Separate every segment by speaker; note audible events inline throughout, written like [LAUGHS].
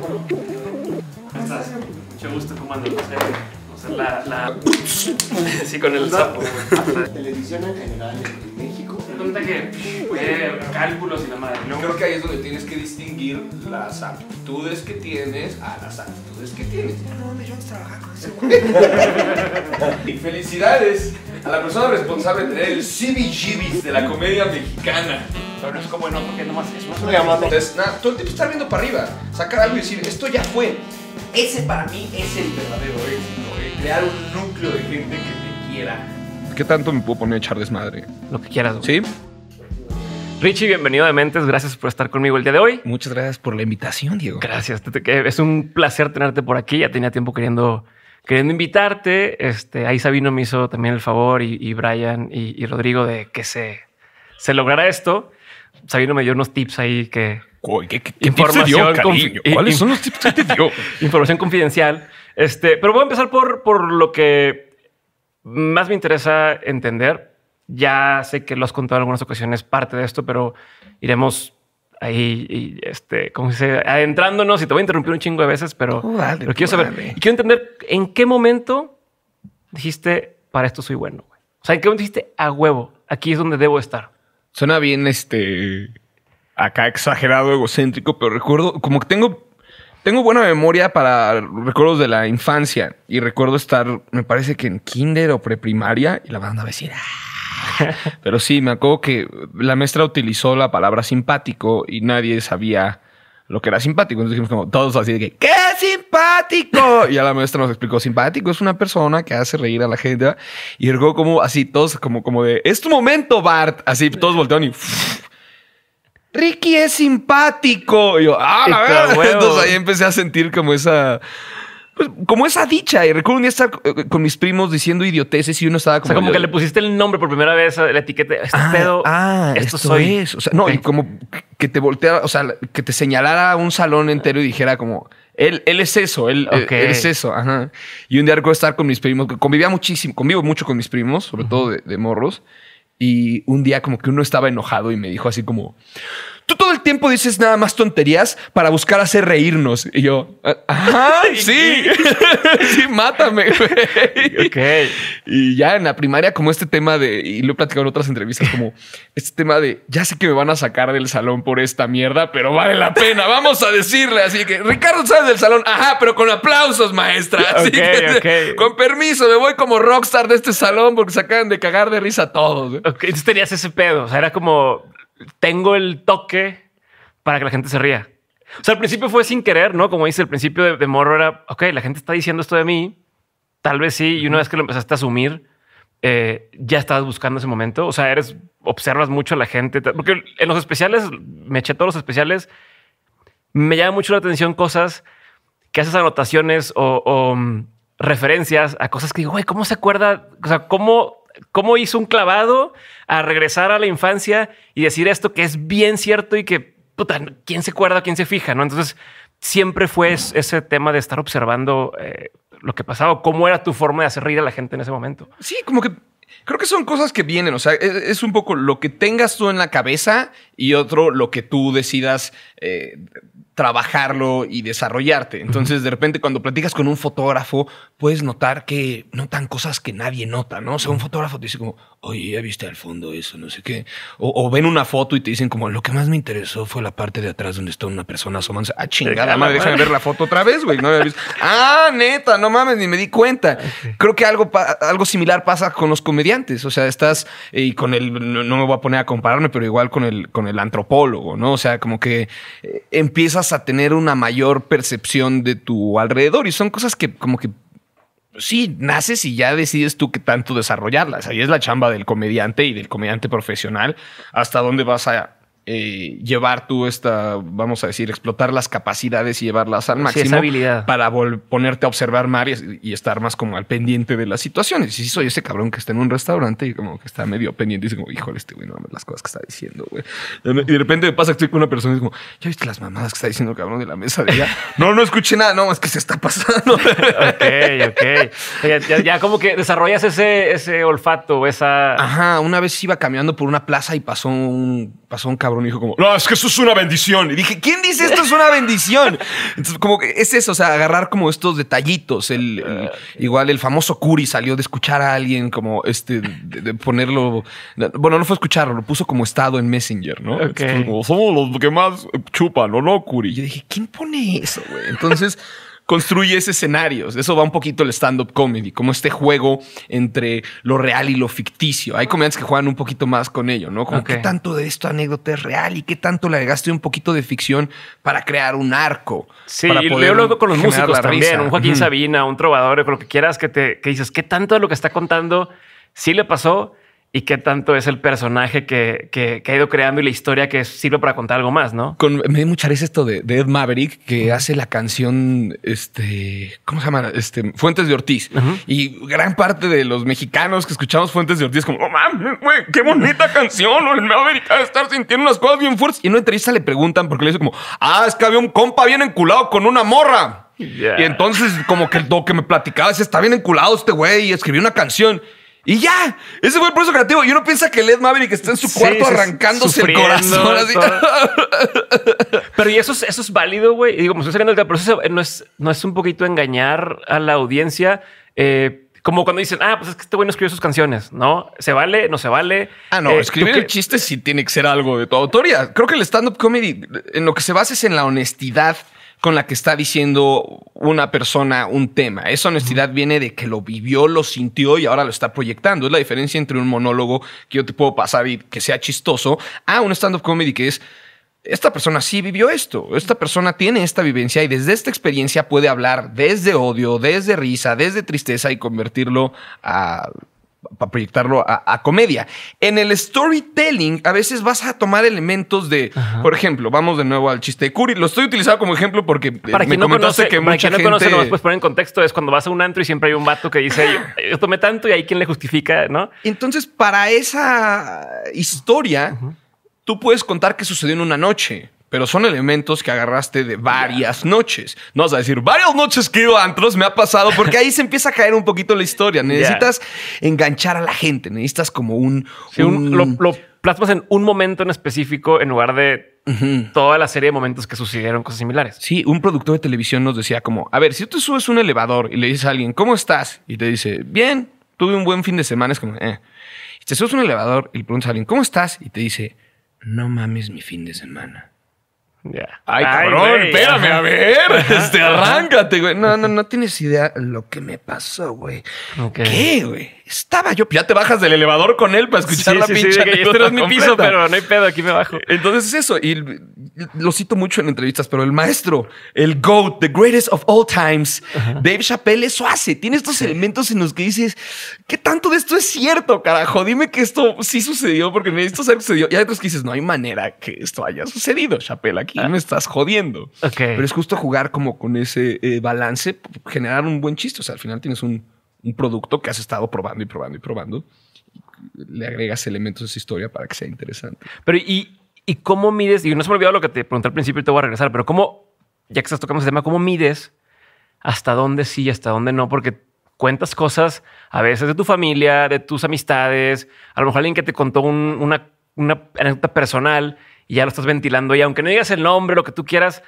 Speaker 1: ¿Cómo estás? Mucho gusto, ¿cómo la, la... Sí, con el sapo.
Speaker 2: Televisión en general en México. que eh, cálculos y la madre. Creo que ahí es donde tienes que distinguir las aptitudes que tienes a las aptitudes que tienes. No yo con [LAUGHS] Y felicidades a la persona responsable de tener el CBGB de la comedia mexicana. Pero no es como en porque que más es Entonces, todo el tiempo estar viendo para arriba, sacar algo y decir, esto ya fue. Ese para mí es el verdadero éxito, eh, crear un núcleo de gente que te quiera. ¿Qué tanto me puedo poner a echar desmadre?
Speaker 1: Lo que quieras. ¿Sí? Richie, bienvenido de Mentes. Gracias por estar conmigo el día de hoy. Muchas gracias por la invitación, Diego. Gracias. Es un placer tenerte por aquí. Ya tenía tiempo queriendo queriendo invitarte. Este, ahí Sabino me hizo también el favor y, y Brian y, y, Rodrigo de que se, se lograra esto. Sabino me dio unos tips ahí que... ¿Qué, información ¿Cuáles son los tips que te dio? [LAUGHS] información confidencial. Este, pero voy a empezar por, por lo que más me interesa entender. Ya sé que lo has contado en algunas ocasiones parte de esto, pero iremos ahí, y este, como se adentrándonos y te voy a interrumpir un chingo de veces, pero, oh, quiero saber quiero entender en qué momento dijiste para esto soy bueno. O sea, en qué momento
Speaker 2: dijiste a huevo, aquí es donde debo estar. Suena bien, este, acá exagerado, egocéntrico, pero recuerdo, como que tengo, tengo buena memoria para recuerdos de la infancia y recuerdo estar, me parece que en kinder o preprimaria y la banda a decir, ah". [LAUGHS] pero sí, me acuerdo que la maestra utilizó la palabra simpático y nadie sabía lo que era simpático. Entonces dijimos como todos así de que, ¡qué simpático! [LAUGHS] Y a la maestra nos explicó, simpático es una persona que hace reír a la gente. Y luego como así, todos como, como de, es tu momento, Bart. Así, todos voltearon y... Ricky es simpático. Y yo, ah, la verdad. [LAUGHS] Entonces ahí empecé a sentir como esa, pues, como esa dicha. Y recuerdo un día estar eh, con mis primos diciendo idioteces y uno estaba como. como que le pusiste
Speaker 1: el nombre por primera vez, la etiqueta, este ah, pedo.
Speaker 2: Ah, esto, soy. Es. O sea, no, y como que te volteara, o sea, que te señalara un salón entero y dijera como. Él, él es eso, él, eh, es eso. Y un día recuerdo estar con mis primos, convivía muchísimo, convivo mucho con mis primos, sobre todo de morros. Y un día como que uno estaba enojado y me dijo así como, tú todo el tiempo dices nada más tonterías para buscar hacer reírnos. Y yo, ajá, [LAUGHS] sí, [LAUGHS] sí, mátame. Güey. Y ya en la primaria, como este tema de, y lo he platicado en otras entrevistas, como este tema de, ya sé que me van a sacar del salón por esta mierda, pero vale la pena, vamos a decirle. Así que, Ricardo sale del salón, ajá, pero con aplausos, maestra. Así que, con permiso, me voy como rockstar de este salón porque se acaban de cagar
Speaker 1: de risa todos. Okay, entonces tenías ese pedo, o sea, era como tengo el toque para que la gente se ría. O sea, al principio fue sin querer, ¿no? Como dice, el principio de, Morro era, ok, la gente está diciendo esto de mí, tal vez sí, y una vez que lo empezaste a asumir, eh, ya estabas buscando ese momento. O sea, eres, observas mucho a la gente. Porque en los especiales, me eché todos los especiales, me llama mucho la atención cosas que haces anotaciones o, mm, referencias a cosas que digo, güey, ¿cómo se acuerda? O sea, ¿cómo cómo hizo un clavado a regresar a la infancia y decir esto que es bien cierto y que, puta, ¿quién se acuerda, quién se fija? ¿no? Entonces, siempre fue ese tema de estar observando
Speaker 2: eh, lo que pasaba, cómo era tu forma de hacer reír a la gente en ese momento. Sí, como que creo que son cosas que vienen, o sea, es, un poco lo que tengas tú en la cabeza y otro lo que tú decidas. Eh, trabajarlo y desarrollarte. Entonces, de repente, cuando platicas con un fotógrafo, puedes notar que notan cosas que nadie nota, ¿no? O sea, un fotógrafo te dice como, oye, ya viste al fondo eso, no sé qué. O, ven una foto y te dicen como, lo que más me interesó fue la parte de atrás donde está una persona asomándose. Ah, chingada déjame ver la foto otra vez, güey. Ah, neta, no mames, ni me di cuenta. Ah, Creo que algo, algo similar pasa con los comediantes. O sea, estás y con el, no, me voy a poner a compararme, pero igual con el, con el antropólogo, ¿no? O sea, como que eh, empiezas a tener una mayor percepción de tu alrededor y son cosas que como que pues sí, naces y ya decides tú qué tanto desarrollarlas. Ahí es la chamba del comediante y del comediante profesional, hasta dónde vas a eh, llevar tú esta, vamos a decir, explotar las capacidades y llevarlas al máximo para ponerte a observar más y, estar más como al pendiente de las situaciones. Y si soy ese cabrón que está en un restaurante y como que está medio pendiente y dice como, híjole, este güey no mames las cosas que está diciendo, güey. Y de repente me pasa que estoy con una persona y es como, ¿ya viste las mamadas que está diciendo el cabrón de la mesa de allá? [LAUGHS] no, no escuché nada, no, es que se está pasando. [LAUGHS]
Speaker 1: ok, ok. Ya, como que desarrollas ese, ese olfato, esa...
Speaker 2: Ajá, una vez iba caminando por una plaza y pasó un, pasó un cabrón un dijo como, no, es que eso es una bendición. Y dije, ¿quién dice esto es una bendición? Entonces, como que es eso, o sea, agarrar como estos detallitos. El, igual el famoso Curi salió de escuchar a alguien como este, de, ponerlo, bueno, no fue escucharlo, lo puso como estado en Messenger, ¿no? somos los que más chupan, ¿o no, Curi? Yo dije, ¿quién pone eso, güey? Entonces construye escenarios. escenario. eso va un poquito el stand-up comedy, como este juego entre lo real y lo ficticio. Hay comediantes que juegan un poquito más con ello, ¿no? qué tanto de esto anécdota es real y qué tanto le agregaste un poquito de ficción para crear un arco. Sí, para y con los músicos también, un Joaquín
Speaker 1: Sabina, un trovador, con lo que quieras que te que dices, qué tanto de lo que está contando sí le pasó y qué tanto es el personaje que, ha ido creando y la historia que sirve para contar algo más, ¿no?
Speaker 2: me di mucha risa esto de, Ed Maverick, que hace la canción, este, ¿cómo se llama? Este, Fuentes de Ortiz. Y gran parte de los mexicanos que escuchamos Fuentes de Ortiz, como, oh, qué bonita canción, el Maverick ha de estar sintiendo unas cosas bien fuertes. Y en una entrevista le preguntan, porque le dice como, ah, es que había un compa bien enculado con una morra. Y entonces, como que el que me platicaba es, está bien enculado este güey y escribió una canción. Y ya, ese fue el proceso creativo. yo no piensa que Led Maverick está en su cuarto arrancándose el corazón. [LAUGHS]
Speaker 1: Pero y eso es, eso es válido, güey. Digo, me estoy saliendo del proceso. Eh, no es, un poquito engañar a la audiencia. Eh, como cuando dicen, ah, pues es que este güey no escribió sus canciones, ¿no? ¿Se vale?
Speaker 2: ¿No se vale? Ah, no, escribe eh, escribir el chiste sí tiene que ser algo de tu autoría. Creo que el stand-up comedy en lo que se basa es en la honestidad con la que está diciendo una persona un tema. Esa honestidad viene de que lo vivió, lo sintió y ahora lo está proyectando. Es la diferencia entre un monólogo que yo te puedo pasar y que sea chistoso a un stand-up comedy que es esta persona sí vivió esto, esta persona tiene esta vivencia y desde esta experiencia puede hablar desde odio, desde risa, desde tristeza y convertirlo a para proyectarlo a, comedia. En el storytelling, a veces vas a tomar elementos de, por ejemplo, vamos de nuevo al chiste de Curi. Lo estoy utilizando como ejemplo porque eh, para me no comentaste que para quien no gente... pues
Speaker 1: poner en contexto, es cuando vas a un antro y siempre hay un vato que dice, yo, tomé tanto y hay quien le justifica, ¿no?
Speaker 2: Entonces, para esa historia, tú puedes contar que sucedió en una noche pero son elementos que agarraste de varias noches. No vas a decir, varias noches que iba antros me ha pasado, porque ahí se empieza a caer un poquito la historia. Necesitas enganchar a la gente, necesitas como un... lo, plasmas en un momento en específico en lugar de toda la serie de momentos que sucedieron cosas similares. Sí, un productor de televisión nos decía como, a ver, si tú subes un elevador y le dices a alguien, ¿cómo estás? Y te dice, bien, tuve un buen fin de semana, es como, eh. Y te subes un elevador y le preguntas a alguien, ¿cómo estás? Y te dice, no mames mi fin de semana. Ay, cabrón, espérame, a ver, [LAUGHS] este, arráncate, güey. No, no, no tienes idea lo que me pasó, güey. ¿Qué, güey? Estaba yo, ya te bajas del elevador con él para escuchar la pinche. no es mi piso, pero no hay pedo, aquí me bajo. Entonces es eso, y lo cito mucho en entrevistas, pero el maestro, el GOAT, the greatest of all times, Dave Chappelle, eso hace. Tiene estos elementos en los que dices, ¿qué tanto de esto es cierto, carajo? Dime que esto sí sucedió, porque necesito saber que sucedió. Y hay otros que dices, no hay manera que esto haya sucedido, Chappelle, aquí Ah. me estás jodiendo. Pero es justo jugar como con ese eh, balance, generar un buen chiste. O sea, al final tienes un, producto que has estado probando y probando y probando. le agregas elementos de esa historia para que sea interesante. Pero y, cómo mides, y no se me olvidó lo que te
Speaker 1: pregunté al principio y te voy a regresar, pero cómo, ya que estás tocando ese tema, cómo mides hasta dónde sí y hasta dónde no, porque cuentas cosas a veces de tu familia, de tus amistades, a lo mejor alguien que te contó una anécdota personal y ya lo estás ventilando y aunque no digas el nombre, lo que tú quieras,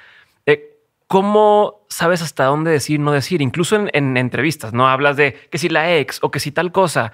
Speaker 1: eh, ¿cómo sabes hasta dónde decir, no decir? Incluso en, en, entrevistas, ¿no? Hablas de que si la ex o que si tal cosa.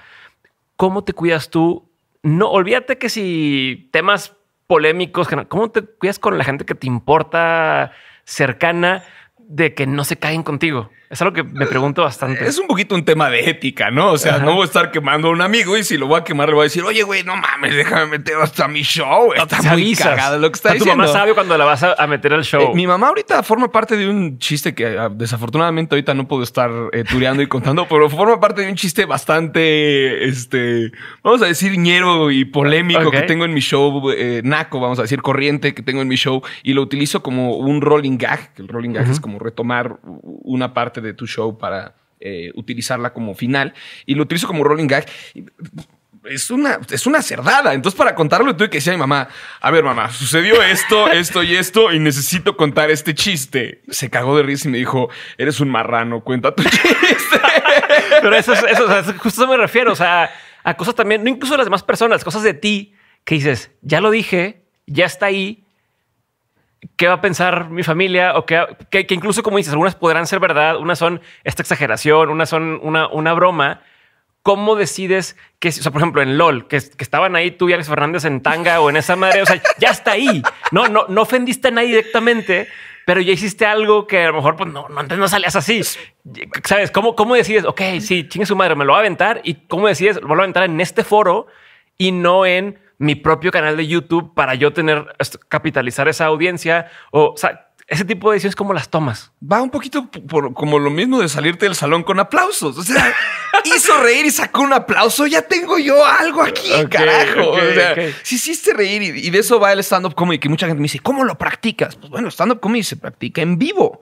Speaker 1: ¿Cómo te cuidas tú? No, olvídate que si temas polémicos, ¿cómo te cuidas con la gente que te importa cercana de que no se caen contigo? Es algo que me
Speaker 2: pregunto bastante. Es un poquito un tema de ética, ¿no? O sea, no voy a estar quemando a un amigo y si lo voy a quemar le voy a decir, oye, güey, no mames, déjame meter hasta mi show. Está muy cagada lo que está, está diciendo. Tu mamá sabio cuando la
Speaker 1: vas a, meter al show. Eh, mi
Speaker 2: mamá ahorita forma parte de un chiste que ah, desafortunadamente ahorita no puedo estar eh, tureando y contando, [LAUGHS] pero forma parte de un chiste bastante, este, vamos a decir, ñero y polémico que tengo en mi show, eh, naco, vamos a decir, corriente que tengo en mi show y lo utilizo como un rolling gag, que el rolling gag es como retomar una parte de tu show para eh, utilizarla como final y lo utilizo como rolling gag. Es una, es una cerdada. Entonces, para contarlo, tuve que decir a mi mamá: A ver, mamá, sucedió esto, [LAUGHS] esto y esto, y necesito contar este chiste. Se cagó de risa y me dijo: Eres un marrano, cuenta tu [LAUGHS] chiste. Pero eso es, eso, es, justo me refiero. O sea, a cosas también, no incluso las
Speaker 1: demás personas, cosas de ti que dices: Ya lo dije, ya está ahí, qué va a pensar mi familia o que, incluso como dices, algunas podrán ser verdad, unas son esta exageración, unas son una, una broma. ¿Cómo decides que, o sea, por ejemplo, en LOL, que, que estaban ahí tú y Alex Fernández en tanga o en esa madre, o sea, ya está ahí. No, no, no ofendiste a nadie directamente, pero ya hiciste algo que a lo mejor pues, no, no, antes no salías así. ¿Sabes? ¿Cómo, ¿Cómo decides? Ok, sí, chingue su madre, me lo va a aventar. ¿Y cómo decides? Lo a aventar en este foro y no en mi propio canal de YouTube para yo tener, capitalizar esa audiencia
Speaker 2: o, sea, ese tipo de decisiones, ¿cómo las tomas? Va un poquito como lo mismo de salirte del salón con aplausos. O sea, [LAUGHS] hizo reír y sacó un aplauso. Ya tengo yo algo aquí, carajo. o sea, si hiciste reír y, de eso va el stand-up comedy, que mucha gente me dice, ¿cómo lo practicas? Pues bueno, stand-up comedy se practica en vivo.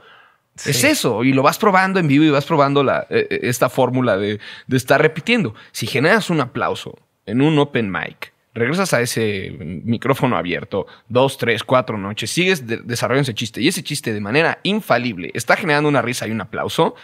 Speaker 2: Es eso, y lo vas probando en vivo y vas probando la, e, e, esta fórmula de estar repitiendo. Si generas un aplauso en un open mic, regresas a ese micrófono abierto dos, tres, cuatro noches, sigues desarrollando ese chiste y ese chiste de manera infalible está generando una risa y un aplauso,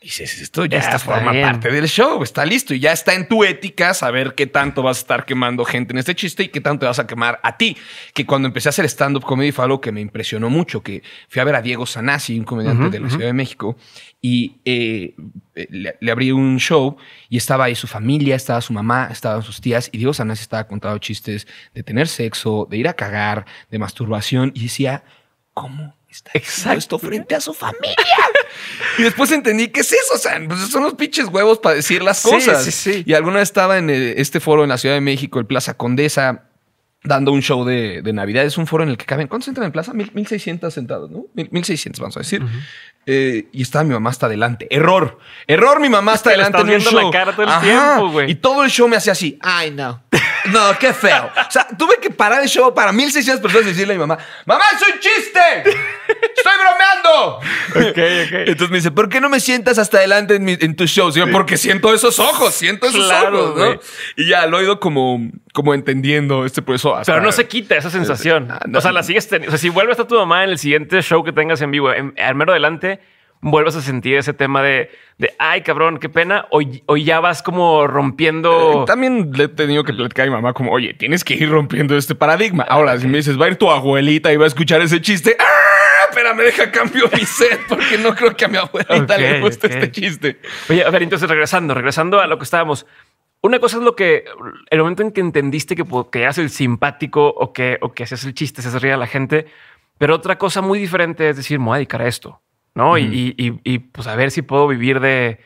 Speaker 2: dices, esto ya, está forma parte del show, está listo y ya está en tu ética saber qué tanto vas a estar quemando gente en este chiste y qué tanto vas a quemar a ti. Que cuando empecé a hacer stand-up comedy fue algo que me impresionó mucho, que fui a ver a Diego Sanasi, un comediante de la Ciudad de México, y eh, eh, le, abrí un show y estaba ahí su familia, estaba su mamá, estaban sus tías, y Diego Sanasi estaba contando chistes de tener sexo, de ir a cagar, de masturbación, y decía, ¿cómo? Está Exacto. esto frente a su familia. Y después entendí que es eso, o sea, pues, son los pinches huevos para decir las cosas. Y alguna vez estaba en eh, este foro en la Ciudad de México, el Plaza Condesa, dando un show de, Navidad. Es un foro en el que caben, ¿cuántos entran en plaza? 1600 sentados, ¿no? 1600, vamos a decir. Eh, y estaba mi mamá hasta adelante. Error, error, mi mamá está [LAUGHS] adelante en La cara todo el tiempo, güey. Y todo el show me hacía así. Ay, no. No, qué feo. O sea, tuve que parar el show para 1600 personas y decirle a mi mamá, mamá, es un chiste. Estoy bromeando. ok, ok. [LAUGHS] Entonces me dice, ¿por qué no me sientas hasta adelante en, mi, tus shows? yo, porque siento esos ojos, siento esos ojos, ¿no? Y ya lo he ido como como entendiendo este proceso. Pero no se quita
Speaker 1: esa sensación. Ah, o sea, la sigues
Speaker 2: teniendo. O sea, si vuelves a
Speaker 1: tu mamá en el siguiente show que tengas en vivo, al mero adelante, vuelvas a sentir ese tema de, ay, cabrón, qué pena, o, ya vas como rompiendo. Eh, también le he tenido que platicar
Speaker 2: a mi mamá, como, oye, tienes que ir rompiendo este paradigma. Ah, Ahora, si me dices, va a ir tu abuelita y va a escuchar ese chiste, ¡ah! Espera, me deja cambio mi set porque no creo que a mi abuelita le guste este
Speaker 1: chiste. Oye, a ver, entonces regresando, regresando a lo que estábamos una cosa es lo que el momento en que entendiste que, pues, que el simpático o que, o que hacías el chiste, se ríe a la gente, pero otra cosa muy diferente es decir, me voy a dedicar a esto, ¿no? Y, pues a ver si puedo vivir de,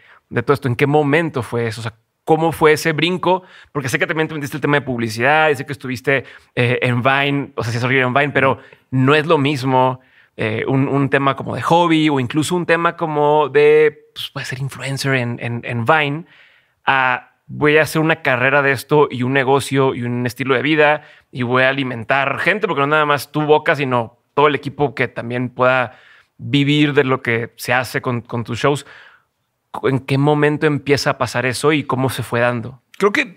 Speaker 1: todo esto. ¿En qué momento fue eso? O sea, ¿cómo fue ese brinco? Porque sé que también te metiste el tema de publicidad, y sé que estuviste eh, en Vine, o sea, si se en Vine, pero no es lo mismo. Eh, un, tema como de hobby o incluso un tema como de pues, puede ser influencer en, en, en Vine a voy a hacer una carrera de esto y un negocio y un estilo de vida y voy a alimentar gente, porque no nada más tu boca, sino todo el equipo que también pueda vivir de lo que se hace con, tus shows. ¿En qué momento empieza a pasar eso y cómo se fue dando? creo que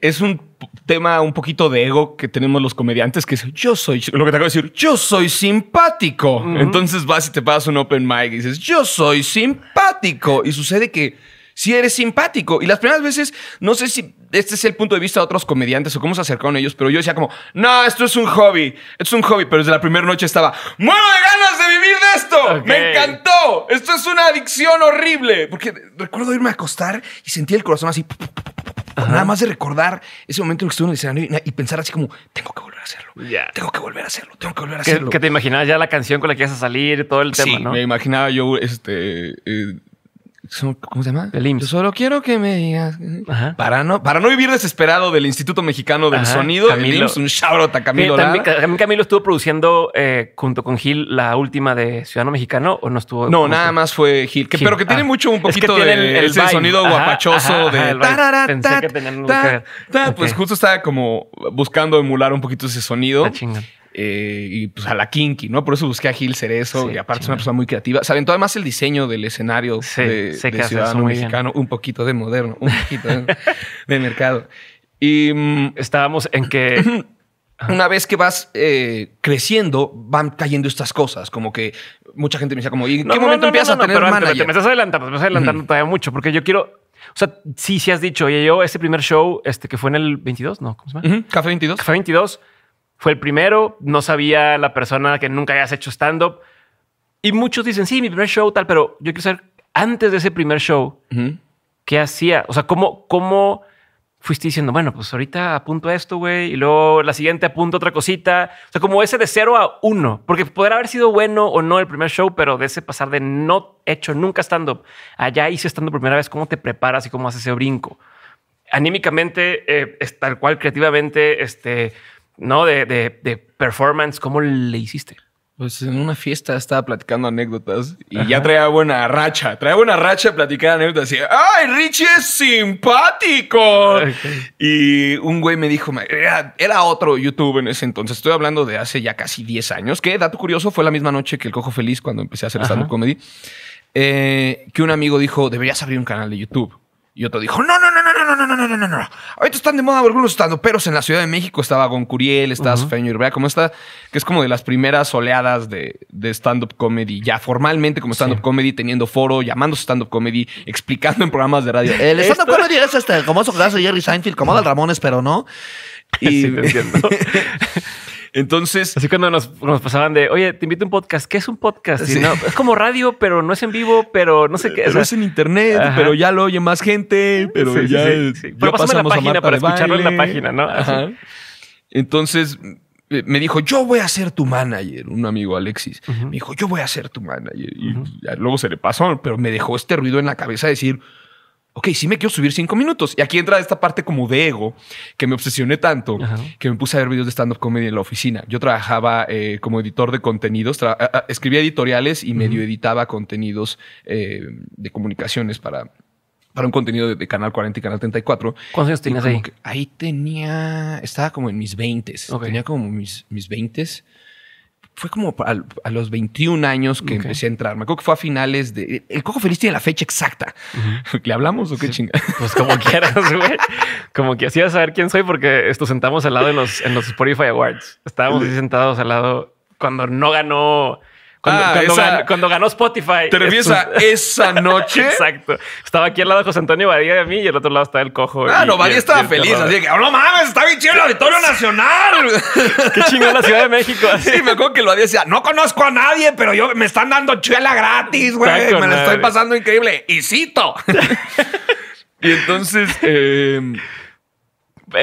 Speaker 1: es un
Speaker 2: tema un poquito de ego que tenemos los comediantes, que es yo soy, lo que te acabo de decir, yo soy simpático. Entonces vas y te pasas un open mic y dices, yo soy simpático. Y sucede que si eres simpático. Y las primeras veces, no sé si este es el punto de vista de otros comediantes o cómo se acercaron ellos, pero yo decía como, no, esto es un hobby, esto es un hobby, pero desde la primera noche estaba, muero de ganas de vivir de esto, me encantó, esto es una adicción horrible. Porque recuerdo irme a acostar y sentí el corazón así, nada más de recordar ese momento en que estuve en el escenario y, pensar así como, tengo que volver a hacerlo. Tengo que volver a hacerlo, tengo
Speaker 1: que volver a hacerlo. Que, te imaginabas ya la canción con la que ibas a salir, todo el tema, sí, me
Speaker 2: imaginaba yo este, eh, ¿Cómo se llama? El IMSS. solo quiero que me digas. Para, no, para no vivir desesperado del Instituto Mexicano del Sonido, Camilo. un chabrota Camilo. también,
Speaker 1: Camilo estuvo produciendo eh, junto con Gil la última de Ciudadano Mexicano o no estuvo. No, nada más
Speaker 2: fue Gil, pero que ah. tiene mucho un poquito de el, sonido guapachoso de. Pensé que tenían Pues justo estaba como buscando emular un poquito ese sonido. Eh, y pues a la kinky, ¿no? Por eso busqué a Gil Cerezo y aparte es una persona muy creativa. Saben, Saben, además el diseño del escenario de, de ciudadano mexicano, un poquito de moderno, un poquito de, [LAUGHS] mercado. Y mm, estábamos en que [CLEARS THROAT] una vez que vas eh, creciendo, van cayendo estas cosas. Como que mucha gente me decía, como, en qué momento empiezas a tener pero manager? Te, me estás adelantando, me estás adelantando
Speaker 1: todavía mucho, porque yo quiero. O sea, sí, sí has dicho, oye, yo este primer show, este, que fue en el 22, ¿no? ¿Cómo se llama? Café 22. Café 22 fue el primero, no sabía la persona que nunca hayas hecho stand-up. Y muchos dicen, sí, mi primer show tal, pero yo quiero saber, antes de ese primer show, ¿qué hacía? O sea, ¿cómo, cómo fuiste diciendo, bueno, pues ahorita apunto esto, güey, y luego la siguiente apunto otra cosita. O sea, como ese de cero a uno, porque podrá haber sido bueno o no el primer show, pero de ese pasar de no hecho nunca stand-up, allá hice stand-up primera vez, ¿cómo te preparas y cómo haces ese brinco? Anímicamente, eh, tal cual creativamente, este, ¿no? De, de, de performance, ¿cómo le hiciste?
Speaker 2: Pues en una fiesta estaba platicando anécdotas y ya traía buena racha. Traía buena racha platicar anécdotas. Y, ¡ay, Richie es simpático! Y un güey me dijo, era, otro YouTube en ese entonces. Estoy hablando de hace ya casi 10 años. Que, dato curioso, fue la misma noche que El Cojo Feliz cuando empecé a hacer stand-up comedy. Eh, que un amigo dijo, deberías abrir un canal de YouTube. Y otro dijo, no, no, no, no, no, no, no, no, no, no. Ahorita están de moda algunos pero en la Ciudad de México. Estaba Goncuriel, estaba uh y Feño como esta, que es como de las primeras oleadas de, de stand-up comedy, ya formalmente como stand-up comedy, teniendo foro, llamándose stand-up comedy, explicando en programas de radio. [LAUGHS] El stand-up comedy es este, como que hace Jerry Seinfeld, como Dal Ramones, pero no. [LAUGHS]
Speaker 1: Y... Sí, entiendo. [LAUGHS] Entonces. Así cuando nos, pasaban de, oye, te invito a un podcast. ¿Qué es un podcast? es como radio, pero no es en vivo, pero no sé qué. es. No es en
Speaker 2: internet, pero ya lo oye más gente, pero ya. pero la página para escucharlo en la página, ¿no? Entonces eh, me dijo, yo voy a ser tu manager, un amigo Alexis. Me dijo, yo voy a ser tu manager. Y luego se le pasó, pero me dejó este ruido en la cabeza decir, ok, sí me quiero subir cinco minutos. Y aquí entra esta parte como de ego que me obsesioné tanto que me puse a ver videos de stand-up comedy en la oficina. Yo trabajaba eh, como editor de contenidos, escribía editoriales y medio editaba contenidos eh, de comunicaciones para, para un contenido de, Canal 40 y Canal 34. ¿Cuántos años tenías ahí? ahí tenía, estaba como en mis 20. Tenía como mis, mis 20 fue como a, los 21 años que empecé a entrar. Me acuerdo que fue a finales de. El Coco Feliz tiene la fecha exacta. ¿Le hablamos o qué chinga? Pues como quieras, güey. Como que así saber quién soy porque
Speaker 1: esto sentamos al lado en los, en los Spotify Awards. Estábamos sentados al lado cuando no ganó Ah, cuando, ganó, Spotify. ¿Te esa noche? Exacto. Estaba aquí al lado de José Antonio Badía a mí y al otro lado estaba el cojo. Ah, no, Badía estaba feliz. Así que, oh, no
Speaker 2: mames, está bien chido el Auditorio Nacional. Qué chingada la Ciudad de México. Sí, me acuerdo que lo Badía decía, no conozco a nadie, pero yo me están dando chela gratis, güey. Me la estoy pasando increíble. Y cito. [LAUGHS] y entonces, eh,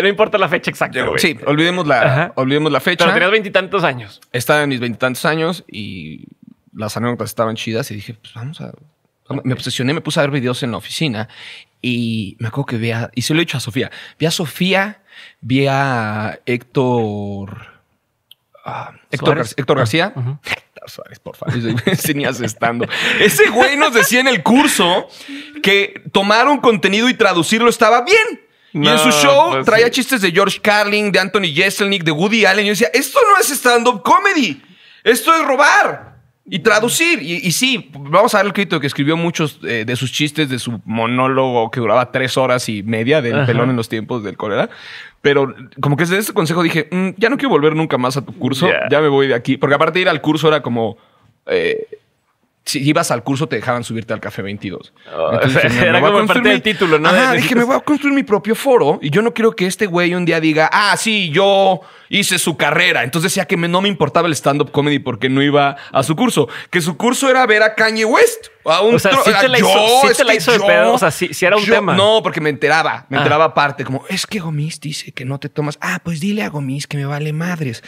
Speaker 2: no importa la fecha exacta, Sí, olvidemos la, olvidemos la fecha. Pero tenías veintitantos años. Estaba en mis veintitantos años y las anécdotas estaban chidas y dije, pues vamos a... Me obsesioné, me puse a ver videos en la oficina y me acuerdo que vea. Y se lo he dicho a Sofía. Vi a Sofía, vi a Héctor... Ah, Héctor, ah, García. [LAUGHS] Héctor, García. Suárez, por favor. [LAUGHS] Enseñas estando. Ese güey nos decía en el curso que tomar un contenido y traducirlo estaba bien y en su show pues traía chistes de George Carlin, de Anthony Jeselnik, de Woody Allen. Y yo decía, esto no es stand-up comedy. Esto es robar y traducir. Y, sí, vamos a ver el crítico que escribió muchos eh, de sus chistes, de su monólogo que duraba tres horas y media del pelón en los tiempos del cólera. Pero como que desde ese consejo dije, mm, ya no quiero volver nunca más a tu curso. Ya me voy de aquí. Porque aparte de ir al curso era como... Eh, si ibas al curso te dejaban subirte al Café 22. Ah, [LAUGHS] era como título, ¿no? dije, me voy a [LAUGHS] construir mi propio foro y yo no quiero que este güey un día diga, ah, sí, yo hice su carrera. Entonces decía que me, no me importaba el stand-up comedy porque no iba a su curso. Que su curso era ver a Kanye West o sea, te la hizo, pedo. era un tema. No, porque me enteraba. Me ah. enteraba aparte. Como, es que Gomis dice que no te tomas. Ah, pues dile a Gomis que me vale madres.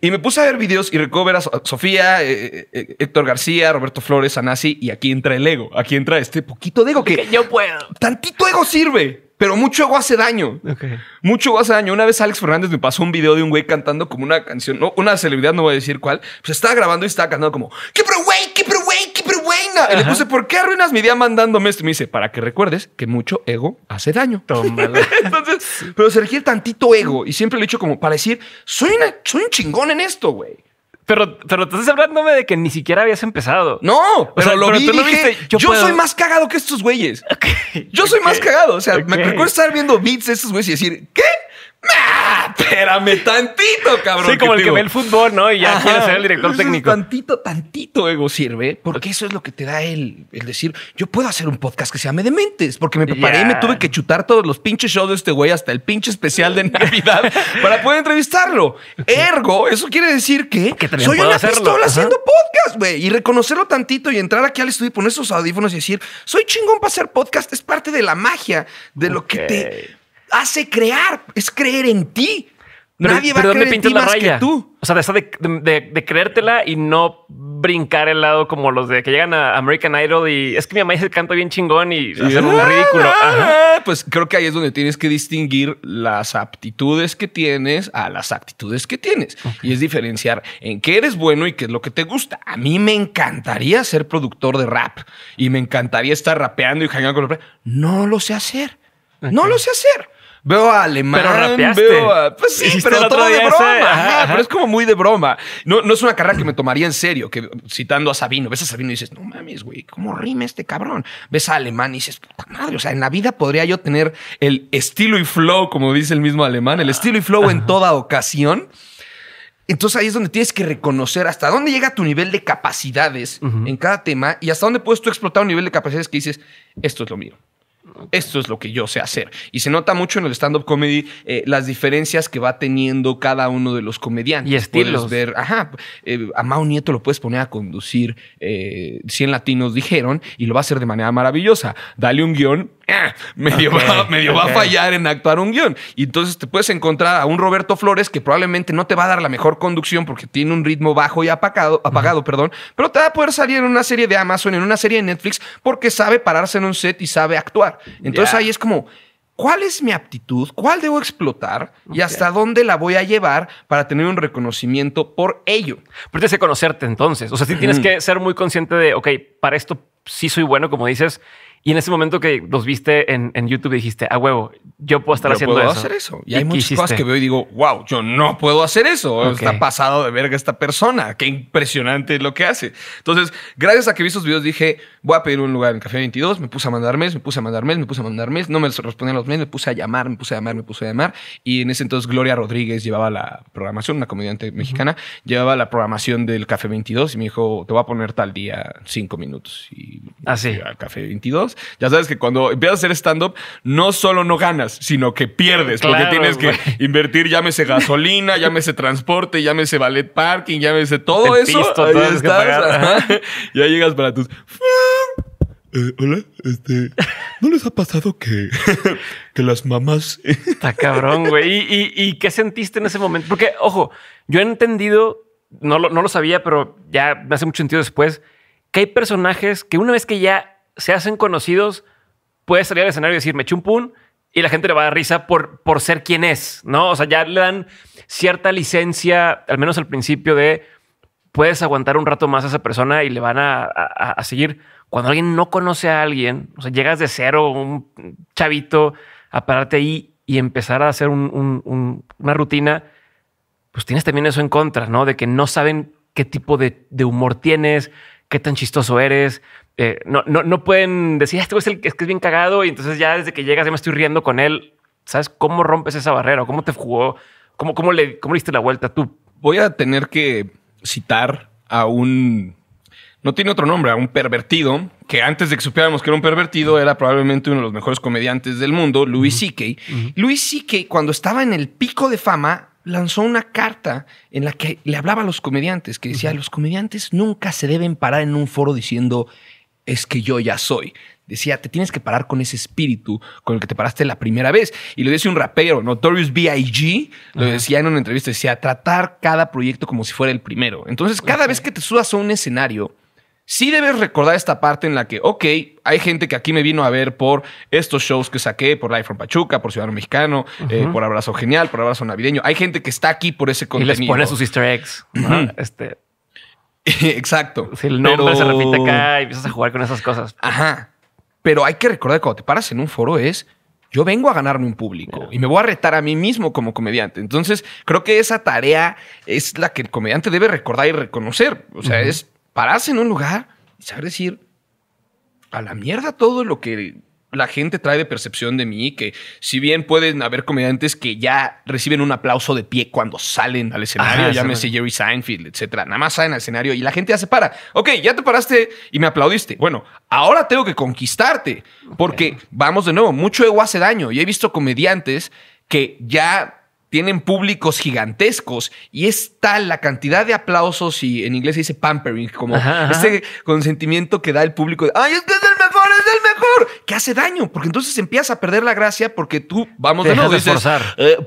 Speaker 2: Y me puse a ver videos y recuerdo ver a Sofía, eh, eh, eh, Héctor García, Roberto Flores, Anasi. Y aquí entra el ego. Aquí entra este poquito de ego que... yo puedo. Tantito ego sirve. Pero mucho ego hace daño. Mucho ego hace daño. Una vez Alex Fernández me pasó un video de un güey cantando como una canción, no, una celebridad, no voy a decir cuál. Pues estaba grabando y estaba cantando como, ¡qué pero güey! le puse, ¿por qué arruinas mi día mandándome esto? me dice, para que recuerdes que mucho ego hace daño. [LAUGHS] Entonces, pero se requiere tantito ego. Y siempre lo he dicho como para decir, soy, un chingón en esto, güey. Pero, pero estás hablándome de que ni siquiera habías empezado. No, pero lo vi, yo, soy más cagado que estos güeyes. yo soy más cagado. O sea, me recuerdo estar viendo beats de estos güeyes y decir, ¿qué? ¡Ah! Espérame tantito, cabrón. Sí, como el que ve el fútbol, ¿no? Y ya quiere ser el director técnico. Tantito, tantito ego sirve, porque eso es lo que te da el, el decir, yo puedo hacer un podcast que se llame Dementes, porque me preparé y me tuve que chutar todos los pinches shows de este güey hasta el pinche especial de [LAUGHS] Navidad para poder entrevistarlo. Ergo, eso quiere decir que, soy una pistola haciendo podcast, güey. Y reconocerlo tantito y entrar aquí al estudio y poner esos audífonos y decir, soy chingón para hacer podcast, es parte de la magia de lo que te hace crear, es creer en ti. Nadie va a creer en ti más que tú.
Speaker 1: O sea, de, de, de, creértela y no brincar el lado como los de que llegan a American Idol y es que mi mamá dice canta bien chingón y es un ridículo.
Speaker 2: Ah, pues creo que ahí es donde tienes que distinguir las aptitudes que tienes a las aptitudes que tienes. Y es diferenciar en qué eres bueno y qué es lo que te gusta. A mí me encantaría ser productor de rap y me encantaría estar rapeando y jangando con el No lo sé hacer. No lo sé hacer veo a alemán, veo a... Pues sí, pero todo, de broma. Pero es como muy de broma. No, no es una carrera que me tomaría en serio, que citando a Sabino, ves a Sabino y dices, no mames, güey, ¿cómo rime este cabrón? Ves a alemán y dices, puta madre, o sea, en la vida podría yo tener el estilo y flow, como dice el mismo alemán, el estilo y flow en toda ocasión. Entonces ahí es donde tienes que reconocer hasta dónde llega tu nivel de capacidades en cada tema y hasta dónde puedes tú explotar un nivel de capacidades que dices, esto es lo mío. Esto es lo que yo sé hacer. Y se nota mucho en el stand-up comedy eh, las diferencias que va teniendo cada uno de los comediantes. Y estilos. ver, ajá, eh, a Mao Nieto lo puedes poner a conducir eh, 100 latinos, dijeron, y lo va a hacer de manera maravillosa. Dale un guión, eh, medio, va, a fallar en actuar un guión. Y entonces te puedes encontrar a un Roberto Flores que probablemente no te va a dar la mejor conducción porque tiene un ritmo bajo y apagado, apagado perdón, pero te va a poder salir en una serie de Amazon, en una serie de Netflix, porque sabe pararse en un set y sabe actuar. Entonces ahí es como, ¿cuál es mi aptitud? ¿Cuál debo explotar? ¿Y hasta dónde la voy a llevar para tener un reconocimiento por ello? Pero tienes conocerte entonces.
Speaker 1: O sea, si tienes que ser muy consciente de, ok, para esto sí soy bueno, como dices, y en ese momento
Speaker 2: que los viste en, YouTube dijiste, a huevo, yo puedo estar yo haciendo puedo hacer eso. Y, hay muchas cosas que veo y digo, wow, yo no puedo hacer eso. Está pasado de verga esta persona. Qué impresionante lo que hace. Entonces, gracias a que vi esos videos dije, voy a pedir un lugar en Café 22. Me puse a mandar mes, me puse a mandar mails, me puse a mandar mails. No me respondían los mails, me puse a llamar, me puse a llamar, me puse a llamar. Y en ese entonces Gloria Rodríguez llevaba la programación, una comediante mexicana, llevaba la programación del Café 22 y me dijo, te voy a poner tal día cinco minutos. Y así. Ah, al Café 22 ya sabes que cuando empiezas a hacer stand-up, no solo no ganas, sino que pierdes, lo porque tienes que invertir, llámese gasolina, [LAUGHS] llámese transporte, llámese ballet parking, llámese todo eso. ahí ya llegas para tus... Eh, hola, este, ¿no les ha pasado que, [LAUGHS] que las mamás... Está cabrón,
Speaker 1: güey. ¿Y, qué sentiste en ese momento? Porque, ojo, yo he entendido, no no lo sabía, pero ya me hace mucho sentido después, que hay personajes que una vez que ya se hacen conocidos, Puedes salir al escenario y decir, me un y la gente le va a dar risa por, por ser quien es, ¿no? O sea, ya le dan cierta licencia, al menos al principio, de puedes aguantar un rato más a esa persona y le van a, seguir. Cuando alguien no conoce a alguien, o sea, llegas de cero, un chavito, a pararte ahí y empezar a hacer una rutina, pues tienes también eso en contra, ¿no? De que no saben qué tipo de humor tienes, qué tan chistoso eres, eh, no, no, no, pueden decir, ah, este es, el, es que es bien cagado y entonces ya desde que llegas ya me estoy riendo con él. ¿Sabes cómo rompes esa barrera? ¿Cómo te jugó?
Speaker 2: ¿Cómo, cómo le, cómo diste la vuelta tú? Voy a tener que citar a un... No tiene otro nombre, a un pervertido, que antes de que supiéramos que era un pervertido, era probablemente uno de los mejores comediantes del mundo, Luis uh Luis C.K. cuando estaba en el pico de fama, lanzó una carta en la que le hablaba a los comediantes, que decía, los comediantes nunca se deben parar en un foro diciendo, es que yo ya soy. Decía, te tienes que parar con ese espíritu con el que te paraste la primera vez. Y lo decía un rapero, Notorious B.I.G., lo decía en una entrevista, decía, tratar cada proyecto como si fuera el primero. Entonces, cada vez que te subas a un escenario, sí debes recordar esta parte en la que, ok, hay gente que aquí me vino a ver por estos shows que saqué, por Life from Pachuca, por Ciudadano Mexicano, eh, por Abrazo Genial, por Abrazo Navideño. Hay gente que está aquí por ese contenido. Y les pone sus easter eggs. este, [LAUGHS] Exacto. Si el nombre se repite acá y empiezas a jugar con esas cosas. Ajá. Pero hay que recordar que cuando te paras en un foro es yo vengo a ganarme un público y me voy a retar a mí mismo como comediante. Entonces, creo que esa tarea es la que el comediante debe recordar y reconocer. O sea, es pararse en un lugar y saber decir a la mierda todo lo que la gente trae de percepción de mí que si bien pueden haber comediantes que ya reciben un aplauso de pie cuando salen al escenario, llámese Jerry Seinfeld, etcétera, nada más salen al escenario y la gente ya se para. Ok, ya te paraste y me aplaudiste. Bueno, ahora tengo que conquistarte porque vamos de nuevo, mucho ego hace daño y he visto comediantes que ya tienen públicos gigantescos y es tal la cantidad de aplausos y en inglés se dice pampering, como este ese consentimiento que da el público. De, es el mejor, que hace daño, porque entonces empiezas a perder la gracia porque tú, vamos a de eh,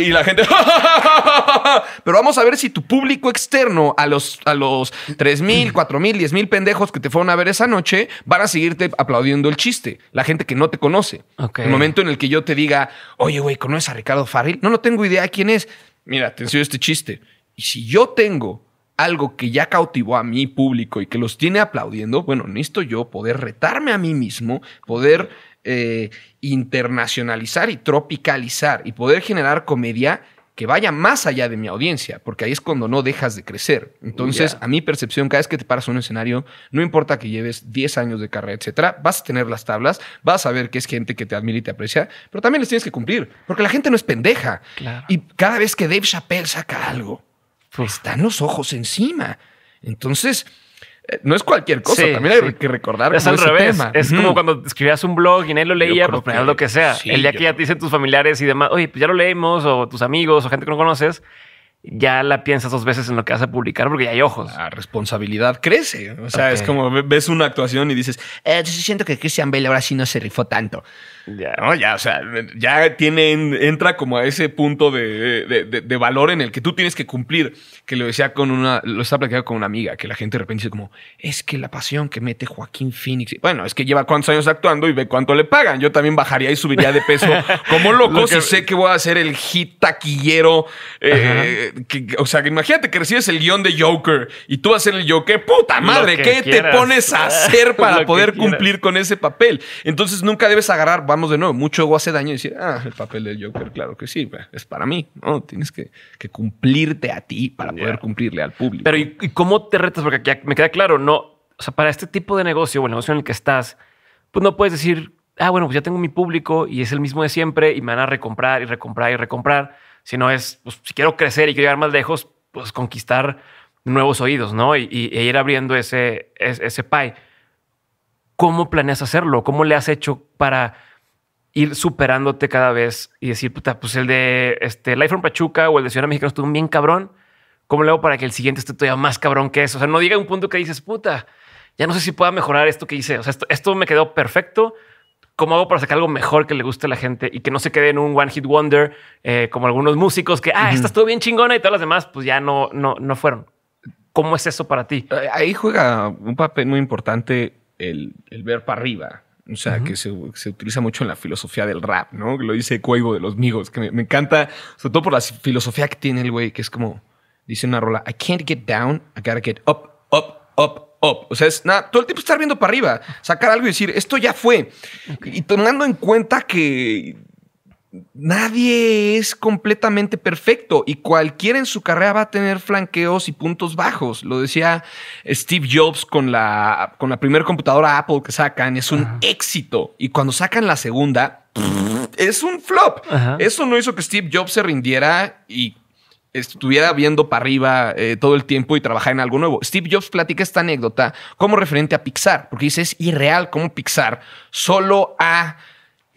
Speaker 2: Y la gente, [LAUGHS] pero vamos a ver si tu público externo a los, a los 3 mil, 4 mil, 10 mil pendejos que te fueron a ver esa noche, van a seguirte aplaudiendo el chiste, la gente que no te conoce. El momento en el que yo te diga, oye, güey, ¿conoces a Ricardo Farrell? No, no tengo idea quién es. Mira, atención este chiste. Y si yo tengo algo que ya cautivó a mi público y que los tiene aplaudiendo, bueno, necesito yo poder retarme a mí mismo, poder eh, internacionalizar y tropicalizar y poder generar comedia que vaya más allá de mi audiencia, porque ahí es cuando no dejas de crecer. Entonces, a mi percepción, cada vez que te paras en un escenario, no importa que lleves 10 años de carrera, etcétera, vas a tener las tablas, vas a ver que es gente que te admira y te aprecia, pero también les tienes que cumplir, porque la gente no es pendeja. Y cada vez que Dave Chappelle saca algo, pues, están los ojos encima. Entonces, eh, no es cualquier cosa, también hay que recordar es al revés. Es como
Speaker 1: cuando escribías un blog y nadie lo leía, pues, pues lo que sea. el día que ya te dicen tus familiares y demás, oye, pues ya lo leímos, o tus amigos, o
Speaker 2: gente que no conoces, ya la piensas dos veces en lo que vas a publicar porque ya hay ojos. La responsabilidad crece. O sea, es como ves una actuación y dices, eh, yo siento que Christian Bale ahora sí no se rifó tanto. Ya. ya, o sea, ya tiene, entra como a ese punto de, de, valor en el que tú tienes que cumplir, que lo decía con una, lo está platicando con una amiga, que la gente de repente dice como, es que la pasión que mete Joaquín Phoenix, bueno, es que lleva cuántos años actuando y ve cuánto le pagan, yo también bajaría y subiría de peso [LAUGHS] como loco si sé que voy a ser el hit taquillero, eh, o sea, imagínate que recibes el guión de Joker y tú vas a ser el Joker, puta madre, ¿qué te pones a hacer [LAUGHS] para poder cumplir con ese papel? Entonces nunca debes agarrar, de nuevo, mucho ego hace daño y decir, ah, el papel del Joker, claro que sí, es para mí, ¿no? Tienes que, cumplirte a ti para poder cumplirle al público. Pero ¿y, cómo te retas? Porque aquí
Speaker 1: me queda claro, no, o sea, para este tipo de negocio o el negocio en el que estás, pues no puedes decir, ah, bueno, pues ya tengo mi público y es el mismo de siempre y me van a recomprar y recomprar y recomprar, sino es, pues si quiero crecer y quiero llegar más lejos, pues conquistar nuevos oídos, ¿no? Y, ir abriendo ese, ese pie. ¿Cómo planeas hacerlo? ¿Cómo le has hecho para ir superándote cada vez y decir, puta, pues el de este, Life from Pachuca o el de Ciudad Mexicana estuvo bien cabrón. ¿Cómo le hago para que el siguiente esté todavía más cabrón que eso? O sea, no diga un punto que dices, puta, ya no sé si pueda mejorar esto que hice. O sea, esto, me quedó perfecto. ¿Cómo hago para sacar algo mejor que le guste a la gente y que no se quede en un one hit wonder eh, como algunos músicos que, ah, esta estuvo bien chingona y todas las demás, pues ya no, no, no fueron? ¿Cómo es eso para ti? Eh, ahí
Speaker 2: juega un papel muy importante el, el ver para arriba. O sea, que se, utiliza mucho en la filosofía del rap, ¿no? Lo dice Cuevo de los Migos, que me, encanta, sobre todo por la filosofía que tiene el güey, que es como, dice una rola, I can't get down, I gotta get up, up, up, up. O sea, es nada, todo el tiempo estar viendo para arriba, sacar algo y decir, esto ya fue. Y tomando en cuenta que nadie es completamente perfecto y cualquiera en su carrera va a tener flanqueos y puntos bajos. Lo decía Steve Jobs con la, con la primera computadora Apple que sacan, es un éxito. Y cuando sacan la segunda, es un flop. Eso no hizo que Steve Jobs se rindiera y estuviera viendo para arriba eh, todo el tiempo y trabajar en algo nuevo. Steve Jobs platica esta anécdota como referente a Pixar, porque dice, es irreal cómo Pixar solo ha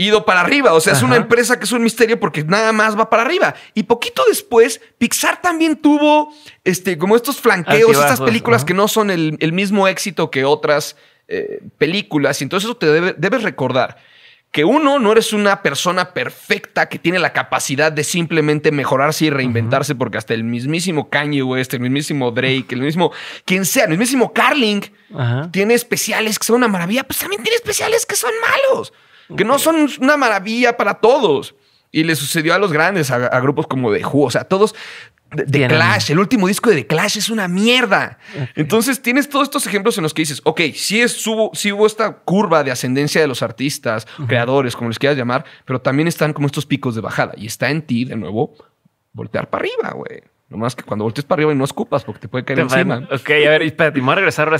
Speaker 2: ido para arriba. O sea, es una empresa que es un misterio porque nada más va para arriba. Y poquito después, Pixar también tuvo este, como estos flanqueos, estas películas que no son el, mismo éxito que otras eh, películas. Y entonces eso te debes recordar. Que uno, no eres una persona perfecta que tiene la capacidad de simplemente mejorarse y reinventarse, porque hasta el mismísimo Kanye West, el mismísimo Drake, el mismo quien sea, el mismísimo Carling, tiene especiales que son una maravilla, pues también tiene especiales que son malos que no son una maravilla para todos. Y le sucedió a los grandes, a, grupos como The Who. O sea, todos. The Clash, el último disco de The Clash es una mierda. Entonces tienes todos estos ejemplos en los que dices, ok, sí, es, hubo, hubo esta curva de ascendencia de los artistas, creadores, como les quieras llamar, pero también están como estos picos de bajada. Y está en ti, de nuevo, voltear para arriba, güey. más que cuando voltees para arriba y no escupas porque te puede caer encima.
Speaker 1: Ok, a ver, espérate, me voy a regresar ahora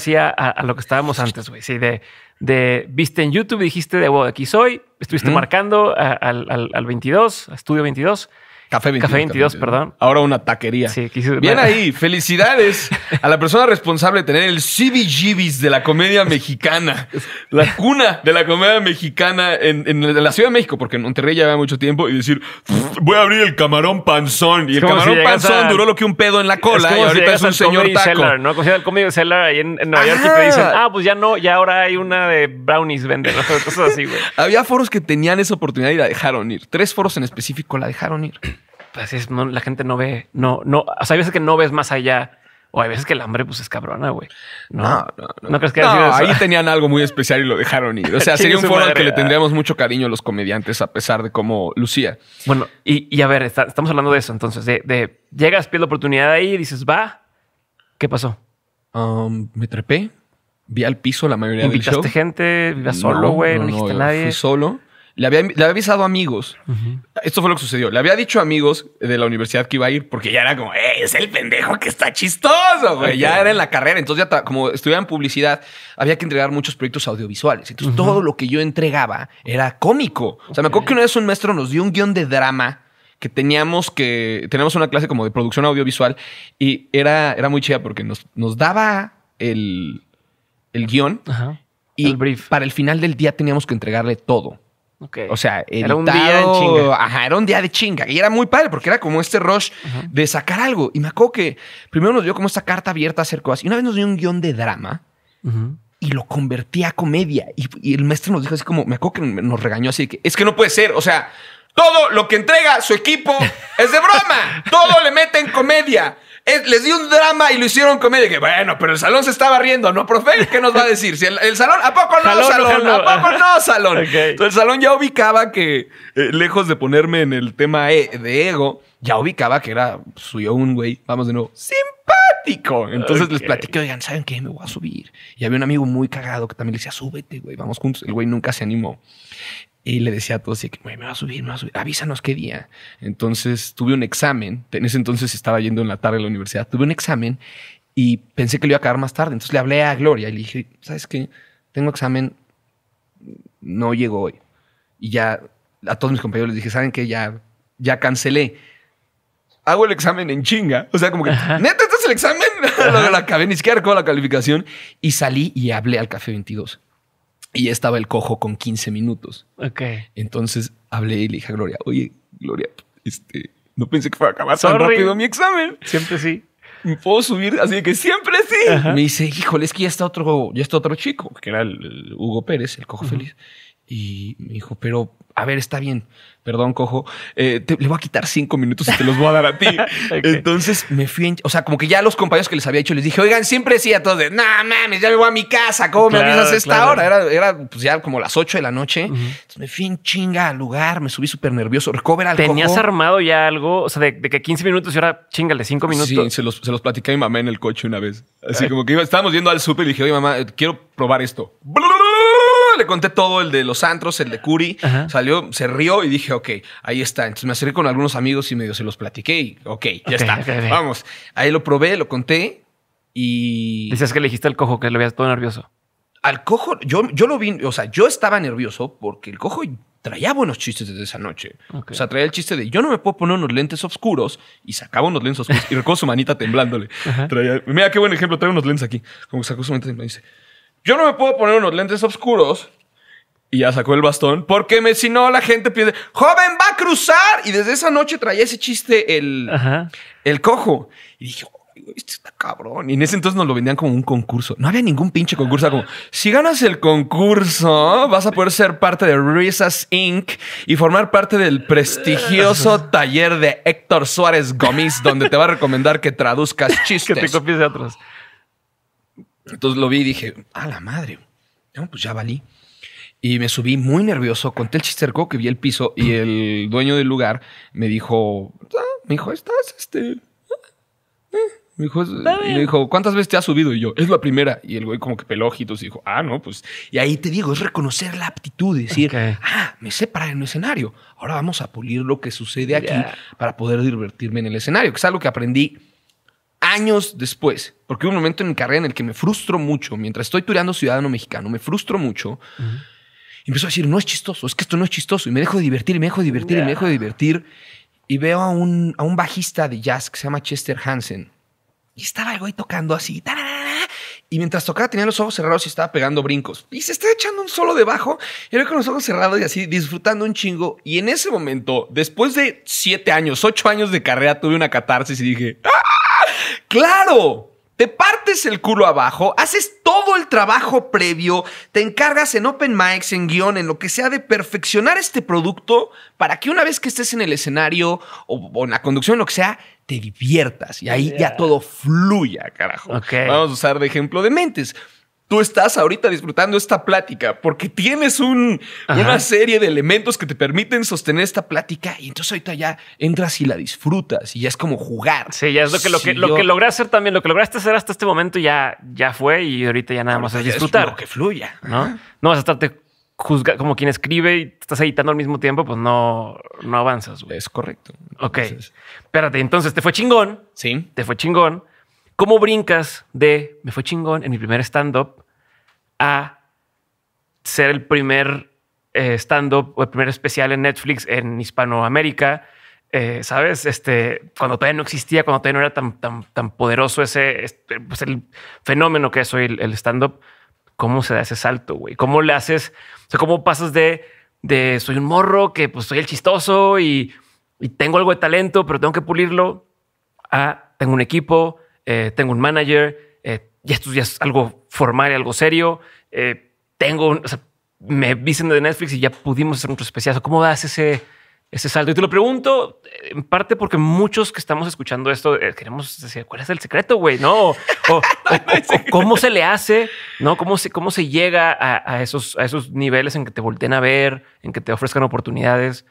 Speaker 1: a lo que estábamos antes, güey. Sí, de de viste en YouTube y dijiste, de wow aquí soy, estuviste marcando al, al, 22, Estudio 22, Café 22.
Speaker 2: perdón. Ahora una taquería. Bien ahí. Felicidades a la persona responsable de tener el CBGBs de la comedia mexicana. La cuna de la comedia mexicana en, la Ciudad de México, porque en Monterrey ya había mucho tiempo y decir, voy a abrir el camarón panzón. Y el camarón panzón duró lo que un pedo en la cola y ahorita es un señor taco. ¿no?
Speaker 1: Como el comedy seller ahí en, Nueva York y te dicen, ah, pues ya no, ya ahora hay una de brownies vender [LAUGHS] cosas así, güey.
Speaker 2: había foros que tenían esa oportunidad y la dejaron ir. Tres foros en específico la dejaron ir. Pues es, la
Speaker 1: gente no ve, no, no, o sea, hay veces que no ves más allá. O hay veces que el hambre, pues es cabrona, güey. No, no, no. crees que ahí
Speaker 2: tenían algo muy especial y lo dejaron ir. O sea, [LAUGHS] sería un foro al que le tendríamos mucho cariño a los comediantes, a pesar de cómo lucía. Bueno, y, a ver, estamos hablando de eso. Entonces,
Speaker 1: de, llegas, pierdes la oportunidad ahí y dices, va,
Speaker 2: ¿qué pasó? Um, me trepé, vi al piso la mayoría del show. ¿Invitaste gente? ¿Vivías solo, güey? No, dijiste nadie? Fui solo. Le había, le había avisado amigos. Esto fue lo que sucedió. Le había dicho a amigos de la universidad que iba a ir porque ya era como, eh, es el pendejo que está chistoso, Ya era en la carrera. Entonces, ya como estudiaba en publicidad, había que entregar muchos proyectos audiovisuales. Entonces, todo lo que yo entregaba era cómico. O sea, me acuerdo que una vez un maestro nos dio un guión de drama que teníamos que, teníamos una clase como de producción audiovisual y era, muy chida porque nos, daba el, guión y para el final del día teníamos que entregarle todo. Okay. O sea, era un día Ajá, era un día de chinga. Y era muy padre porque era como este rush de sacar algo. Y me acuerdo que primero nos dio como esta carta abierta a hacer cosas. Y una vez nos dio un guión de drama y lo convertía a comedia. Y, el maestro nos dijo así como, me acuerdo que nos regañó así que es que no puede ser. O sea, todo lo que entrega su equipo es de broma. todo le mete en comedia les di un drama y lo hicieron comedia. Que bueno, pero el salón se estaba riendo, ¿no, profe? ¿Qué nos va a decir? Si el, salón, ¿a poco no, salón? ¿A poco no, salón? el salón ya ubicaba que, eh, lejos de ponerme en el tema e, de ego, ya ubicaba que era pues, suyo un güey, vamos de nuevo, simpático. Entonces les platiqué, oigan, ¿saben qué? Me voy a subir. Y había un amigo muy cagado que también le decía, súbete, güey, vamos juntos. El güey nunca se animó. Y le decía a todos me va a subir, me va a subir, avísanos qué día. Entonces tuve un examen, en ese entonces estaba yendo en la tarde a la universidad, tuve un examen y pensé que lo iba a acabar más tarde. Entonces le hablé a Gloria y le dije, ¿sabes qué? Tengo examen, no llego hoy. Y ya a todos mis compañeros les dije, ¿saben qué? Ya, ya cancelé. Hago el examen en chinga. O sea, como que, neta, este es el examen. [LAUGHS] lo, lo acabé, ni siquiera recuerdo la calificación. Y salí y hablé al Café 22 y ya estaba el cojo con 15 minutos. Ok. Entonces hablé y le dije a Gloria, oye, Gloria, este, no pensé que fuera a acabar tan rápido mi examen. Siempre sí. puedo subir? Así que siempre sí. Me dice, híjole, es que ya está otro, ya está otro chico, que era el, Hugo Pérez, el cojo feliz. Y me dijo, pero a ver, está bien, perdón, cojo, eh, te, le voy a quitar cinco minutos y te los voy a dar a ti. [LAUGHS] Entonces me fui, o sea, como que ya los compañeros que les había hecho les dije, oigan, siempre sí a todos de, no mames, ya me voy a mi casa, ¿cómo me avisas a esta hora? Era, pues ya como las ocho de la noche. Entonces me fui en chinga al lugar, me subí súper nervioso, ¿Tenías
Speaker 1: armado ya algo? O sea, de, que 15
Speaker 2: minutos y ahora de cinco minutos. Sí, se los, se los platicé a mi mamá en el coche una vez. Así como que estábamos yendo al súper y dije, oye, mamá, quiero probar esto conté todo, el de los antros, el de Curi. Salió, se rió y dije, ok, ahí está. Entonces me acerqué con algunos amigos y medio se los platiqué y, ok, ya está. Vamos. Ahí lo probé, lo conté y. Dices que le dijiste al cojo que le veías todo nervioso. Al cojo, yo, yo lo vi, o sea, yo estaba nervioso porque el cojo traía buenos chistes desde esa noche. O sea, traía el chiste de yo no me puedo poner unos lentes oscuros y sacaba unos lentes oscuros y recuerdo su manita temblándole. mira qué buen ejemplo, trae unos lentes aquí. Como sacó su manita y me dice, yo no me puedo poner unos lentes oscuros y ya sacó el bastón, porque me, si no la gente pide joven va a cruzar. Y desde esa noche traía ese chiste el, el cojo. Y dije, este está cabrón. Y en ese entonces nos lo vendían como un concurso. No había ningún pinche concurso. Era como, si ganas el concurso, vas a poder ser parte de Risas Inc. y formar parte del prestigioso [LAUGHS] taller de Héctor Suárez Gómez, donde te va a recomendar que traduzcas chistes. [LAUGHS] que te copies de otros. Entonces lo vi y dije, a la madre. No, pues ya valí. Y me subí muy nervioso, conté el chisterco que vi el piso y el dueño del lugar me dijo, ah, me dijo, estás este...
Speaker 1: Eh?".
Speaker 2: Me dijo, ¿cuántas veces te has subido? Y yo, es la primera. Y el güey como que peló y dijo, ah, no, pues... Y ahí te digo, es reconocer la aptitud, decir, ah, me sé parar en un escenario. Ahora vamos a pulir lo que sucede aquí para poder divertirme en el escenario, que es algo que aprendí años después, porque hubo un momento en mi carrera en el que me frustro mucho, mientras estoy tureando Ciudadano Mexicano, me frustro mucho Empezó a decir, no es chistoso, es que esto no es chistoso. Y me dejo de divertir, y me dejo de divertir, y me dejo de divertir. Y veo a un, a un bajista de jazz que se llama Chester Hansen. Y estaba el güey tocando así. y mientras tocaba tenía los ojos cerrados y estaba pegando brincos. Y se estaba echando un solo debajo. Y era con los ojos cerrados y así disfrutando un chingo. Y en ese momento, después de siete años, ocho años de carrera, tuve una catarsis y dije, ¡Ah! ¡Claro! Te partes el culo abajo, haces todo el trabajo previo, te encargas en open mics, en guión, en lo que sea de perfeccionar este producto para que una vez que estés en el escenario o, en la conducción, lo que sea, te diviertas y ahí ya todo fluya, carajo. Vamos a usar de ejemplo de mentes tú estás ahorita disfrutando esta plática porque tienes una serie de elementos que te permiten sostener esta plática y entonces ahorita ya entras y la disfrutas y ya es como jugar. Sí, ya es lo que, lo
Speaker 1: que, hacer también, lo que lograste hacer hasta este momento ya,
Speaker 2: ya fue y
Speaker 1: ahorita ya nada más es disfrutar. Es lo que fluya. ¿no? no vas a estarte juzgando como quien escribe y estás editando al mismo tiempo, pues no, no avanzas. Es correcto. Ok. Espérate, entonces te fue chingón. Sí. Te fue chingón ¿Cómo brincas de me fue chingón en mi primer stand-up a ser el primer eh, stand-up o el primer especial en Netflix en Hispanoamérica? Eh, ¿Sabes? Este, cuando todavía no existía, cuando todavía no era tan, tan, poderoso ese, este, pues, el fenómeno que es hoy el, stand-up, ¿cómo se da ese salto, güey? ¿Cómo le haces? O sea, ¿cómo pasas de, de soy un morro, que pues soy el chistoso y, y tengo algo de talento, pero tengo que pulirlo, a tengo un equipo, eh, tengo un manager, eh, ya esto ya es algo formal y algo serio, eh, tengo, me dicen de Netflix y ya pudimos hacer un especial. ¿Cómo das ese, ese salto? Y te lo pregunto en parte porque muchos que estamos escuchando esto queremos decir, ¿cuál es el secreto, güey? No, o, [LAUGHS] cómo se le hace, ¿no? ¿Cómo se, cómo se llega a, a, esos, niveles en que te volteen a ver, en que te ofrezcan oportunidades?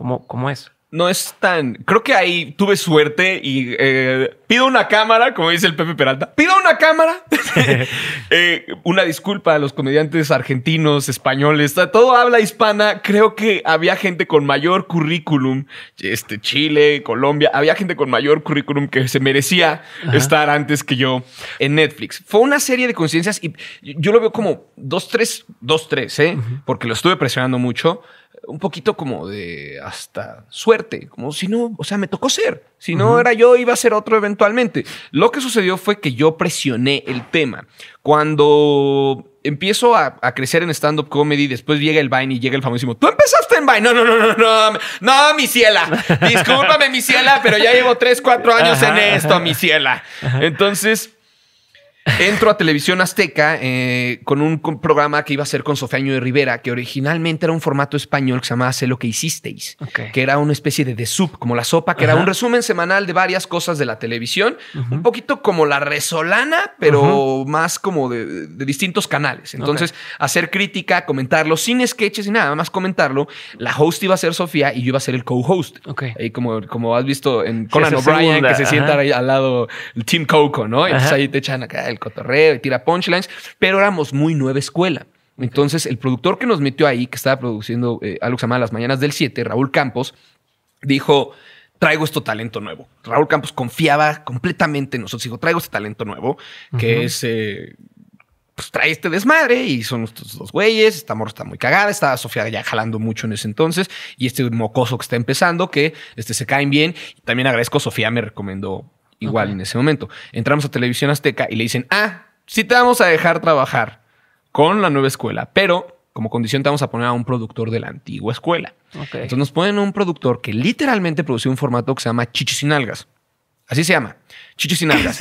Speaker 1: cómo es?
Speaker 2: no es tan. Creo que ahí tuve suerte y eh, pido una cámara, como dice el Pepe Peralta. Pido una cámara. [LAUGHS] Eh, una disculpa a los comediantes argentinos, españoles, todo habla hispana. Creo que había gente con mayor currículum, este, Chile, Colombia, había gente con mayor currículum que se merecía estar antes que yo en Netflix. Fue una serie de conciencias y yo lo veo como dos, tres, dos, tres, ¿eh? porque lo estuve presionando mucho un poquito como de hasta suerte, como si no, o sea, me tocó ser, si no era yo, iba a ser otro eventualmente. Lo que sucedió fue que yo presioné el tema. Cuando empiezo a, crecer en stand-up comedy, después llega el Vine y llega el famosísimo, tú empezaste en Vine, no, no, no, no, no, no, mi ciela, [LAUGHS] discúlpame mi ciela, pero ya llevo tres cuatro años en esto, mi ciela. Entonces Entro a Televisión Azteca eh, con un programa que iba a ser con Sofíaño de Rivera, que originalmente era un formato español que se llamaba hacer lo que hicisteis, que era una especie de, de Soup, como la sopa, que era un resumen semanal de varias cosas de la televisión, un poquito como la resolana, pero más como de, distintos canales. Entonces, hacer crítica, comentarlo, sin sketches y nada más comentarlo. La host iba a ser Sofía y yo iba a ser el co-host. Okay. Y como, como has visto en Conan O'Brien, que se sienta ahí al lado el Team Coco, ¿no? Entonces ahí te echan acá el el cotorreo y tira punchlines, pero éramos muy nueva escuela. Entonces, el productor que nos metió ahí, que estaba produciendo eh, algo que se llama Las Mañanas del 7, Raúl Campos, dijo, traigo este talento nuevo. Raúl Campos confiaba completamente en nosotros. Dijo, traigo este talento nuevo, que es... Eh, pues trae este desmadre y son estos dos güeyes. Esta morra está muy cagada. Estaba Sofía ya jalando mucho en ese entonces y este mocoso que está empezando que este, se caen bien. También agradezco. Sofía me recomendó igual en ese momento. Entramos a Televisión Azteca y le dicen, ah, sí te vamos a dejar trabajar con la nueva escuela, pero como condición te vamos a poner a un productor de la antigua escuela. Entonces nos ponen a un productor que literalmente produció un formato que se llama Chichis sin algas. Así se llama. Chichis sin algas.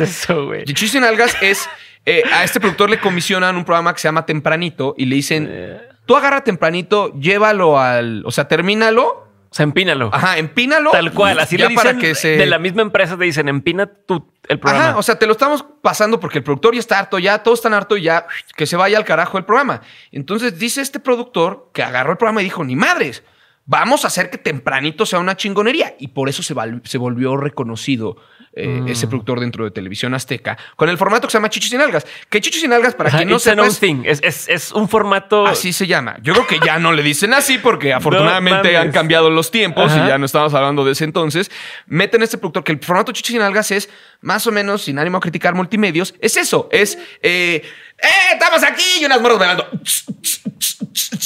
Speaker 2: Chichis sin algas es... Eh, a este productor le comisionan un programa que se llama Tempranito y le dicen, eh. tú agarra Tempranito, llévalo al... O sea, termínalo empínalo. Ajá, empínalo. Tal cual, así que de la misma empresa te dicen, empina tu, el programa. Ajá, o sea, te lo estamos pasando porque el productor ya está harto, ya todos están harto y ya que se vaya al carajo el programa. Entonces dice este productor que agarró el programa y dijo, ni madres, vamos a hacer que tempranito sea una chingonería. Y por eso se volvió reconocido eh, ese mm. productor dentro de Televisión Azteca, con el formato que se llama Chichis sin Algas. Que Chichis sin Algas, para que quien no sepa... Es, es, es, un formato... Así se llama. Yo creo que ya no le dicen así porque afortunadamente han cambiado los tiempos y ya no estamos hablando de ese entonces. Meten este productor, que el formato Chichis sin Algas es más o menos, sin ánimo a criticar multimedios, es eso, es... Eh, ¡Eh, estamos aquí! Y unas morros bailando.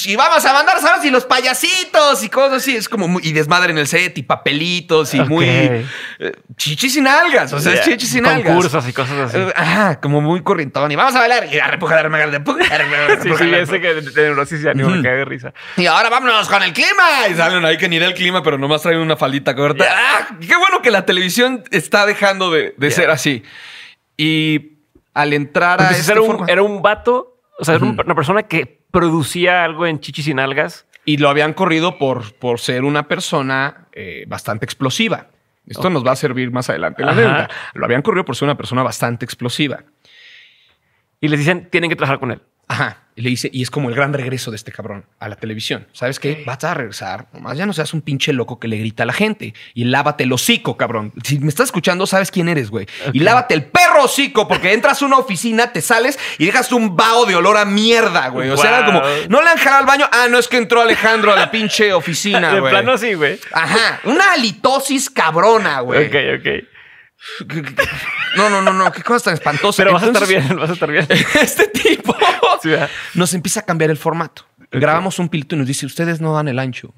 Speaker 2: Y vamos a mandar, ¿sabes? Y los payasitos y cosas así. Es como y desmadre en el set y papelitos y muy chichi eh, chichis sin algas. O sea, chichis sin algas. Concursos y cosas así. Eh, ajá, como muy corrientón. Y vamos a bailar y a repujar a repujarme. [LAUGHS] sí, sí, ese que de neurosis ya ni de risa. Y ahora vámonos con el clima. Y salen ahí que ni da el clima, pero nomás traen una faldita corta. Ah, qué bueno que la televisión está dejando de, ser así. Y al entrar a. era, un, era vato, o sea, era una persona que producía algo en chichis y nalgas. Y lo habían corrido por, por ser una persona eh, bastante explosiva. Esto nos va a servir más adelante la deuda. Lo habían corrido por ser una persona bastante explosiva. Y les dicen, tienen que trabajar con él. Ajá. Y le dice, y es como el gran regreso de este cabrón a la televisión. ¿Sabes qué? Vas a regresar. Nomás ya no seas un pinche loco que le grita a la gente. Y lávate el hocico, cabrón. Si me estás escuchando, sabes quién eres, güey. Y lávate el perro hocico, porque entras a una oficina, te sales y dejas un vaho de olor a mierda, güey. O sea, como, no le han jalado al baño. Ah, no es que entró Alejandro a la pinche oficina, [LAUGHS] güey. de plano sí, güey. Ajá. Una halitosis cabrona, güey. Ok, ok. No, no, no, no, qué cosa tan espantosa. Pero vas a estar bien, vas a estar bien. [LAUGHS] Este tipo nos empieza a cambiar el formato. Grabamos un pilito y nos dice, ustedes no dan el ancho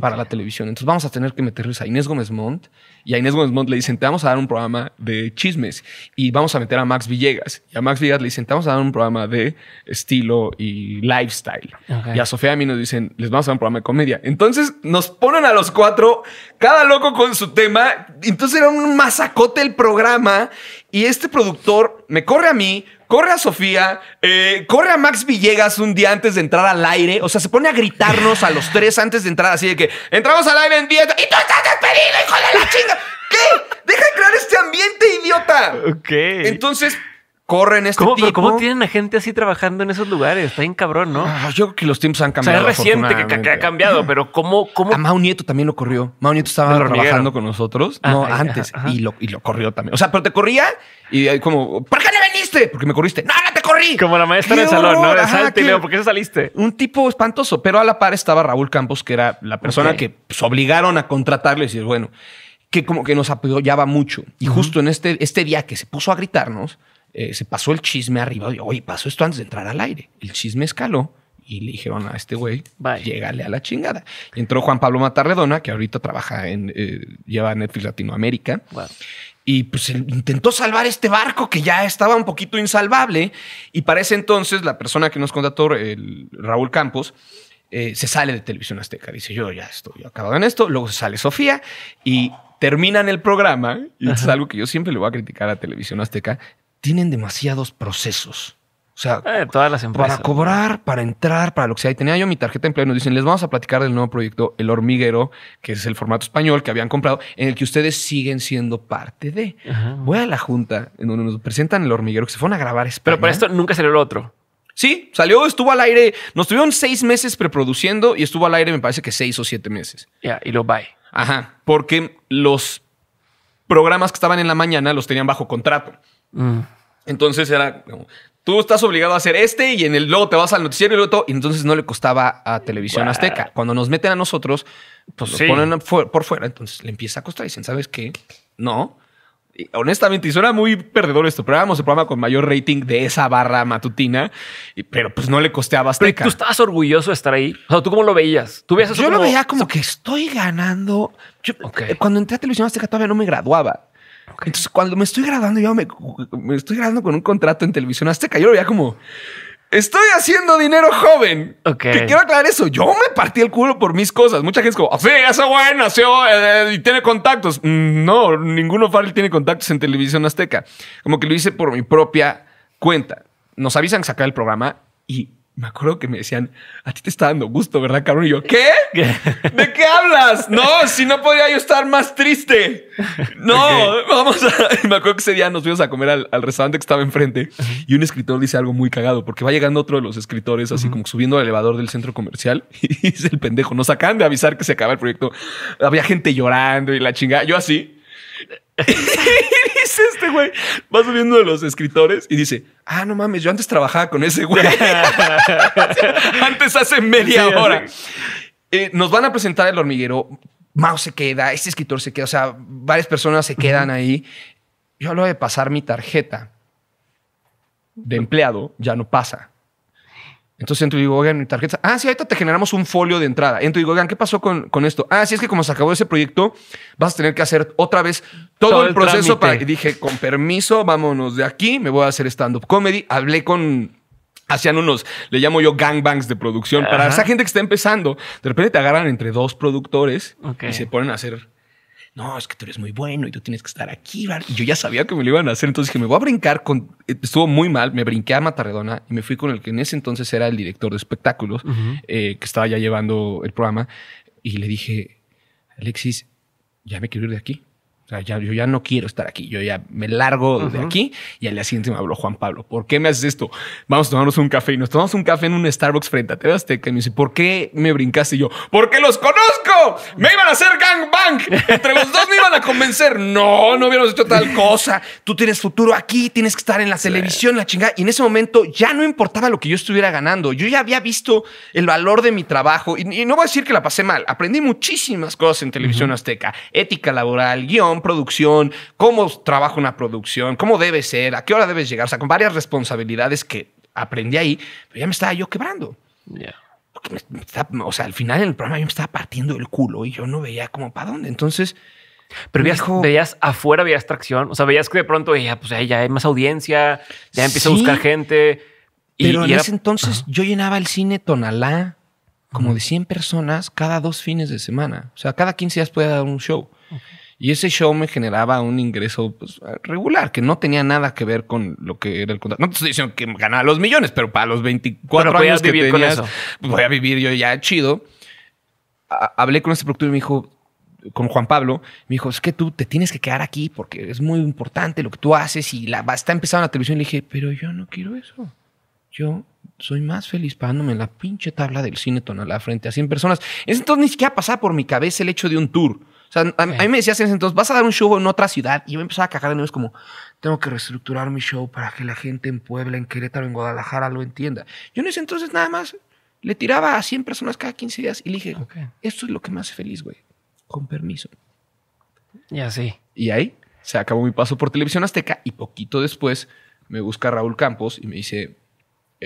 Speaker 2: para la televisión. Entonces vamos a tener que meterles a Inés Gómez Montt y a Inés Gómez Montt le dicen, te vamos a dar un programa de chismes y vamos a meter a Max Villegas. Y a Max Villegas le dicen, te vamos a dar un programa de estilo y lifestyle. Y a Sofía a mí nos dicen, les vamos a dar un programa de comedia. Entonces nos ponen a los cuatro, cada loco con su tema. Entonces era un masacote el programa y este productor me corre a mí, corre a Sofía, eh, corre a Max Villegas un día antes de entrar al aire. O sea, se pone a gritarnos a los tres antes de entrar, así de que entramos al aire en 10 y tú estás despedido, hijo de la chinga. ¿Qué? Deja crear este ambiente, idiota. Ok. Entonces, corren este ¿Cómo, ¿Cómo tienen a
Speaker 1: gente así trabajando en esos lugares? Está bien cabrón, ¿no? Ah, yo creo que los tiempos han cambiado. O es reciente que, ha
Speaker 2: cambiado, pero ¿cómo? cómo... A Mau Nieto también lo corrió. Mau Nieto estaba trabajando con nosotros. no, antes. Y, lo, y lo corrió también. O sea, pero te corría y como, ¿por qué no veniste? Porque me corriste. ¡No, no te corrí! Como la maestra del salón, ¿no? ¿por qué saliste? Un tipo espantoso. Pero a la par estaba Raúl Campos, que era la persona que se pues, obligaron a contratarle y decir, bueno que como que nos apoyaba mucho. Y justo en este, este día que se puso a gritarnos, eh, se pasó el chisme arriba. y Oye, pasó esto antes de entrar al aire. El chisme escaló y le dijeron a este güey, llégale a la chingada. Entró Juan Pablo Matarredona, que ahorita trabaja en, eh, lleva Netflix Latinoamérica. Y pues intentó salvar este barco que ya estaba un poquito insalvable. Y para ese entonces, la persona que nos contrató, el Raúl Campos, eh, se sale de Televisión Azteca. Dice, yo ya estoy acabado en esto. Luego se sale Sofía y terminan el programa. Y es algo que yo siempre le voy a criticar a Televisión Azteca tienen demasiados procesos. O sea, eh, todas las empresas. Para cobrar, para entrar, para lo que sea. Y tenía yo mi tarjeta de empleo y nos dicen, les vamos a platicar del nuevo proyecto El Hormiguero, que es el formato español que habían comprado, en el que ustedes siguen siendo parte de. Voy a la junta en donde nos presentan El Hormiguero, que se fueron a grabar España. Pero para esto nunca salió el otro. Sí, salió, estuvo al aire. Nos tuvieron seis meses preproduciendo y estuvo al aire, me parece que seis o siete meses. Ya, y lo bye. Ajá, porque los programas que estaban en la mañana los tenían bajo contrato. Mm. Entonces era como, tú estás obligado a hacer este y en el luego te vas al noticiero y luego todo. Y entonces no le costaba a Televisión Azteca. Cuando nos meten a nosotros, pues sí. ponen por fuera. Entonces le empieza a costar. Y dicen, ¿sabes qué? No. honestamente, y suena muy perdedor esto, pero éramos el programa con mayor rating de esa barra matutina, pero pues no le costeaba Azteca. tú estabas orgulloso de estar ahí. O ¿tú cómo lo veías? ¿Tú Yo lo veía como que estoy ganando. Eh, cuando entré a Televisión Azteca todavía no me graduaba. Entonces, cuando me estoy grabando yo me, estoy grabando con un contrato en televisión azteca. Yo lo veía como, estoy haciendo dinero joven. Ok, Que quiero aclarar eso. Yo me partí el culo por mis cosas. Mucha gente es como, sí, esa güey nació y tiene contactos. Mm, no, ninguno Farrell tiene contactos en televisión azteca. Como que lo hice por mi propia cuenta. Nos avisan que sacar el programa y me acuerdo que me decían, a ti te está dando gusto, ¿verdad, cabrón? Y yo, ¿qué? ¿De qué hablas? No, si no podría yo estar más triste. No, vamos a... [LAUGHS] Me acuerdo que ese día nos fuimos a comer al, al restaurante que estaba enfrente y un escritor dice algo muy cagado porque va llegando otro de los escritores, así como subiendo al elevador del centro comercial [LAUGHS] y dice el pendejo, nos acaban de avisar que se acaba el proyecto. Había gente llorando y la chingada. Yo así y dice este güey, va subiendo de los escritores y dice, ah, no mames, yo antes trabajaba con ese güey. [LAUGHS] antes hace media hora. Eh, nos van a presentar el hormiguero. Mao se queda, este escritor se queda, o sea, varias personas se quedan ahí. Yo hablo de pasar mi tarjeta de empleado, ya no pasa. Entonces entro y digo, oigan, mi tarjeta. Ah, sí, ahorita te generamos un folio de entrada. Entro y digo, oigan, ¿qué pasó con, esto? Ah, sí, es que como se acabó ese proyecto, vas a tener que hacer otra vez todo, el, proceso. Para... Y dije, con permiso, vámonos de aquí, me voy a hacer stand-up comedy. Hablé con hacían unos, le llamo yo gangbangs de producción. Para esa gente que está empezando, de repente te agarran entre dos productores y se ponen a hacer no, es que tú eres muy bueno y tú tienes que estar aquí. Y yo ya sabía que me lo iban a hacer, entonces dije, me voy a brincar con... Estuvo muy mal, me brinqué a Matarredona y me fui con el que en ese entonces era el director de espectáculos, eh, que estaba ya llevando el programa, y le dije, Alexis, ya me quiero ir de aquí yo ya no quiero estar aquí, yo ya me largo de aquí y al día siguiente me habló Juan Pablo, ¿por qué me haces esto? Vamos a tomarnos un café y nos tomamos un café en un Starbucks frente a TV Azteca y me dice, ¿por qué me brincaste? yo, porque los conozco, me iban a hacer gangbang, entre los dos me iban a convencer, no, no hubiéramos hecho tal cosa, tú tienes futuro aquí, tienes que estar en la televisión, la chingada, y en ese momento ya no importaba lo que yo estuviera ganando, yo ya había visto el valor de mi trabajo y, no voy a decir que la pasé mal, aprendí muchísimas cosas en televisión azteca, ética laboral, guión, producción, cómo trabaja una producción, cómo debe ser, a qué hora debes llegar, o sea, con varias responsabilidades que aprendí ahí, pero ya me estaba yo quebrando. o sea, al final en el programa yo me estaba partiendo el culo y yo no veía como para dónde. Entonces, pero veías, afuera,
Speaker 1: veías tracción. O sea, veías que de pronto ya, pues, ya hay más audiencia, ya empieza a buscar gente.
Speaker 2: Pero y, en ese entonces yo llenaba el cine Tonalá como de 100 personas cada dos fines de semana. O sea, cada 15 días podía dar un show. Y ese show me generaba un ingreso pues, regular, que no tenía nada que ver con lo que era el contrato. No te estoy diciendo que ganaba los millones, pero para los 24 años que voy a vivir yo ya chido. Hablé con este productor y me dijo, con Juan Pablo, me dijo, es que tú te tienes que quedar aquí porque es muy importante lo que tú haces y la, está empezando la televisión. Le dije, pero yo no quiero eso. Yo soy más feliz pagándome la pinche tabla del cine la frente a 100 personas. entonces ni siquiera pasaba por mi cabeza el hecho de un tour sea, a, mí me decías entonces, vas a dar un show en otra ciudad. Y yo me empezaba a cagar de nuevo. Es como, tengo que reestructurar mi show para que la gente en Puebla, en Querétaro, en Guadalajara lo entienda. Yo en ese entonces nada más le tiraba a 100 personas cada 15 días y le dije, esto es lo que más hace feliz, güey. Con permiso. Y así. Y ahí se acabó mi paso por Televisión Azteca y poquito después me busca Raúl Campos y me dice,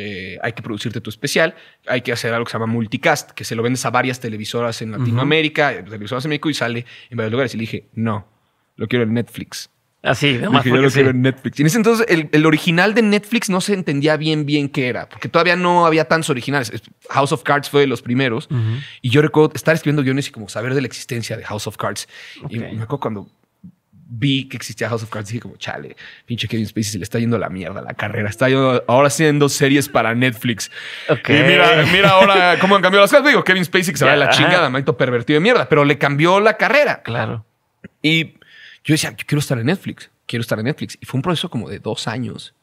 Speaker 2: eh, hay que producirte tu especial, hay que hacer algo que se llama multicast, que se lo vendes a varias televisoras en Latinoamérica, eh, televisoras en México y sale en varios lugares. Y dije, no, lo quiero en Netflix. Así, ah, yo lo quiero en Netflix. Y en ese entonces el, original de Netflix no se entendía bien bien qué era, porque todavía no había tantos originales. House of Cards fue de los primeros. Y yo recuerdo estar escribiendo guiones y como saber de la existencia de House of Cards. Y me acuerdo cuando vi que existía House of Cards, dije como, chale, pinche Kevin Spacey se le está yendo la mierda la carrera. Está yendo, ahora haciendo series para Netflix. Y mira, mira ahora cómo han cambiado las cosas. Digo, Kevin Spacey que se va de la chingada, maldito pervertido de mierda, pero le cambió la carrera. Claro. Y yo decía, yo quiero estar en Netflix, quiero estar en Netflix. Y fue un proceso como de dos años.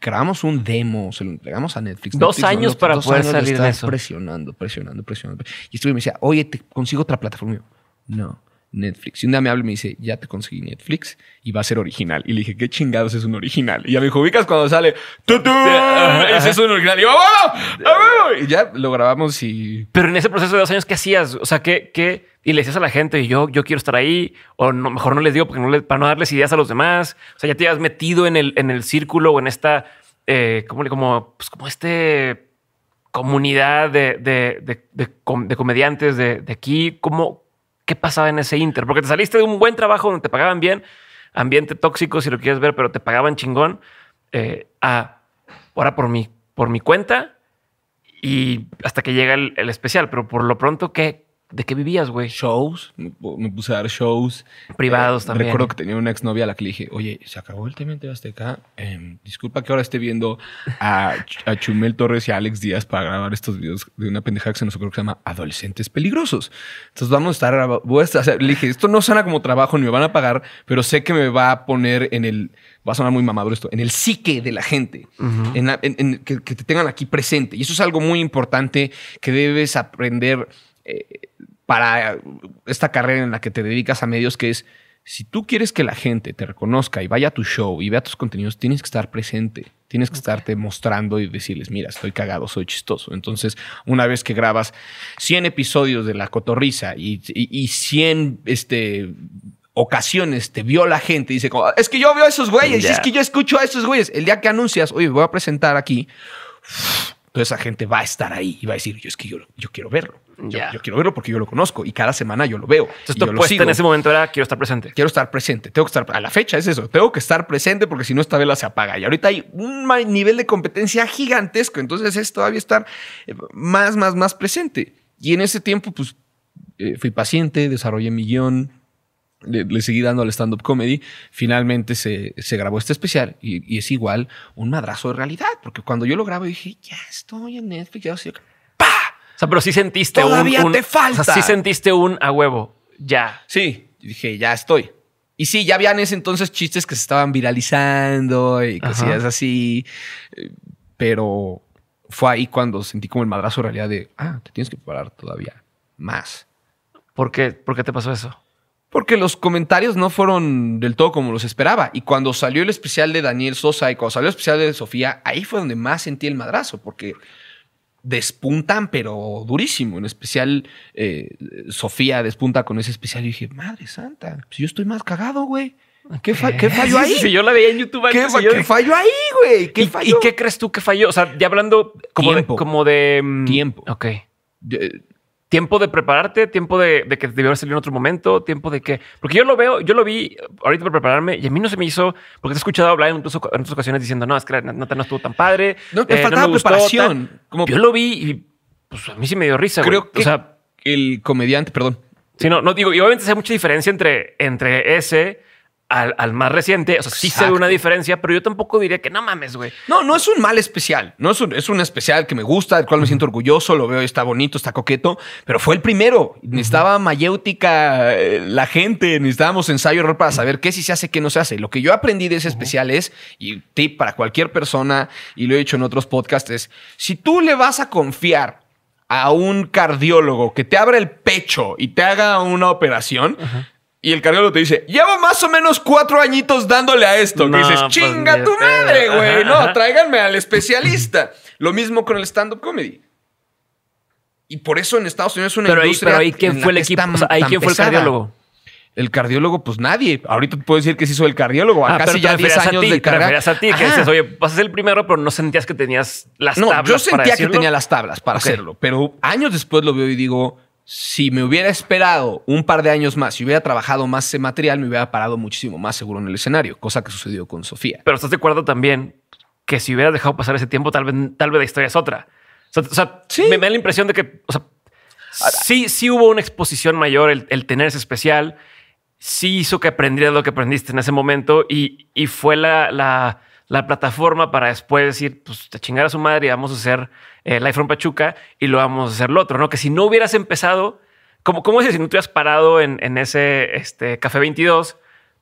Speaker 2: Creamos un demo, se lo entregamos a Netflix. Dos años para poder salir de eso. Presionando, presionando, presionando. Y estuve y me decía, oye, te consigo otra plataforma. no Netflix. Y un día me habla y me dice, ya te conseguí Netflix y va a ser original. Y le dije, ¿qué chingados es un original? Y ya me dijo, ubicas cuando sale, tú [LAUGHS] Ese es un original. ¡Ah, ¡Ah, y ya lo grabamos y...
Speaker 1: Pero en ese proceso de dos años, ¿qué hacías? O sea, ¿qué...? y le decías a la gente, yo, yo quiero estar ahí, o mejor no les digo no para no darles ideas a los demás. O sea, ya te habías metido en el, en el círculo o en esta, eh, como, como, pues, como este comunidad de, de comediantes de, aquí. ¿Cómo, ¿Qué pasaba en ese Inter? Porque te saliste de un buen trabajo donde te pagaban bien, ambiente tóxico si lo quieres ver, pero te pagaban chingón, eh, a ahora por mi, por mi cuenta y hasta que llega el, el especial. Pero por lo pronto, ¿qué,
Speaker 2: ¿De qué vivías, güey? Shows. Me puse a dar shows. Privados eh, también. Recuerdo que tenía una exnovia a la que le dije, oye, se acabó el tema de Azteca. Em, disculpa que ahora esté viendo a, Chumel Torres y a Alex Díaz para grabar estos videos de una pendeja que se nos ocurre que se llama Adolescentes Peligrosos. Entonces vamos a estar... le dije, esto no suena como trabajo ni me van a pagar, pero sé que me va a poner en el... Va a sonar muy mamado esto. En el psique de la gente. en, que, te tengan aquí presente. Y eso es algo muy importante que debes aprender eh, para esta carrera en la que te dedicas a medios, que es, si tú quieres que la gente te reconozca y vaya a tu show y vea tus contenidos, tienes que estar presente, tienes que estarte mostrando y decirles, mira, estoy cagado, soy chistoso. Entonces, una vez que grabas 100 episodios de La Cotorriza y, 100 este, ocasiones te vio la gente y dice, es que yo veo a esos güeyes, es que yo escucho a esos güeyes, el día que anuncias, oye, voy a presentar aquí, toda esa gente va a estar ahí y va a decir, yo es que yo, yo quiero verlo. Yo, quiero verlo porque yo lo conozco y cada semana yo lo veo. Entonces, estoy en ese momento era quiero estar presente. Quiero estar presente. Tengo que estar a la fecha, es eso. Tengo que estar presente porque si no, esta vela se apaga. Y ahorita hay un nivel de competencia gigantesco. Entonces, es todavía estar eh, más, más, más presente. Y en ese tiempo, pues eh, fui paciente, desarrollé mi guión. Le, seguí dando al stand-up comedy. Finalmente se, grabó este especial y, es igual un madrazo de realidad, porque cuando yo lo grabo dije, ya estoy en Netflix, ya o sea, pero sí sentiste un. te falta. O sea, sí
Speaker 1: sentiste un a huevo. Ya. Sí. Dije, ya estoy.
Speaker 2: Y sí, ya habían en ese entonces chistes que se estaban viralizando y cosillas así. Eh, pero fue ahí cuando sentí como el madrazo en realidad de, ah, te tienes que preparar todavía más. ¿Por qué? ¿Por qué te pasó eso? Porque los comentarios no fueron del todo como los esperaba. Y cuando salió el especial de Daniel Sosa y cuando salió el especial de Sofía, ahí fue donde más sentí el madrazo, porque despuntan, pero durísimo. En especial, eh, Sofía despunta con ese especial. Y dije, madre santa, si pues yo estoy más cagado, güey. ¿Qué, [LAUGHS] fallo ahí? Si yo la veía en YouTube ¿Qué, fallo ¿Qué falló ahí, güey? ¿Qué ¿Y, ¿Y qué crees tú que falló? O
Speaker 1: sea, ya hablando como de. Como de mm, Tiempo. Ok. Eh, tiempo de prepararte, tiempo de, que debió salir en otro momento, tiempo de qué? Porque yo lo veo, yo lo vi ahorita para prepararme y a mí no se me hizo, porque te he escuchado hablar en otras ocasiones diciendo, no, es que la no estuvo tan padre. No, te eh, faltaba preparación. como yo lo vi y pues a mí sí me dio risa. Creo que o sea, el comediante, perdón. Sí, no, no digo, y obviamente hay mucha diferencia entre, entre ese al,
Speaker 2: más reciente, o sea, sí se ve una
Speaker 1: diferencia, pero yo tampoco diría que no mames, güey.
Speaker 2: No, no es un mal especial. No es un, especial que me gusta, del cual me siento orgulloso, lo veo, está bonito, está coqueto, pero fue el primero. Necesitaba mayéutica eh, la gente, necesitábamos ensayo error para saber qué sí se hace, qué no se hace. Lo que yo aprendí de ese especial es, y tip para cualquier persona, y lo he dicho en otros podcasts, es si tú le vas a confiar a un cardiólogo que te abra el pecho y te haga una operación, y el cardiólogo te dice, llevo más o menos cuatro añitos dándole a esto. Y dices, pues chinga tu madre, güey. No, tráiganme al especialista. Lo mismo con el stand-up comedy. Y por eso en Estados Unidos es una industria... Ahí, pero quién fue el equipo, ahí quién fue el cardiólogo. El cardiólogo, pues nadie. Ahorita te puedo decir que se hizo el cardiólogo. Ah, ya 10 años ti, de carrera. Te a ti, que dices,
Speaker 1: oye, vas a ser el primero, pero no sentías que tenías las tablas no, Yo sentía que tenía las
Speaker 2: tablas para hacerlo, pero años después lo veo y digo, si me hubiera esperado un par de años más, y hubiera trabajado más ese material, me hubiera parado muchísimo más seguro en el escenario, cosa que sucedió con Sofía. Pero estás de
Speaker 1: acuerdo también
Speaker 2: que si hubiera dejado pasar ese tiempo, tal vez,
Speaker 1: tal vez la historia es otra. O sea, me, me, da la impresión de que o sea, sí, sí hubo una exposición mayor, el, el, tener ese especial, sí hizo que aprendieras lo que aprendiste en ese momento y, y fue la, la la plataforma para después decir, pues te chingar a su madre y vamos a hacer eh, Life from Pachuca y lo vamos a hacer lo otro, ¿no? Que si no hubieras empezado, como, como es si no te hubieras parado en, ese este, Café 22,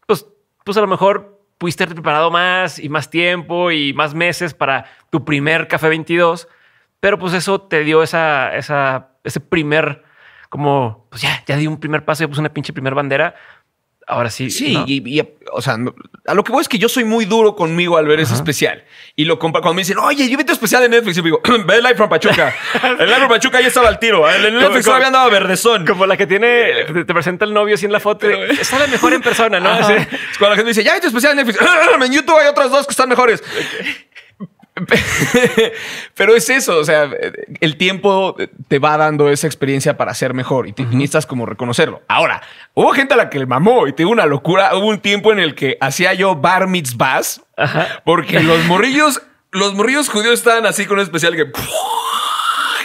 Speaker 1: pues, pues a lo mejor pudiste haber preparado más y más tiempo y más meses para tu primer Café 22, pero pues eso te dio esa, esa, ese primer, como,
Speaker 2: pues ya, ya di un primer paso, ya puse una pinche primera bandera, Ahora sí. Sí, y, o sea, a lo que voy es que yo soy muy duro conmigo al ver ese especial. Y lo compro cuando me dicen, oye, yo vi tu especial de Netflix. Y digo, [CLEARS THROAT] ve Live from Pachuca. [LAUGHS] el Live from Pachuca ya estaba al tiro. ¿eh? El Netflix todavía andaba verdezón.
Speaker 1: Como la que tiene, eh, te presenta el novio sin la foto. Está eh, la mejor en persona, ¿no? [LAUGHS] cuando la gente dice,
Speaker 2: ya vi tu especial de Netflix. [LAUGHS] en YouTube hay otras dos que están mejores. [LAUGHS] Pero es eso, o sea, el tiempo te va dando esa experiencia para ser mejor y te necesitas como reconocerlo. Ahora, hubo gente a la que le mamó y te una locura. Hubo un tiempo en el que hacía yo bar mitzvahs porque [LAUGHS] los morrillos, los morrillos judíos estaban así con un especial que... [LAUGHS]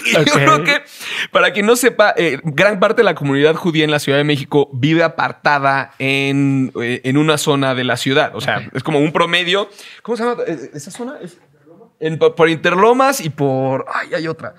Speaker 2: Y yo creo que, para quien no sepa, eh, gran parte de la comunidad judía en la Ciudad de México vive apartada en, eh, una zona de la ciudad. O sea, es como un promedio. ¿Cómo se llama eh, esa zona? Es en, por Interlomas y por. Ay, hay otra.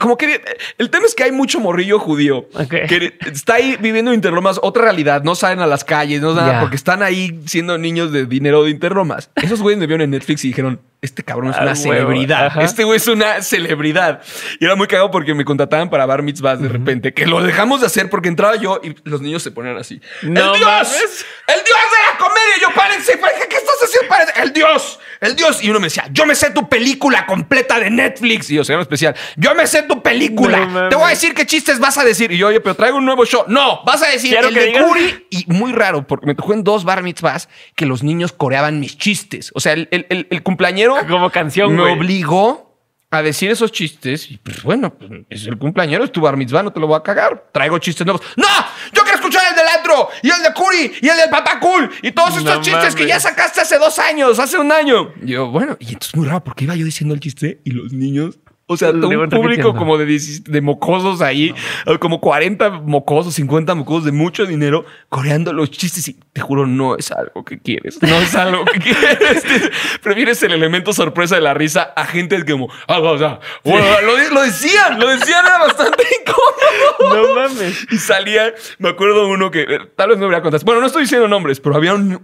Speaker 2: Como que el tema es que hay mucho morrillo judío que está ahí viviendo en Interlomas, otra realidad. No salen a las calles, no nada, porque están ahí siendo niños de dinero de Interlomas. Esos güeyes me vieron en Netflix y dijeron: este cabrón es ah, una celebridad. Este güey es una celebridad. Y era muy cagado porque me contrataban para bar Mitzvah de repente, que lo dejamos de hacer porque entraba yo y los niños se ponían así. ¡El Dios! ¡El Dios de la comedia! Yo, párense, ¿qué estás haciendo? ¡El Dios! ¡El Dios! Y uno me decía, yo me sé tu película completa de Netflix. Y yo, se llama especial, yo me sé tu película. Te voy a decir qué chistes vas a decir. Y yo, oye, pero traigo un nuevo show. No, vas a decir el de Y muy raro, porque me tocó en dos bar mitzvahs que los niños coreaban mis chistes. O sea, el, el cumpleañero [LAUGHS] como canción, me obligó a decir esos chistes y pues bueno, es el cumpleañero, es tu bar no te lo voy a cagar. Traigo chistes nuevos. ¡No! Yo quiero escuchar el del antro y el de Curi y el del papá cool y todos estos chistes que ya sacaste hace dos años, hace un año. Y yo, bueno, y entonces muy raro porque iba yo diciendo el chiste y los niños o sea, un público como de, de mocosos ahí, como 40 mocosos, 50 mocosos de mucho dinero, coreando los chistes. Y te juro, no es algo que quieres. No es algo que [LAUGHS] quieres. Este, prefieres el elemento sorpresa de la risa a gente que como, ah, o sea, lo, decían, lo decían, era bastante [LAUGHS] incómodo. No mames. Y salía, me acuerdo uno que eh, tal vez no hubiera contado. Bueno, no estoy diciendo nombres, pero había uno,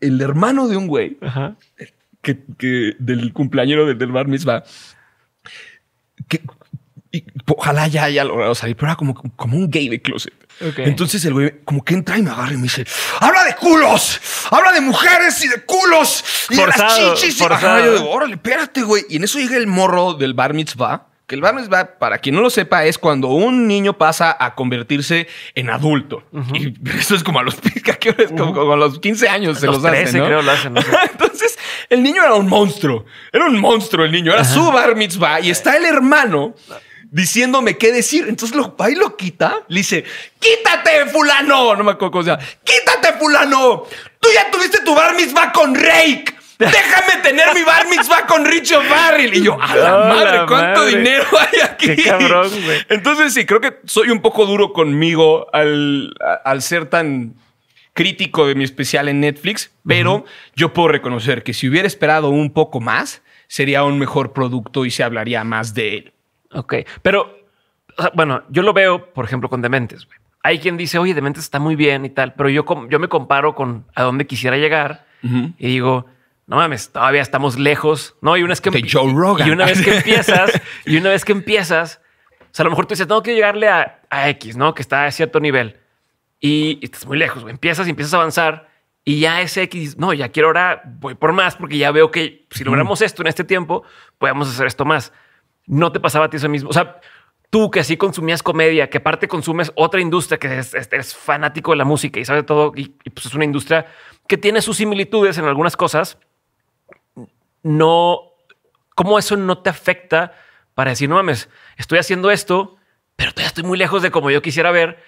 Speaker 2: el hermano de un güey, Que, del cumpleañero del, bar misma que ojalá ya haya logrado salir, pero era como, como un gay de closet. Entonces el güey como que entra y me agarra y me dice, habla de culos, habla de mujeres y de culos y de las chichis. Forzado. Y yo digo, órale, espérate, güey. Y en eso llega el morro del bar mitzvah que el Bar Mitzvah, para quien no lo sepa, es cuando un niño pasa a convertirse en adulto. Y [LAUGHS] eso es como a los, [LAUGHS] ¿qué a los 15 años se los, hacen. [LAUGHS] Entonces, el niño era un monstruo. Era un monstruo el niño. Era su bar mitzvah y está el hermano diciéndome qué decir. Entonces lo, ahí lo quita, le dice, quítate, fulano. No me acuerdo cómo se Quítate, fulano. Tú ya tuviste tu bar mitzvah con reik déjame tener mi bar mitzvah con Rich Barril. Y yo, a la madre, cuánto dinero hay aquí. Entonces, sí, creo que soy un poco duro conmigo al, al ser tan crítico de mi especial en Netflix, pero yo puedo reconocer que si hubiera esperado un poco más, sería un mejor producto y se hablaría más de él. Ok, pero bueno, yo lo
Speaker 1: veo, por ejemplo, con Dementes. Hay quien dice, oye, Dementes está muy bien y tal, pero yo, yo me comparo con a dónde quisiera llegar y digo, no mames, todavía estamos lejos. No, y una vez que,
Speaker 2: Y una vez que [LAUGHS] empiezas,
Speaker 1: y una vez que empiezas, o sea, a lo mejor tú dices, tengo que llegarle a, X, ¿no? Que está a cierto nivel. Y, estás muy lejos, Empiezas y empiezas a avanzar. Y ya ese X, no, ya quiero ahora, voy por más, porque ya veo que si logramos esto en este tiempo, podemos hacer esto más. No te pasaba a ti eso mismo. O sea, tú que así consumías comedia, que aparte consumes otra industria que es, fanático de la música y sabe todo, y, pues es una industria que tiene sus similitudes en algunas cosas, no, cómo eso no te afecta para decir, no mames, estoy haciendo esto, pero todavía estoy muy lejos de como yo quisiera ver,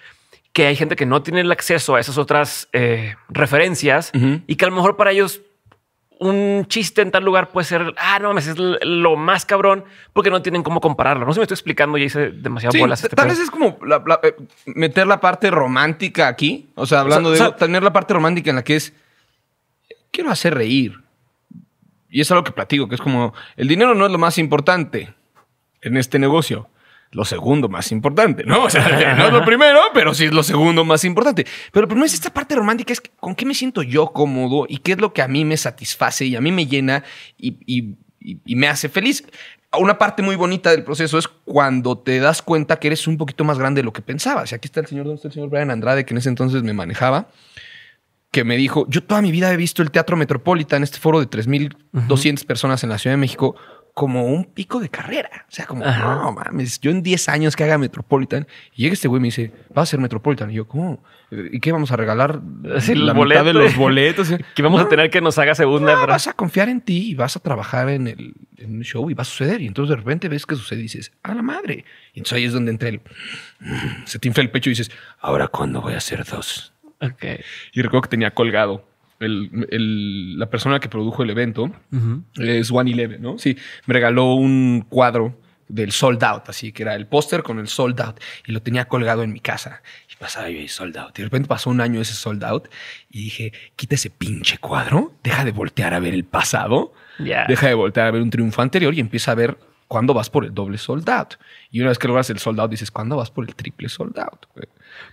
Speaker 1: que hay gente que no tiene el acceso a esas otras eh, referencias y que a lo mejor para ellos un chiste en tal lugar puede ser, ah, no mames, es lo más cabrón porque no tienen cómo compararlo. No sé, me estoy explicando, y hice demasiado bolas. Este tal vez es
Speaker 2: como eh, meter la parte romántica aquí. O sea, hablando de tener la parte romántica en la que es quiero hacer reír y es algo que platico, que es como, el dinero no es lo más importante en este negocio. Lo segundo más importante, ¿no? O sea, [LAUGHS] no es lo primero, pero sí es lo segundo más importante. Pero primero pues, es esta parte romántica, es con qué me siento yo cómodo y qué es lo que a mí me satisface y a mí me llena y, y, me hace feliz una parte muy bonita del proceso es cuando te das cuenta que eres un poquito más grande de lo que pensabas. Y aquí está el señor, ¿dónde está el señor Brian Andrade, que en ese entonces me manejaba? que me dijo, yo toda mi vida he visto el Teatro Metropolitan, este foro de 3.200 mil personas en la Ciudad de México, como un pico de carrera. O sea, como, no mames, yo en 10 años que haga Metropolitan, y llega este güey y me dice, va a ser Metropolitan. Y yo, ¿cómo? ¿Y qué vamos a regalar? la boleta de los boletos.
Speaker 1: ¿eh?". [LAUGHS] que vamos a tener que nos haga segunda.
Speaker 2: vas a confiar en ti y vas a trabajar en el, show y va a suceder. Y entonces de repente ves que sucede y dices, a la madre. Y entonces ahí es donde entra el. Se te el pecho y dices, ¿ahora cuándo voy a hacer dos? Y recuerdo que tenía colgado. la persona que produjo el evento es One Eleven, ¿no? Sí, me regaló un cuadro del sold out, así que era el póster con el sold out y lo tenía colgado en mi casa y pasaba yo y sold out. Y de repente pasó un año ese sold out y dije, quita ese pinche cuadro, deja de voltear a ver el pasado, deja de voltear a ver un triunfo anterior y empieza a ver cuándo vas por el doble sold out. Y una vez que logras el sold out dices, ¿cuándo vas por el triple sold out?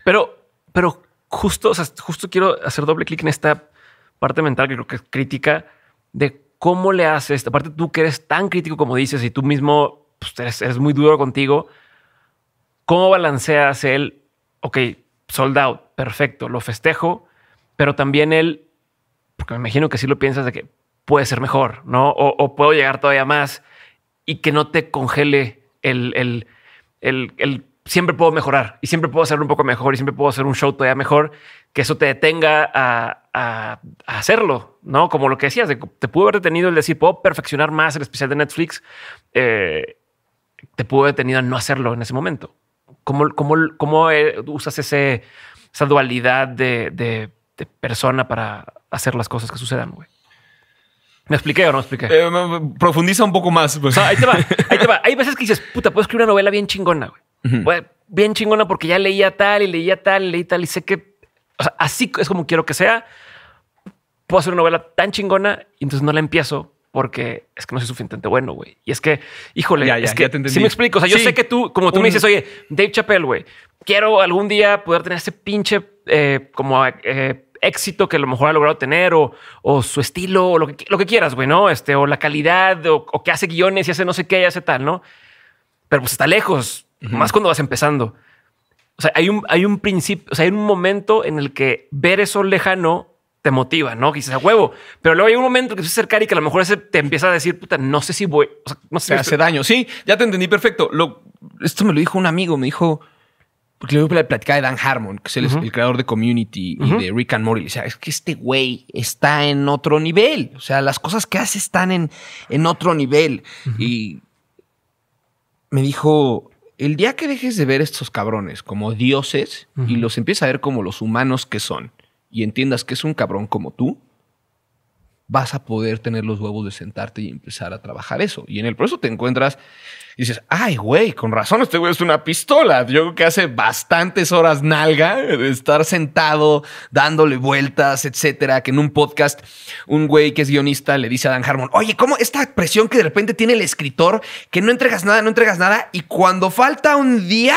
Speaker 2: Pero, pero justo, o sea, justo quiero hacer doble clic en esta
Speaker 1: parte mental que creo que es crítica de cómo le haces. Aparte, tú que eres tan crítico como dices y tú mismo pues, eres, muy duro contigo, ¿cómo balanceas el, ok, sold out, perfecto, lo festejo, pero también él, porque me imagino que si lo piensas de que puede ser mejor, ¿no? O, puedo llegar todavía más y que no te congele el, el, el, el siempre puedo mejorar y siempre puedo hacerlo un poco mejor y siempre puedo hacer un show todavía mejor, que eso te detenga a, hacerlo, ¿no? Como lo que decías, te pudo haber detenido el decir, puedo perfeccionar más el especial de Netflix, eh, te pudo haber detenido a no hacerlo en ese momento. ¿Cómo, cómo, cómo eh, usas ese, esa dualidad de, persona para
Speaker 2: hacer las cosas que sucedan,
Speaker 1: güey? ¿Me expliqué o no expliqué? Eh,
Speaker 2: profundiza un poco
Speaker 1: más. Pues. ahí te va, ahí te va. [LAUGHS] Hay veces que dices, puta, puedo escribir una novela bien chingona, güey bien chingona porque ya leía tal y leía tal y leí tal y sé que así es como quiero que sea. Puedo hacer una novela tan chingona y entonces no la empiezo porque es que no soy suficientemente bueno, güey. Y es que, híjole, es que si me explico, o sea, yo sé que tú, como tú me dices, oye, Dave Chappelle, güey, quiero algún día poder tener ese pinche eh, como eh, éxito que a lo mejor ha logrado tener o, su estilo o lo que, lo que quieras, güey, ¿no? Este, o la calidad o, o que hace guiones y hace no sé qué y hace tal, ¿no? Pero pues está lejos más cuando vas empezando. O sea, hay un, hay un principio, o sea, hay un momento en el que ver eso lejano te motiva, ¿no? Quizás a huevo. Pero luego hay un momento que te acercar y que a lo mejor te empieza a decir, puta, no sé si voy, o
Speaker 2: sea, no sé. Te hace daño. Sí, ya te entendí perfecto. esto me lo dijo un amigo, me dijo, porque le platicar de Dan Harmon, que es el, creador de Community y de Rick and Morty. O sea, es que este güey está en otro nivel. O sea, las cosas que hace están en, en otro nivel. Y me dijo, el día que dejes de ver estos cabrones como dioses y los empieces a ver como los humanos que son y entiendas que es un cabrón como tú, vas a poder tener los huevos de sentarte y empezar a trabajar eso. Y en el proceso te encuentras y dices, ay, güey, con razón, este güey es una pistola. Yo creo que hace bastantes horas nalga de estar sentado, dándole vueltas, etcétera. Que en un podcast, un güey que es guionista le dice a Dan Harmon, oye, ¿cómo esta presión que de repente tiene el escritor, que no entregas nada, no entregas nada, y cuando falta un día,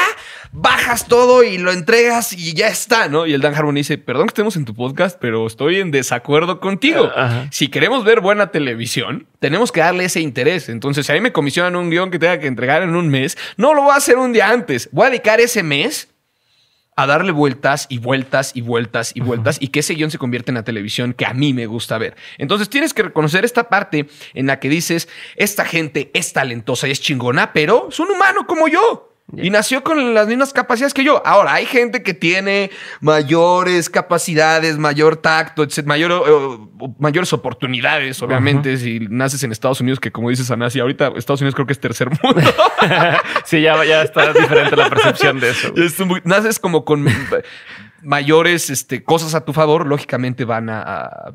Speaker 2: bajas todo y lo entregas y ya está, ¿no? Y el Dan Harmon dice, perdón que estemos en tu podcast, pero estoy en desacuerdo contigo. Ah, si queremos ver buena televisión, tenemos que darle ese interés. Entonces, si a mí me comisionan un guión que tenga que entregar en un mes, no lo voy a hacer un día antes. Voy a dedicar ese mes a darle vueltas y vueltas y vueltas y vueltas y que ese guión se convierta en la televisión que a mí me gusta ver. Entonces tienes que reconocer esta parte en la que dices, esta gente es talentosa y es chingona, pero es un humano como yo. Y nació con las mismas capacidades que yo. Ahora, hay gente que tiene mayores capacidades, mayor tacto, mayor, eh, mayores oportunidades, obviamente, si naces en Estados Unidos, que como dices, a si ahorita Estados Unidos creo que es tercer mundo. [LAUGHS] sí, ya, ya está diferente la percepción de eso. naces como con mayores este, cosas a tu favor, lógicamente van a, a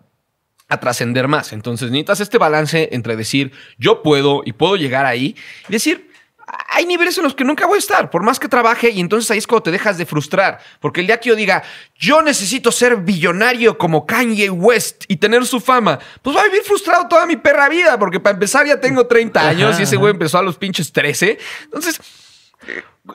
Speaker 2: a trascender más. Entonces necesitas este balance entre decir yo puedo y puedo llegar ahí y decir hay niveles en los que nunca voy a estar, por más que trabaje, y entonces ahí es cuando te dejas de frustrar. Porque el día que yo diga, yo necesito ser billonario como Kanye West y tener su fama, pues va a vivir frustrado toda mi perra vida, porque para empezar ya tengo 30 años y ese güey empezó a los pinches 13. Entonces,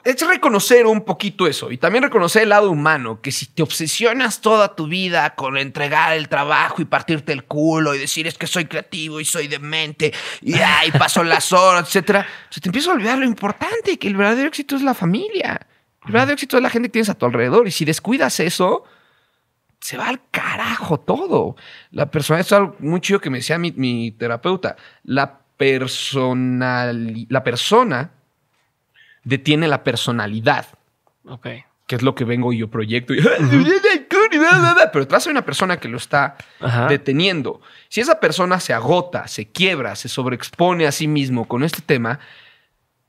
Speaker 2: es reconocer un poquito eso y también reconocer el lado humano, que si te obsesionas toda tu vida con entregar el trabajo y partirte el culo y decir es que soy creativo y soy demente y ay, paso las horas, etcétera, se te empieza a olvidar lo importante, que el verdadero éxito es la familia. El verdadero éxito es la gente que tienes a tu alrededor y si descuidas eso, se va al carajo todo. La persona, es algo muy chido que me decía mi, mi terapeuta, la personal, la persona detiene la personalidad. Ok. Que es lo que vengo y yo proyecto. Pero detrás una persona que lo está deteniendo. Si esa persona se agota, se quiebra, se sobreexpone a sí mismo con este tema,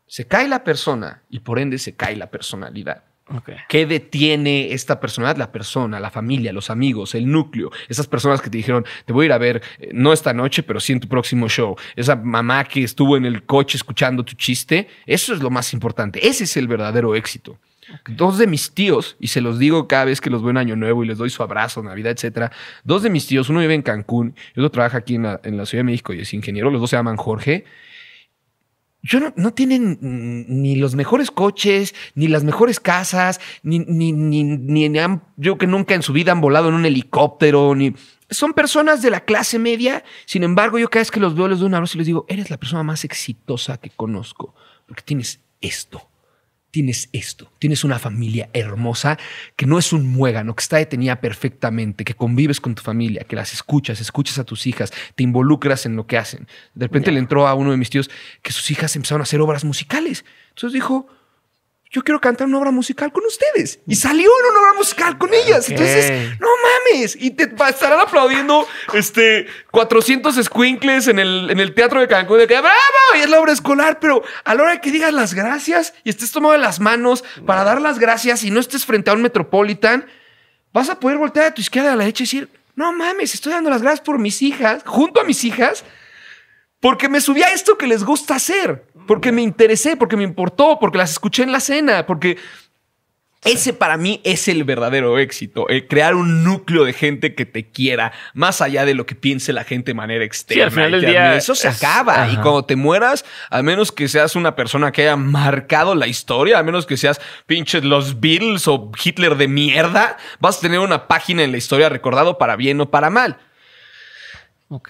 Speaker 2: se cae la persona y por ende se cae la personalidad. Okay. ¿Qué detiene esta personalidad? La persona, la familia, los amigos, el núcleo, esas personas que te dijeron, te voy a ir a ver, eh, no esta noche, pero sí en tu próximo show. Esa mamá que estuvo en el coche escuchando tu chiste, eso es lo más importante. Ese es el verdadero éxito. Dos de mis tíos, y se los digo cada vez que los veo en Año Nuevo y les doy su abrazo, Navidad, etcétera. Dos de mis tíos, uno vive en Cancún y otro trabaja aquí en la Ciudad de México y es ingeniero, los dos se llaman Jorge yo no, no, tienen ni los mejores coches, ni las mejores casas, ni, ni, ni, ni han, yo que nunca en su vida han volado en un helicóptero, ni son personas de la clase media. Sin embargo, yo cada vez que los veo les doy un abrazo y les digo, eres la persona más exitosa que conozco, porque tienes esto tienes esto, tienes una familia hermosa que no es un muégano, que está detenida perfectamente, que convives con tu familia, que las escuchas, escuchas a tus hijas, te involucras en lo que hacen. De repente le entró a uno de mis tíos que sus hijas empezaron a hacer obras musicales. Entonces dijo, yo quiero cantar una obra musical con ustedes. Y salió en una obra musical con ellas. Entonces, no mames. Y te estarán aplaudiendo este, 400 squinkles en el, en el teatro de Cancún. De que y es la obra escolar. Pero a la hora que digas las gracias y estés tomado de las manos para dar las gracias y no estés frente a un Metropolitan, vas a poder voltear a tu izquierda, a la derecha y decir, no mames, estoy dando las gracias por mis hijas, junto a mis hijas porque me subí a esto que les gusta hacer, porque me interesé, porque me importó, porque las escuché en la cena, porque ese para mí es el verdadero éxito, el crear un núcleo de gente que te quiera, más allá de lo que piense la gente de manera externa. al final del día eso se acaba y cuando te mueras, a menos que seas una persona que haya marcado la historia, a menos que seas pinches los Bills o Hitler de mierda, vas a tener una página en la historia recordado para bien o para mal.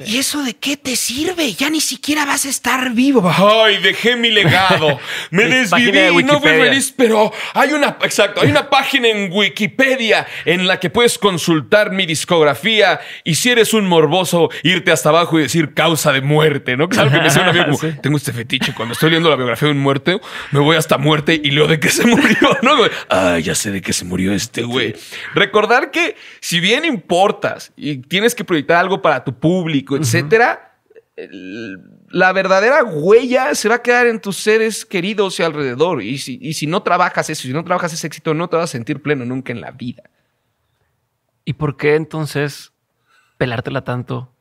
Speaker 2: ¿Y eso de qué te sirve? Ya ni siquiera vas a estar vivo. Ay, dejé mi legado. [LAUGHS] Me desviví, no fui feliz, pero hay una, exacto, hay una página en Wikipedia en la que puedes consultar mi discografía y si eres un morboso, irte hasta abajo y decir causa de muerte, ¿no? Claro que me [LAUGHS] como, tengo este fetiche, cuando estoy leyendo la biografía de un muerto, me voy hasta muerte y leo de qué se [LAUGHS] murió, ¿no? Ay, ah, ya sé de qué se murió este güey. Recordar que si bien importas y tienes que proyectar algo para tu público, público, etcétera, la verdadera huella se va a quedar en tus seres queridos y alrededor. Y si, si no trabajas eso, si no trabajas ese éxito, no te vas a sentir pleno nunca en la vida.
Speaker 1: ¿Y por qué entonces pelártela
Speaker 2: tanto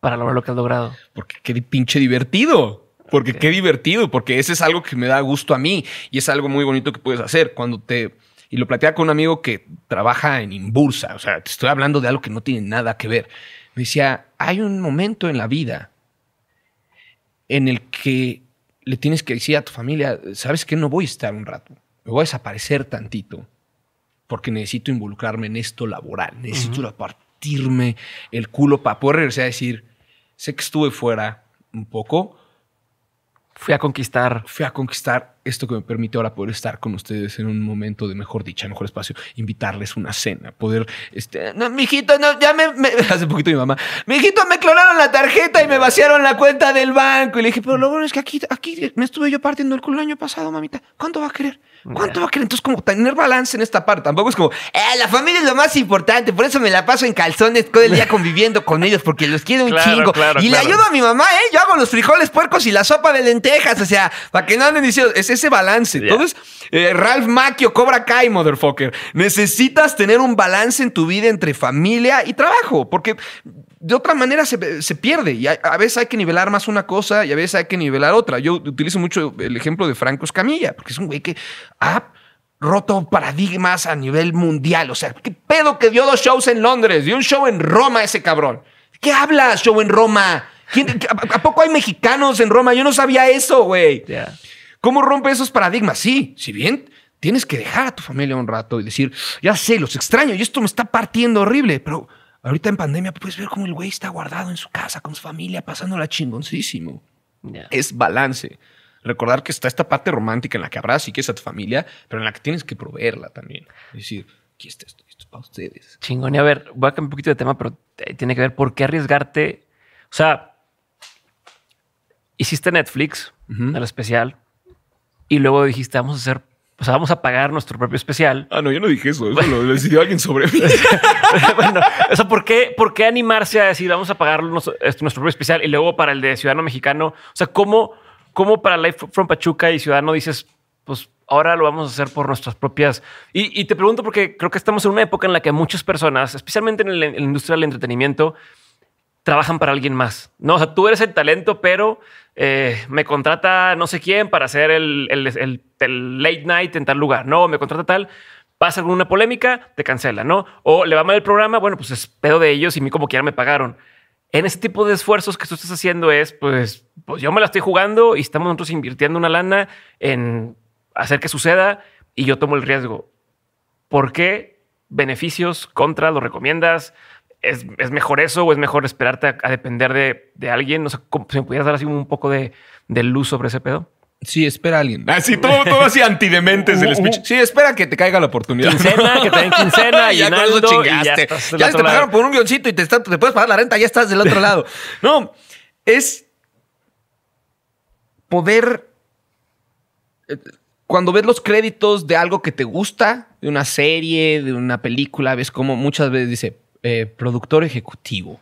Speaker 2: para lograr lo que has logrado? Porque qué pinche divertido. Porque qué divertido, porque ese es algo que me da gusto a mí y es algo muy bonito que puedes hacer cuando te... Y lo platicaba con un amigo que trabaja en Imbursa, o sea, te estoy hablando de algo que no tiene nada que ver. Me decía, hay un momento en la vida en el que le tienes que decir a tu familia, sabes que no voy a estar un rato, me voy a desaparecer tantito, porque necesito involucrarme en esto laboral, necesito repartirme partirme el culo para poder regresar a decir, sé que estuve fuera un poco, Fui a conquistar. Fui a conquistar esto que me permite ahora poder estar con ustedes en un momento de mejor dicha, mejor espacio, invitarles una cena, poder, este, no, mijito, no, ya me, [LAUGHS] hace poquito mi mamá, mijito, me clonaron la tarjeta y me vaciaron la cuenta del banco. Y le dije, pero lo bueno es que aquí, aquí me estuve yo partiendo el culo el año pasado, mamita, ¿cuánto va a querer? ¿Cuánto va a querer? Entonces, como tener balance en esta parte. Tampoco es como, eh, la familia es lo más importante, por eso me la paso en calzones todo el día conviviendo con ellos, porque los quiero un chingo. y le ayudo a mi mamá, ¿eh? Yo hago los frijoles puercos y la sopa de lentejas, o sea, para que no anden diciendo, es ese balance. Entonces, eh, Ralph Macchio, Cobra Kai, motherfucker. Necesitas tener un balance en tu vida entre familia y trabajo, porque de otra manera se, pierde y a, veces hay que nivelar más una cosa y a veces hay que nivelar otra. Yo utilizo mucho el ejemplo de Franco Escamilla, porque es un güey que ha roto paradigmas a nivel mundial. O sea, ¿qué pedo que dio dos shows en Londres? Dio un show en Roma ese cabrón. ¿Qué hablas, show en Roma? ¿A, poco hay mexicanos en Roma? Yo no sabía eso, güey. ¿Cómo rompe esos paradigmas? Sí, si bien tienes que dejar a tu familia un rato y decir, ya sé, los extraño y esto me está partiendo horrible, pero Ahorita en pandemia puedes ver cómo el güey está guardado en su casa con su familia, pasándola chingoncísimo. Es balance. Recordar que está esta parte romántica en la que abrazas y es a tu familia, pero en la que tienes que proveerla también. Es decir, aquí está esto, esto para ustedes. Chingón. Y a ver, voy a cambiar un poquito de tema, pero eh, tiene que
Speaker 1: ver por qué arriesgarte. O sea, hiciste Netflix, en el especial, y luego dijiste, vamos a hacer o sea, vamos a pagar nuestro propio especial. Ah, no, yo no dije eso.
Speaker 2: bueno. lo decidió alguien sobre mí.
Speaker 1: [LAUGHS] bueno, o sea, ¿por qué, ¿por qué animarse a decir vamos a pagar este, nuestro, propio especial y luego para el de Ciudadano Mexicano? O sea, ¿cómo, cómo para Life from Pachuca y Ciudadano dices, pues ahora lo vamos a hacer por nuestras propias. Y, te pregunto porque creo que estamos en una época en la que muchas personas, especialmente en, el, en la industria del entretenimiento, trabajan para alguien más. No, sea, tú eres el talento, pero eh, me contrata no sé quién para hacer el, el, el, late night en tal lugar. No, me contrata tal, pasa alguna polémica, te cancela, ¿no? O le va mal el programa, bueno, pues es pedo de ellos y a mí como quiera me pagaron. En ese tipo de esfuerzos que tú estás haciendo es, pues, pues yo me la estoy jugando y estamos nosotros invirtiendo una lana en hacer que suceda y yo tomo el riesgo. ¿Por qué beneficios contra lo recomiendas? ¿es, mejor eso o es mejor esperarte a, depender de, alguien? O me pudieras dar así un poco de, luz sobre
Speaker 2: ese pedo. Sí, espera a alguien. Así, ah, todo, así antidementes del uh, uh, speech. Uh. Sí, espera que te caiga la oportunidad. Quincena, que te den quincena [LAUGHS] y ya con chingaste. Ya, te pagaron por un guioncito y te, puedes pagar la renta, ya estás del otro lado. No, es poder... Eh, cuando ves los créditos de algo que te gusta, de una serie, de una película, ves como muchas veces dice eh, productor ejecutivo.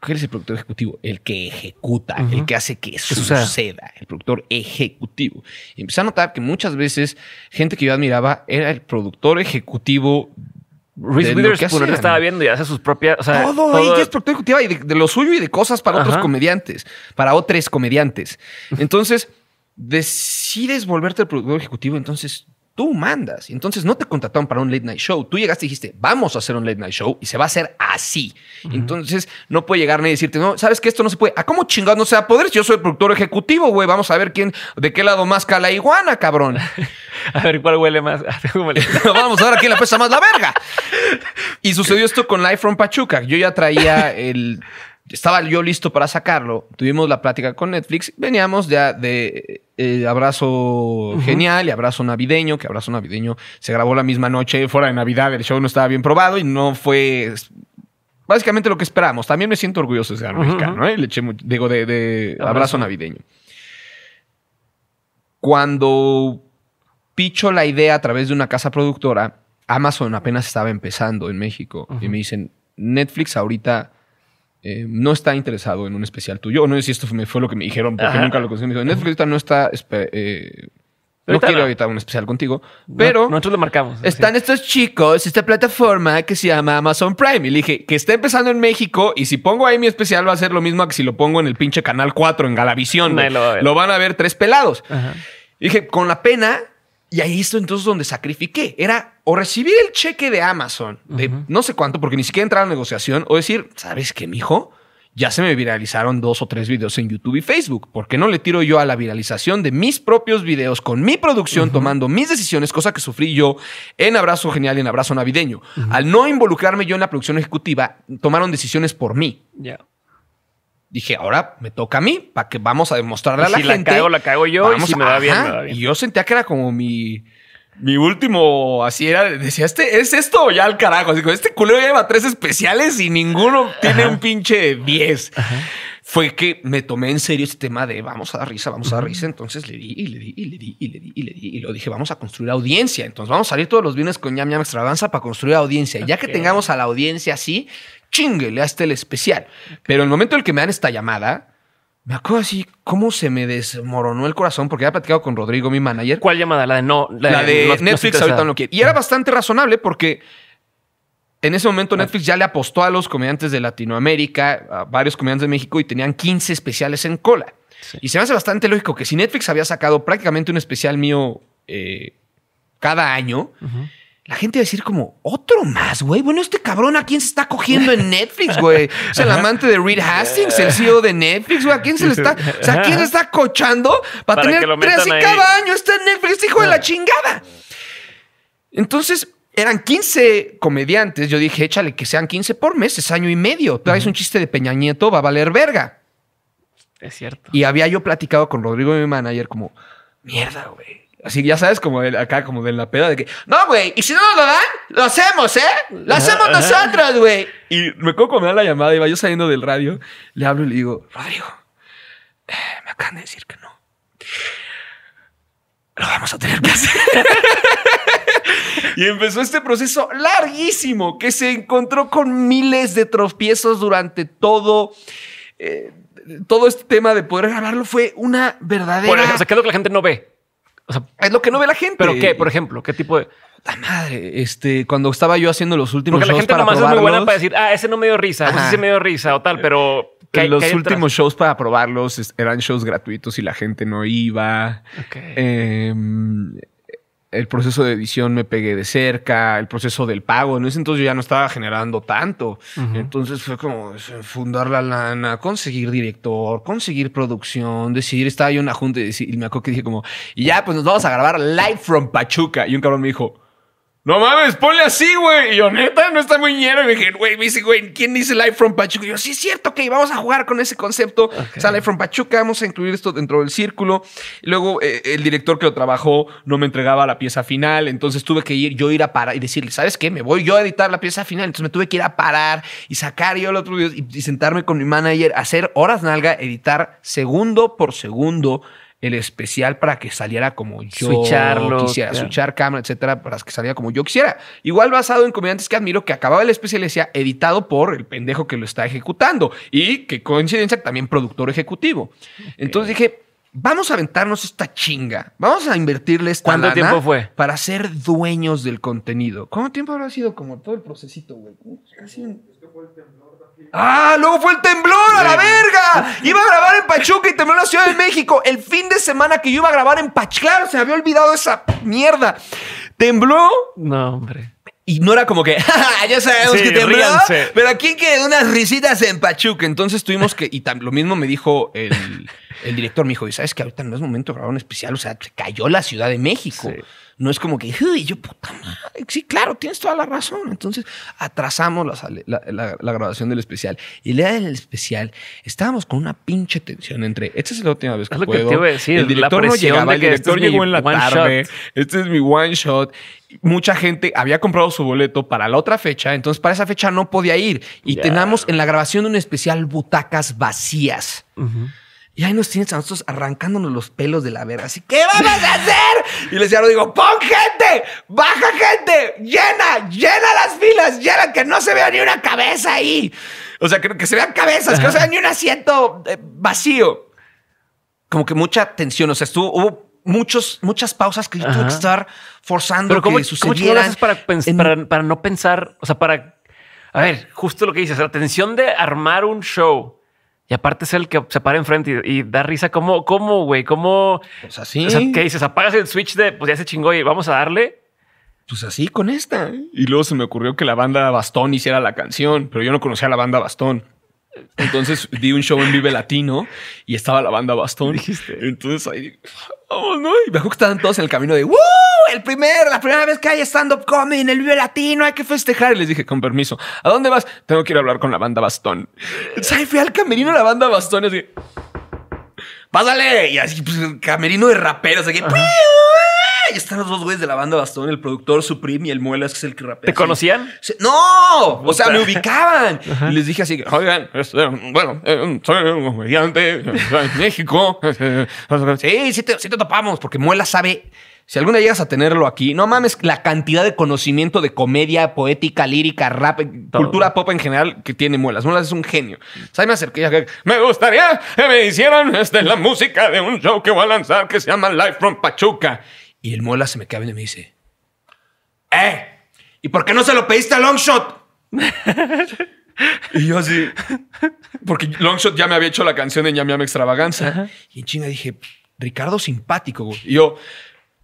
Speaker 2: ¿qué es el productor ejecutivo? El que ejecuta, el que hace que suceda. el productor ejecutivo. Y empecé a notar que muchas veces gente que yo admiraba era el productor ejecutivo. Reese que estaba
Speaker 1: viendo y hace sus propias. todo, ahí que es
Speaker 2: productor ejecutivo y de, lo suyo y de cosas para otros comediantes, para otros comediantes. [LAUGHS] Entonces, decides volverte el productor ejecutivo, entonces tú mandas. Entonces no te contrataron para un late night show. Tú llegaste y dijiste, vamos a hacer un late night show y se va a hacer así. Entonces no puede llegar ni decirte, no, sabes que esto no se puede. ¿A cómo chingados no se va poder? yo soy el productor ejecutivo, güey. Vamos a ver quién, de qué lado más cala iguana, cabrón. [LAUGHS] a ver cuál huele más. [LAUGHS] [LAUGHS] vamos a ver a quién le pesa más la verga. Y sucedió esto con Live from Pachuca. Yo ya traía el estaba yo listo para sacarlo. Tuvimos la plática con Netflix. Veníamos ya de eh, abrazo genial y abrazo navideño, que abrazo navideño se grabó la misma noche fuera de Navidad. El show no estaba bien probado y no fue básicamente lo que esperábamos. También me siento orgulloso de ser mexicano, ¿eh? Le eché, digo, de, abrazo. navideño. Cuando picho la idea a través de una casa productora, Amazon apenas estaba empezando en México y me dicen, Netflix ahorita Em, no está interesado en un especial tuyo. No sé si esto fue lo que me dijeron, porque nunca lo conseguí. Netflix no está... Eh, no quiero evitar un especial contigo, pero... nosotros lo marcamos. Están estos chicos, esta plataforma que se llama Amazon Prime. Y le dije, que está empezando en México y si pongo ahí mi especial va a ser lo mismo que si lo pongo en el pinche Canal 4, en Galavisión. lo, van a ver tres pelados. Y dije, con la pena y ahí es entonces donde sacrifiqué. Era o recibir el cheque de Amazon de no sé cuánto, porque ni siquiera entrar a negociación, o decir, ¿sabes qué, mijo? Ya se me viralizaron dos o tres videos en YouTube y Facebook. porque no le tiro yo a la viralización de mis propios videos con mi producción, tomando mis decisiones, cosa que sufrí yo en Abrazo Genial y en Abrazo Navideño? Al no involucrarme yo en la producción ejecutiva, tomaron decisiones por mí. Ya dije, ahora me toca a mí, para que vamos a demostrarle a la gente. Si la caigo, la
Speaker 1: caigo yo, y si me da, bien, Y
Speaker 2: yo sentía que era como mi mi último, así era, decía, este, ¿es esto ya al carajo? Digo, este culero lleva tres especiales y ninguno tiene un pinche 10. Fue que me tomé en serio este tema de vamos a dar risa, vamos a dar risa. Entonces le di y le di y le di y le di y le di y lo dije, vamos a construir audiencia. Entonces vamos a salir todos los viernes con ñam ñam extravaganza para construir audiencia. Y Ya que tengamos a la audiencia así, chingue, hasta el especial. Pero el momento en el que me dan esta llamada, me acuerdo así cómo se me desmoronó el corazón porque había platicado con Rodrigo, mi manager. ¿Cuál llamada? La de no. La, de, Netflix ahorita no Y era bastante razonable porque en ese momento ah. Netflix ya le apostó a los comediantes de Latinoamérica, a varios comediantes de México y tenían 15 especiales en cola. Y se me hace bastante lógico que si Netflix había sacado prácticamente un especial mío eh, cada año la gente va a decir como, otro más, güey. Bueno, este cabrón, ¿a quién se está cogiendo en Netflix, güey? O el amante de Reed Hastings, el CEO de Netflix, güey. ¿A quién se le está, ¿a quién está cochando para, tener tres y cada año está en Netflix, hijo de la ah. chingada? Entonces, eran 15 comediantes. Yo dije, échale que sean 15 por meses, es año y medio. Traes un chiste de Peña Nieto, va a valer verga. Es cierto. Y había yo platicado con Rodrigo, mi manager, como, mierda, güey Así, que ya sabes, como acá, como de la peda de que, no, güey, y si no nos lo dan, lo hacemos, ¿eh? Lo hacemos nosotros, güey. Y me acuerdo cuando me da la llamada, iba yo saliendo del radio, le hablo y le digo, Rodrigo, eh, me acaban de decir que no. Lo vamos a tener que hacer. [LAUGHS] y empezó este proceso larguísimo que se encontró con miles de tropiezos durante todo. Eh, todo este tema de poder grabarlo fue una verdadera. Bueno, o sea, ¿qué es lo que la gente no ve? O sea, es lo que no ve la gente. Pero qué, por ejemplo, qué tipo de la madre, este, cuando estaba yo haciendo los últimos shows. Porque la gente nomás es muy buena
Speaker 1: para decir, ah, ese no me dio risa, ese me dio risa o tal, pero. Que, los últimos
Speaker 2: shows para probarlos eran shows gratuitos y la gente no iba. Ok. Em, el proceso de edición me pegué de cerca, el proceso del pago. En ese entonces yo ya no estaba generando tanto. Entonces fue como fundar la lana, conseguir director, conseguir producción, decidir. Estaba yo en una junta y, me acuerdo que dije como, ya, pues nos vamos a grabar live from Pachuca. Y un cabrón me dijo, no mames, ponle así, güey. Y yo, no está muy ñero. Y me dije, güey, me dice, güey, ¿quién dice Life from Pachuca? Y yo, sí, es cierto, que íbamos a jugar con ese concepto. sea, Sale from Pachuca, vamos a incluir esto dentro del círculo. luego eh, el director que lo trabajó no me entregaba la pieza final, entonces tuve que ir yo ir a parar y decirle, ¿sabes qué? Me voy yo a editar la pieza final. Entonces me tuve que ir a parar y sacar yo el otro video y, y sentarme con mi manager, hacer horas nalga, editar segundo por segundo el especial para que saliera como yo quisiera, suchar cámara, etcétera, para que saliera como yo quisiera. Igual basado en comediantes que admiro que acababa el especial y decía editado por el pendejo que lo está ejecutando y que coincidencia también productor ejecutivo. Entonces dije, vamos a aventarnos esta chinga. Vamos a invertirle esta ¿Cuánto tiempo fue? Para ser dueños del contenido. ¿Cuánto tiempo habrá sido como todo el procesito, güey? Casi Ah, luego fue el temblor a la verga. Iba a grabar en Pachuca y tembló la Ciudad de México. El fin de semana que yo iba a grabar en Pachuca, claro, se me había olvidado esa mierda. Tembló. No, hombre. Y no era como que, [LAUGHS] ya sabemos que tembló. Pero aquí que unas risitas en Pachuca. Entonces tuvimos que, y lo mismo me dijo el, director, me dijo, ¿Y ¿sabes que ahorita no es momento de grabar un especial? O sea, se cayó la Ciudad de México. Sí. No es como que, y yo, puta madre, sí, claro, tienes toda la razón. Entonces atrasamos la, grabación del especial. Y el día del especial estábamos con una pinche tensión entre, esta es la última vez que, puedo. te iba a el director llegó en la tarde, este es mi one shot. Mucha gente había comprado su boleto para la otra fecha, entonces para esa fecha no podía ir. Y teníamos tenemos en la grabación de un especial butacas vacías. Y ahí nos tienes a nosotros arrancándonos los pelos de la verga. Así, ¿qué vamos a hacer? Y les digo, digo, pon gente, baja gente, llena, llena las filas, llena, que no se vea ni una cabeza ahí. O sea, que, que se vean cabezas, que no se vea ni un asiento eh, vacío. Como que mucha tensión, o sea, estuvo, hubo muchos, muchas pausas que yo tuve que estar forzando Pero como que sucedieran. para,
Speaker 1: para no pensar, o sea, para... A ver, justo lo que dices, la tensión de armar un show y aparte es el que se para enfrente y, da risa. ¿Cómo, cómo, güey? ¿Cómo? Pues así. ¿Qué
Speaker 2: dices? Apagas el switch de, pues ya se chingó y vamos a darle. Pues así con esta. Y luego se me ocurrió que la banda Bastón hiciera la canción, pero yo no conocía a la banda Bastón. Entonces Di un show en Vive Latino y estaba la banda Bastón. Entonces ahí, vamos, ¿no? Y me acuerdo que estaban todos en el camino de ¡Woo! El primer, la primera vez que hay stand-up comedy en el Vive Latino, hay que festejar. Y les dije, con permiso, ¿a dónde vas? Tengo que ir a hablar con la banda Bastón. Entonces ahí fui al camerino de la banda Bastón y así, ¡pásale! Y así, pues, camerino de raperos, aquí, están los dos güeyes de la banda Bastón, el productor Supreme y el Muelas, que es el que rapea. ¿Te conocían? ¡No! O sea, me ubicaban. [LAUGHS] Y les dije así, oigan, este, bueno, eh, soy un comediante en México. [LAUGHS] sí, sí te, topamos, porque Muelas sabe... Si alguna llegas a tenerlo aquí, no mames la cantidad de conocimiento de comedia, poética, lírica, rap, eh, cultura pop en general que tiene Muelas. Muelas es un genio. O sea, me acerqué me gustaría que me hicieran este, la música de un show que voy a lanzar que se llama Live from Pachuca. Y el Mola se me queda y me dice, ¡Eh! ¿Y por qué no se lo pediste a Longshot? y yo así, porque Longshot ya me había hecho la canción De Ñam Ñam Extravaganza. Y en China dije, Ricardo simpático, Y yo,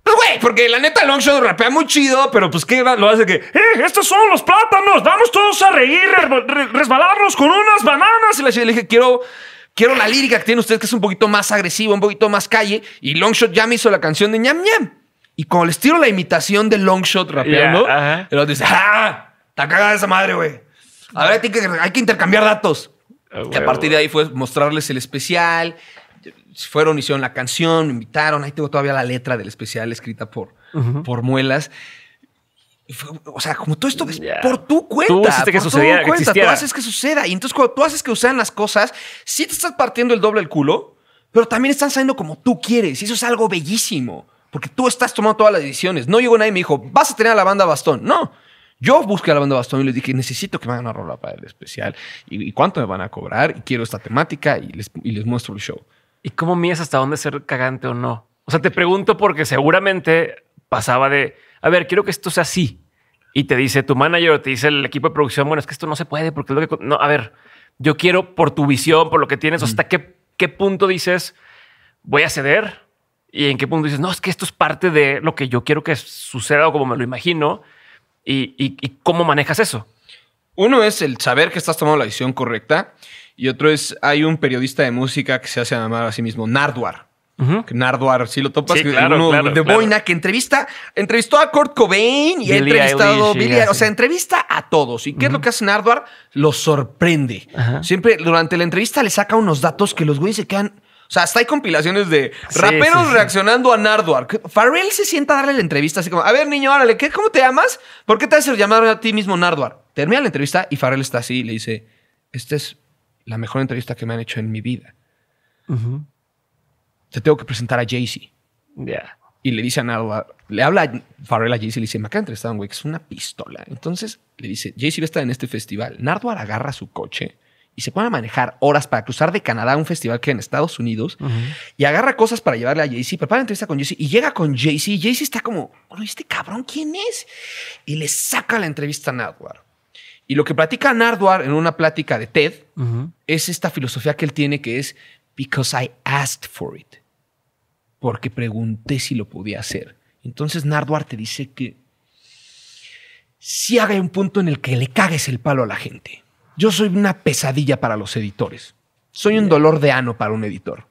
Speaker 2: pues, güey, porque la neta Longshot rapea muy chido, pero pues, ¿qué va? Lo hace que, ¡eh! Estos son los plátanos, vamos todos a reír, resbalarnos con unas bananas. Y le dije, quiero. Quiero la lírica que tiene usted, que es un poquito más agresiva, un poquito más calle. Y Longshot ya me hizo la canción de ñam ñam. Y cuando les tiro la imitación de Longshot rapeando, el otro dice, ¡ah! Está cagada esa madre, güey. A ver, hay que, intercambiar datos. Ah, y a partir de ahí fue mostrarles el especial. Fueron, hicieron la canción, me invitaron. Ahí tengo todavía la letra del especial escrita por, por Muelas. o sea, como todo esto es por tu cuenta. Tú que que Tú haces que suceda. Y entonces cuando tú haces que sucedan las cosas, sí te estás partiendo el doble el culo, pero también están saliendo como tú quieres. Y eso es algo bellísimo. Porque tú estás tomando todas las decisiones. No llegó nadie y me dijo, vas a tener a la banda Bastón. No. Yo busqué a la banda Bastón y les dije, necesito que me hagan una rola para el especial. ¿Y, cuánto me van a cobrar? Y quiero esta temática y les, muestro el show. ¿Y cómo mías hasta dónde ser cagante o no?
Speaker 1: O sea, te pregunto porque seguramente pasaba de, a ver, quiero que esto sea así. Y te dice tu manager te dice el equipo de producción, bueno, es que esto no se puede porque lo que... No, a ver, yo quiero por tu visión, por lo que tienes, hasta qué, qué punto dices, voy a ceder y en qué punto dices, no, es que esto es parte de lo que yo quiero que suceda o como me lo imagino
Speaker 2: y, cómo manejas eso. Uno es el saber que estás tomando la decisión correcta y otro es, hay un periodista de música que se hace llamar a sí mismo Nardwar. Nardwar, si lo topas, de Boina que entrevista, entrevistó a Kurt Cobain y ha entrevistado Billy o sea, entrevista a todos. ¿Y qué es lo que hace Nardwar? Lo sorprende. Siempre durante la entrevista le saca unos datos que los güeyes se quedan, o sea, hasta hay compilaciones de raperos reaccionando a Nardwar. Farrell se sienta a darle la entrevista así como, a ver, niño, árale, ¿qué, ¿cómo te llamas? ¿Por qué te haces llamar a ti mismo Nardwar? Termina la entrevista y Farrell está así y le dice, esta es la mejor entrevista que me han hecho en mi vida. Te tengo que presentar a Jay-Z. Y le dice a Narduar, le habla Farrell a jay y le dice, me acaba de entrevistar un güey que es una pistola. Entonces le dice, Jay-Z va a estar en este festival. Nardwar agarra su coche y se pone a manejar horas para cruzar de Canadá a un festival que en Estados Unidos y agarra cosas para llevarle a Jay-Z, prepara entrevista con jay y llega con Jay-Z y jay está como, bueno, ¿este cabrón quién es? Y le saca la entrevista a Nardwar Y lo que platica Nardwar en una plática de TED es esta filosofía que él tiene que es because I asked for it. Porque pregunté si lo podía hacer. Entonces Nardwar te dice que si sí haga un punto en el que le cagues el palo a la gente yo soy una pesadilla para los editores. Soy un dolor de ano para un editor.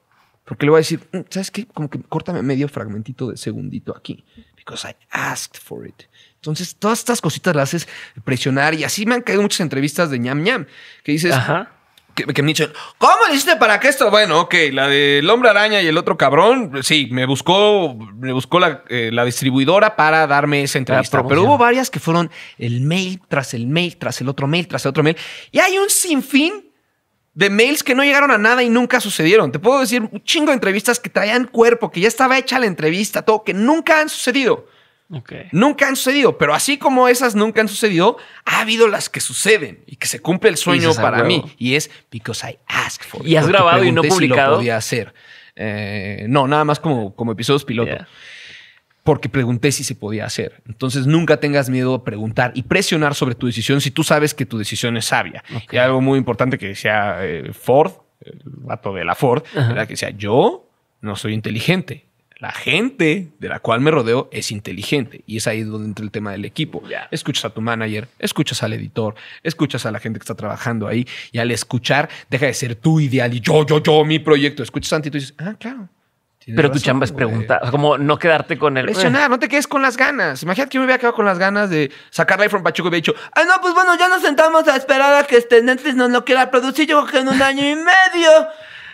Speaker 2: Porque le voy a decir, mm, ¿sabes qué? Como que córtame medio fragmentito de segundito aquí. Because I asked for it. Entonces, todas estas cositas las haces presionar y así me han caído muchas entrevistas de ñam ñam que dices, Ajá que, me dicen, ¿cómo le hiciste para que esto? Bueno, ok, la del hombre araña y el otro cabrón, sí, me buscó, me buscó la, eh, distribuidora para darme esa entrevista. Pero, pero hubo varias que fueron el mail tras el mail, tras el otro mail, tras el otro mail. Y hay un sinfín de mails que no llegaron a nada y nunca sucedieron. Te puedo decir un chingo de entrevistas que traían cuerpo, que ya estaba hecha la entrevista, todo, que nunca han sucedido. Nunca han sucedido, pero así como esas nunca han sucedido, ha habido las que suceden y que se cumple el sueño ah, para mí y es because I Y has grabado y no publicado. Si podía hacer. Eh, no, nada más como, como episodios piloto. Porque pregunté si se podía hacer. Entonces nunca tengas miedo a preguntar y presionar sobre tu decisión si tú sabes que tu decisión es sabia. Y algo muy importante que decía eh, Ford, el vato de la Ford, era que decía yo no soy inteligente la gente de la cual me rodeo es inteligente y es ahí donde entra el tema del equipo. Escuchas a tu manager, escuchas al editor, escuchas a la gente que está trabajando ahí y al escuchar deja de ser tu ideal y yo, yo, yo, mi proyecto. Escuchas a ti y tú dices, ah, claro. Pero tu chamba es preguntar, como no quedarte con el. Presionar, eh. no te quedes con las ganas. Imagínate que yo me hubiera quedado con las ganas de sacar Life from Pachuco y hubiera dicho, ah, no, pues bueno, ya nos sentamos a esperar a que este Netflix nos lo quiera producir, yo creo que en un año y medio.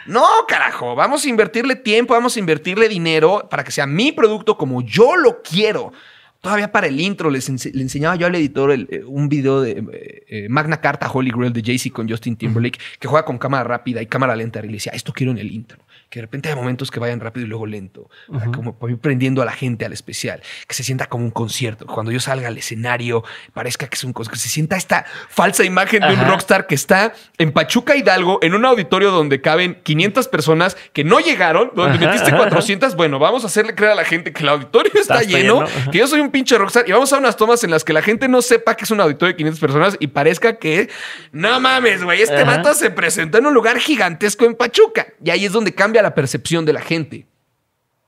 Speaker 2: No, carajo, vamos a invertirle tiempo, vamos a invertirle dinero para que sea mi producto como yo lo quiero. Todavía para el intro les le enseñaba yo al editor eh, un video de eh, eh, Magna Carta Holy Grail de Jay-Z con Justin Timberlake, que juega con cámara rápida y cámara lenta. Y le decía, esto quiero en el intro que de repente hay momentos que vayan rápido y luego lento, como para ir prendiendo a la gente al especial, que se sienta como un concierto, cuando yo salga al escenario parezca que es un concierto, que se sienta esta falsa imagen de un rockstar que está en Pachuca Hidalgo, en un auditorio donde caben 500 personas que no llegaron, donde metiste 400, bueno, vamos a hacerle creer a la gente que el auditorio está, lleno, que yo soy un pinche rockstar y vamos a unas tomas en las que la gente no sepa que es un auditorio de 500 personas y parezca que, no mames, güey, este vato se presentó en un lugar gigantesco en Pachuca y ahí es donde cambia la percepción de la gente.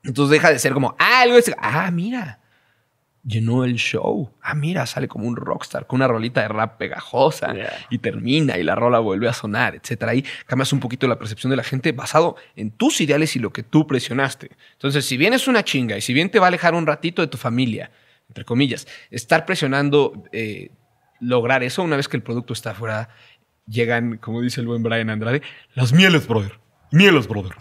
Speaker 2: Entonces deja de ser como, ah, algo es, ah, mira, llenó el show. Ah, mira, sale como un rockstar con una rolita de rap pegajosa y termina y la rola vuelve a sonar, etcétera. y cambias un poquito la percepción de la gente basado en tus ideales y lo que tú presionaste. Entonces, si bien es una chinga y si bien te va a alejar un ratito de tu familia, entre comillas, estar presionando eh, lograr eso una vez que el producto está afuera, llegan, como dice el buen Brian Andrade, las mieles, brother. Mieles, brother.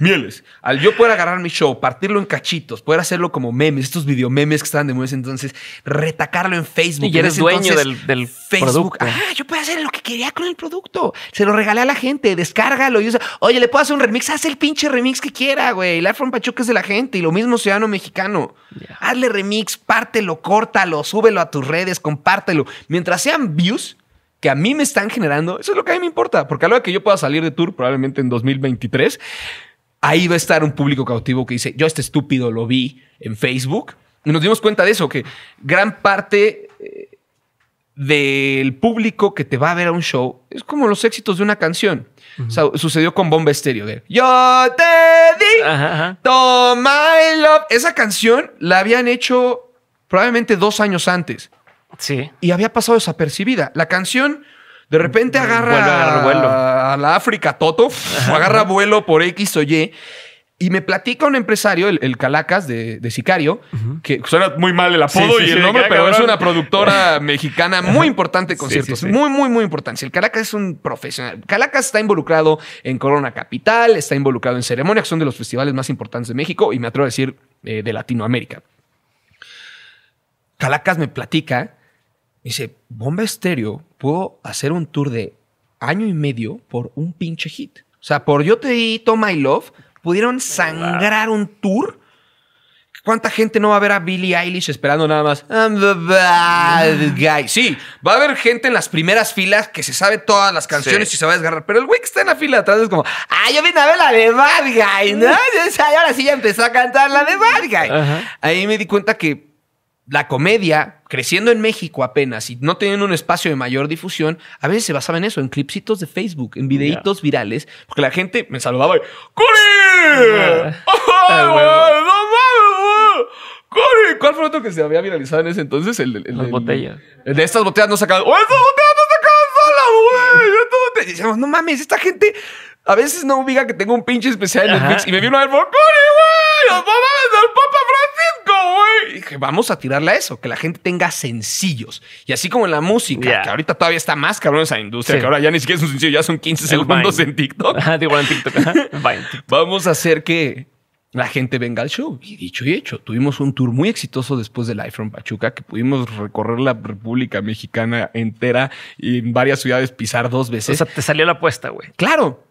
Speaker 2: Mieles. Al yo poder agarrar mi show, partirlo en cachitos, poder hacerlo como memes, estos video memes que están de moda entonces, retacarlo en Facebook. Y eres dueño del, Facebook. Ah, yo puedo hacer lo que quería con el producto. Se lo regalé a la gente, descárgalo y usa. Oye, le puedo hacer un remix, haz el pinche remix que quiera, güey. El from Pachuca es de la gente y lo mismo ciudadano mexicano. Hazle remix, pártelo, córtalo, súbelo a tus redes, compártelo. Mientras sean views, que a mí me están generando, eso es lo que a mí me importa, porque a la que yo pueda salir de tour, probablemente en 2023, ahí va a estar un público cautivo que dice, yo este estúpido lo vi en Facebook. Y nos dimos cuenta de eso, que gran parte eh, del público que te va a ver a un show es como los éxitos de una canción. sucedió con Bomba Estéreo. De, yo te di, toma love. Esa canción la habían hecho probablemente dos años antes. Y había pasado desapercibida. La canción de repente agarra a la África Toto, o agarra vuelo por X o Y. Y me platica un empresario, el, Calacas de, Sicario, que suena muy mal el apodo y el nombre, pero es una productora [LAUGHS] mexicana muy importante con ciertos, muy, muy, muy importante. El Calacas es un profesional. Calacas está involucrado en Corona Capital, está involucrado en Ceremonia, que son de los festivales más importantes de México y me atrevo a decir eh, de Latinoamérica. Calacas me platica Dice, Bomba Estéreo puedo hacer un tour de año y medio por un pinche hit. O sea, por Yo Te Di, my Love, pudieron sangrar un tour. ¿Cuánta gente no va a ver a Billie Eilish esperando nada más? I'm the bad mm. guy. Sí, va a haber gente en las primeras filas que se sabe todas las canciones y se va a desgarrar. Pero el güey que está en la fila de atrás es como, ah, yo vine a ver la de Bad Guy, ¿no? Mm. [LAUGHS] Y ahora sí ya empezó a cantar la de Bad Guy. Ahí me di cuenta que la comedia, creciendo en México apenas y no teniendo un espacio de mayor difusión, a veces se basaba en eso, en clipsitos de Facebook, en videitos virales, porque la gente me saludaba y ¡Curi! Ah. [LAUGHS] Ah, ah, ¡Curi! ¿Cuál fue otro que se había viralizado en ese entonces? El, el, el Las botellas. de estas botellas no sacaban. ¡Oh, estas botellas no sacaban sola güey! [LAUGHS] decíamos, no mames, esta gente a veces no ubica que tengo un pinche especial en Netflix y me vino a ver por ¡Curi, güey! ¡Los vamos del papa Francisco! dije, vamos a tirarle a eso, que la gente tenga sencillos. Y así como en la música, que ahorita todavía está más cabrón esa industria, que ahora ya ni siquiera es un sencillo, ya son 15 segundos en TikTok. en [LAUGHS] TikTok. vamos a hacer que la gente venga al show. Y dicho y hecho, tuvimos un tour muy exitoso después del Life from Pachuca, que pudimos recorrer la República Mexicana entera y en varias ciudades pisar dos veces. O sea,
Speaker 1: te salió la apuesta, güey. Claro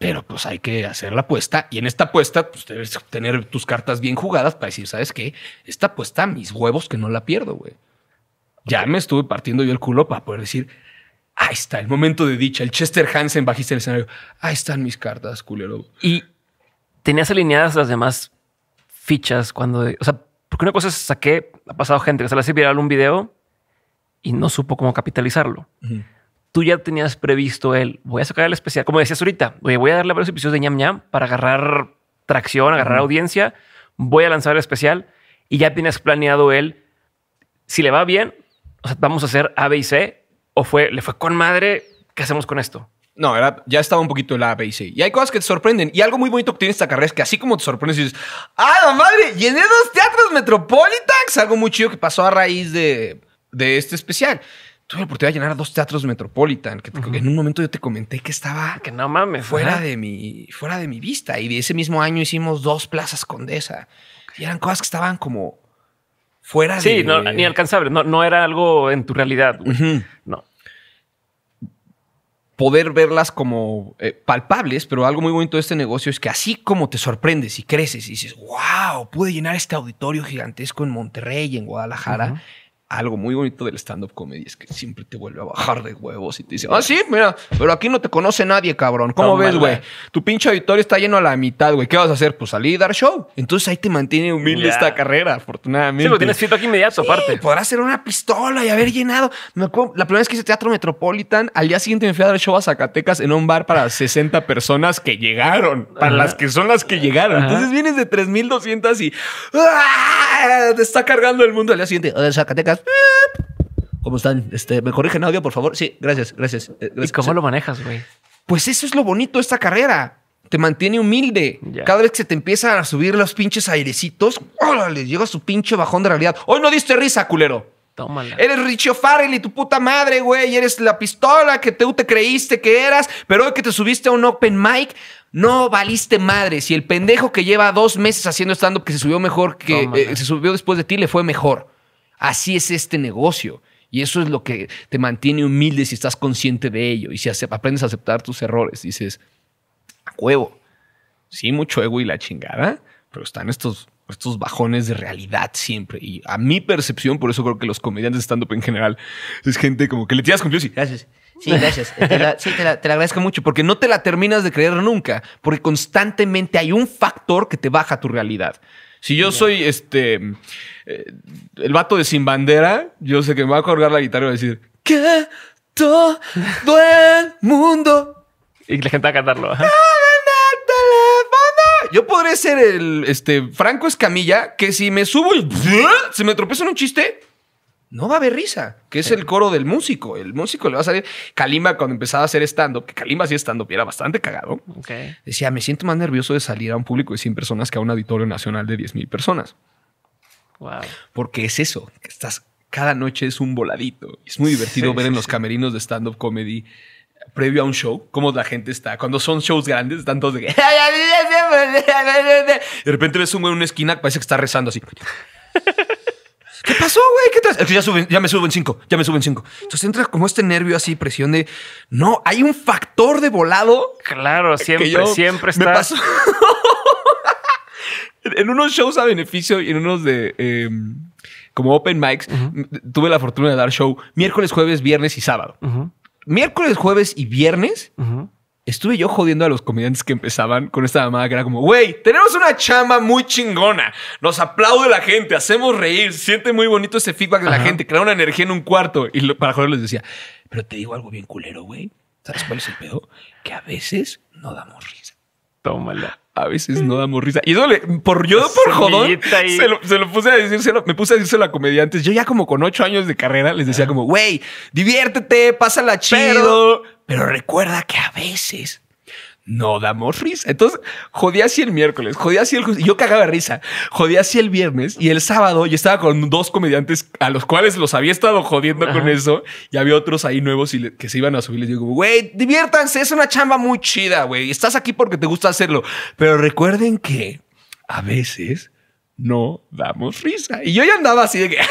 Speaker 1: pero
Speaker 2: pues hay que hacer la apuesta y en esta apuesta pues debes tener tus cartas bien jugadas para decir, ¿sabes qué? Esta apuesta, mis huevos que no la pierdo, güey. Ya me estuve partiendo yo el culo para poder decir, ahí está, el momento de dicha, el Chester Hansen bajiste el escenario, ahí están mis cartas, culero. Y tenías alineadas las demás fichas
Speaker 1: cuando, o sea, porque una cosa es saqué, ha pasado gente que se le hace viral un video y no supo cómo capitalizarlo tú ya tenías previsto él voy a sacar el especial, como decías ahorita, voy a darle a varios episodios de ñam ñam para agarrar tracción, agarrar audiencia, voy a lanzar el especial y ya tienes planeado él si le va bien, o sea, vamos a hacer
Speaker 2: A, B y C, o fue, le fue con madre, ¿qué hacemos con esto? No, era, ya estaba un poquito el A, B y C. Y hay cosas que te sorprenden. Y algo muy bonito que tiene esta carrera es que así como te sorprendes y dices, ¡ah, la madre! Llené dos teatros Metropolitans. Algo muy chido que pasó a raíz de, de este especial tuve la oportunidad de llenar dos teatros Metropolitan, que en un momento yo te comenté que estaba que no mames, fuera, ¿eh? de mi, fuera de mi vista. Y ese mismo año hicimos dos plazas Condesa. Y eran cosas que estaban como
Speaker 1: fuera sí, de... Sí, ni alcanzable. No, era algo en tu realidad.
Speaker 2: No. Poder verlas como eh, palpables, pero algo muy bonito de este negocio es que así como te sorprendes y creces y dices, wow, pude llenar este auditorio gigantesco en Monterrey, en Guadalajara, algo muy bonito del stand-up comedy es que siempre te vuelve a bajar de huevos y te dice, ah, sí, mira, pero aquí no te conoce nadie, cabrón. ¿Cómo ves, güey? Tu pinche auditorio está lleno a la mitad, güey. ¿Qué vas a hacer? Pues salir y dar show. Entonces ahí te mantiene humilde esta carrera, afortunadamente. Sí, lo tienes
Speaker 1: Aquí inmediato, sí, aparte. Podrás ser
Speaker 2: una pistola y haber llenado. Me acuerdo, la primera vez que hice Teatro Metropolitan, al día siguiente me fui a dar show a Zacatecas en un bar para 60 personas que llegaron, para las que son las que llegaron. Entonces vienes de 3.200 y ¡ah! te está cargando el mundo al día siguiente. Zacatecas ¿Cómo están? Este, ¿Me corrigen audio, por favor? Sí, gracias, gracias. Eh, ¿Y cómo lo manejas, güey? Pues eso es lo bonito de esta carrera. Te mantiene humilde. Cada vez que se te empieza a subir los pinches airecitos, órale, llega su pinche bajón de realidad. Hoy no diste risa, culero. Tómala. Eres Richie Farrell y tu puta madre, güey. Eres la pistola que tú te, creíste que eras, pero hoy que te subiste a un open mic, no valiste madre. Si el pendejo que lleva dos meses haciendo stand-up que se subió mejor, que eh, se subió después de ti, le fue mejor. Así es este negocio. Y eso es lo que te mantiene humilde si estás consciente de ello y si aprendes a aceptar tus errores. Dices, a huevo. Sí, mucho ego y la chingada, pero están estos, estos bajones de realidad siempre. Y a mi percepción, por eso creo que los comediantes estando en general es gente como que le tiras con gracias. Sí, gracias. [LAUGHS] Te te la, agradezco mucho porque no te la terminas de creer nunca, porque constantemente hay un factor que te baja tu realidad. Si yo soy este eh, el vato de sin bandera, yo sé que me va a colgar la guitarra y va a decir que todo el mundo y la gente va a cantarlo. ¡Ah, yo podré ser el este Franco Escamilla que si me subo y ¿eh? se me tropieza en un chiste, no va a haber risa, que es el coro del músico. El músico le va a salir. Kalima, cuando empezaba a hacer stand-up, que Kalimba hacía stand-up y era bastante cagado, decía: Me siento más nervioso de salir a un público de 100 personas que a un auditorio nacional de 10 mil personas. Porque es eso, estás. Cada noche es un voladito. Es muy divertido ver en los camerinos de stand-up comedy previo a un show, cómo la gente está. Cuando son shows grandes, están todos de De repente ves un en una esquina, parece que está rezando así. ¿Qué pasó, güey? ¿Qué traes? Ya, me ya me suben cinco, ya me subo en cinco. Entonces entra como este nervio así, presión de no, hay un factor de volado. Claro,
Speaker 1: siempre, siempre está. Me pasó.
Speaker 2: [LAUGHS] en unos shows a beneficio y en unos de. Em, como open mics, tuve la fortuna de dar show miércoles, jueves, viernes y sábado. Miércoles, jueves y viernes estuve yo jodiendo a los comediantes que empezaban con esta mamada que era como, güey, tenemos una chamba muy chingona, nos aplaude la gente, hacemos reír, siente muy bonito ese feedback de la gente, crea una energía en un cuarto. Y para joder les decía, pero te digo algo bien culero, güey. ¿Sabes cuál es el pedo? Que a veces no damos risa. Tómala a veces no damos risa. Y eso por yo, por jodón, se lo, puse a decírselo, me puse a decírselo a comediantes. Yo ya como con ocho años de carrera les decía como, güey, diviértete, pásala chido, pero recuerda que a veces no damos risa. Entonces, jodía así el miércoles, jodía así el... Yo cagaba risa, Jodía así el viernes y el sábado yo estaba con dos comediantes a los cuales los había estado jodiendo con eso y había otros ahí nuevos que se iban a subir. Les digo, güey, diviértanse, es una chamba muy chida, güey. Estás aquí porque te gusta hacerlo. Pero recuerden que a veces no damos risa. Y yo ya andaba así de que... [LAUGHS]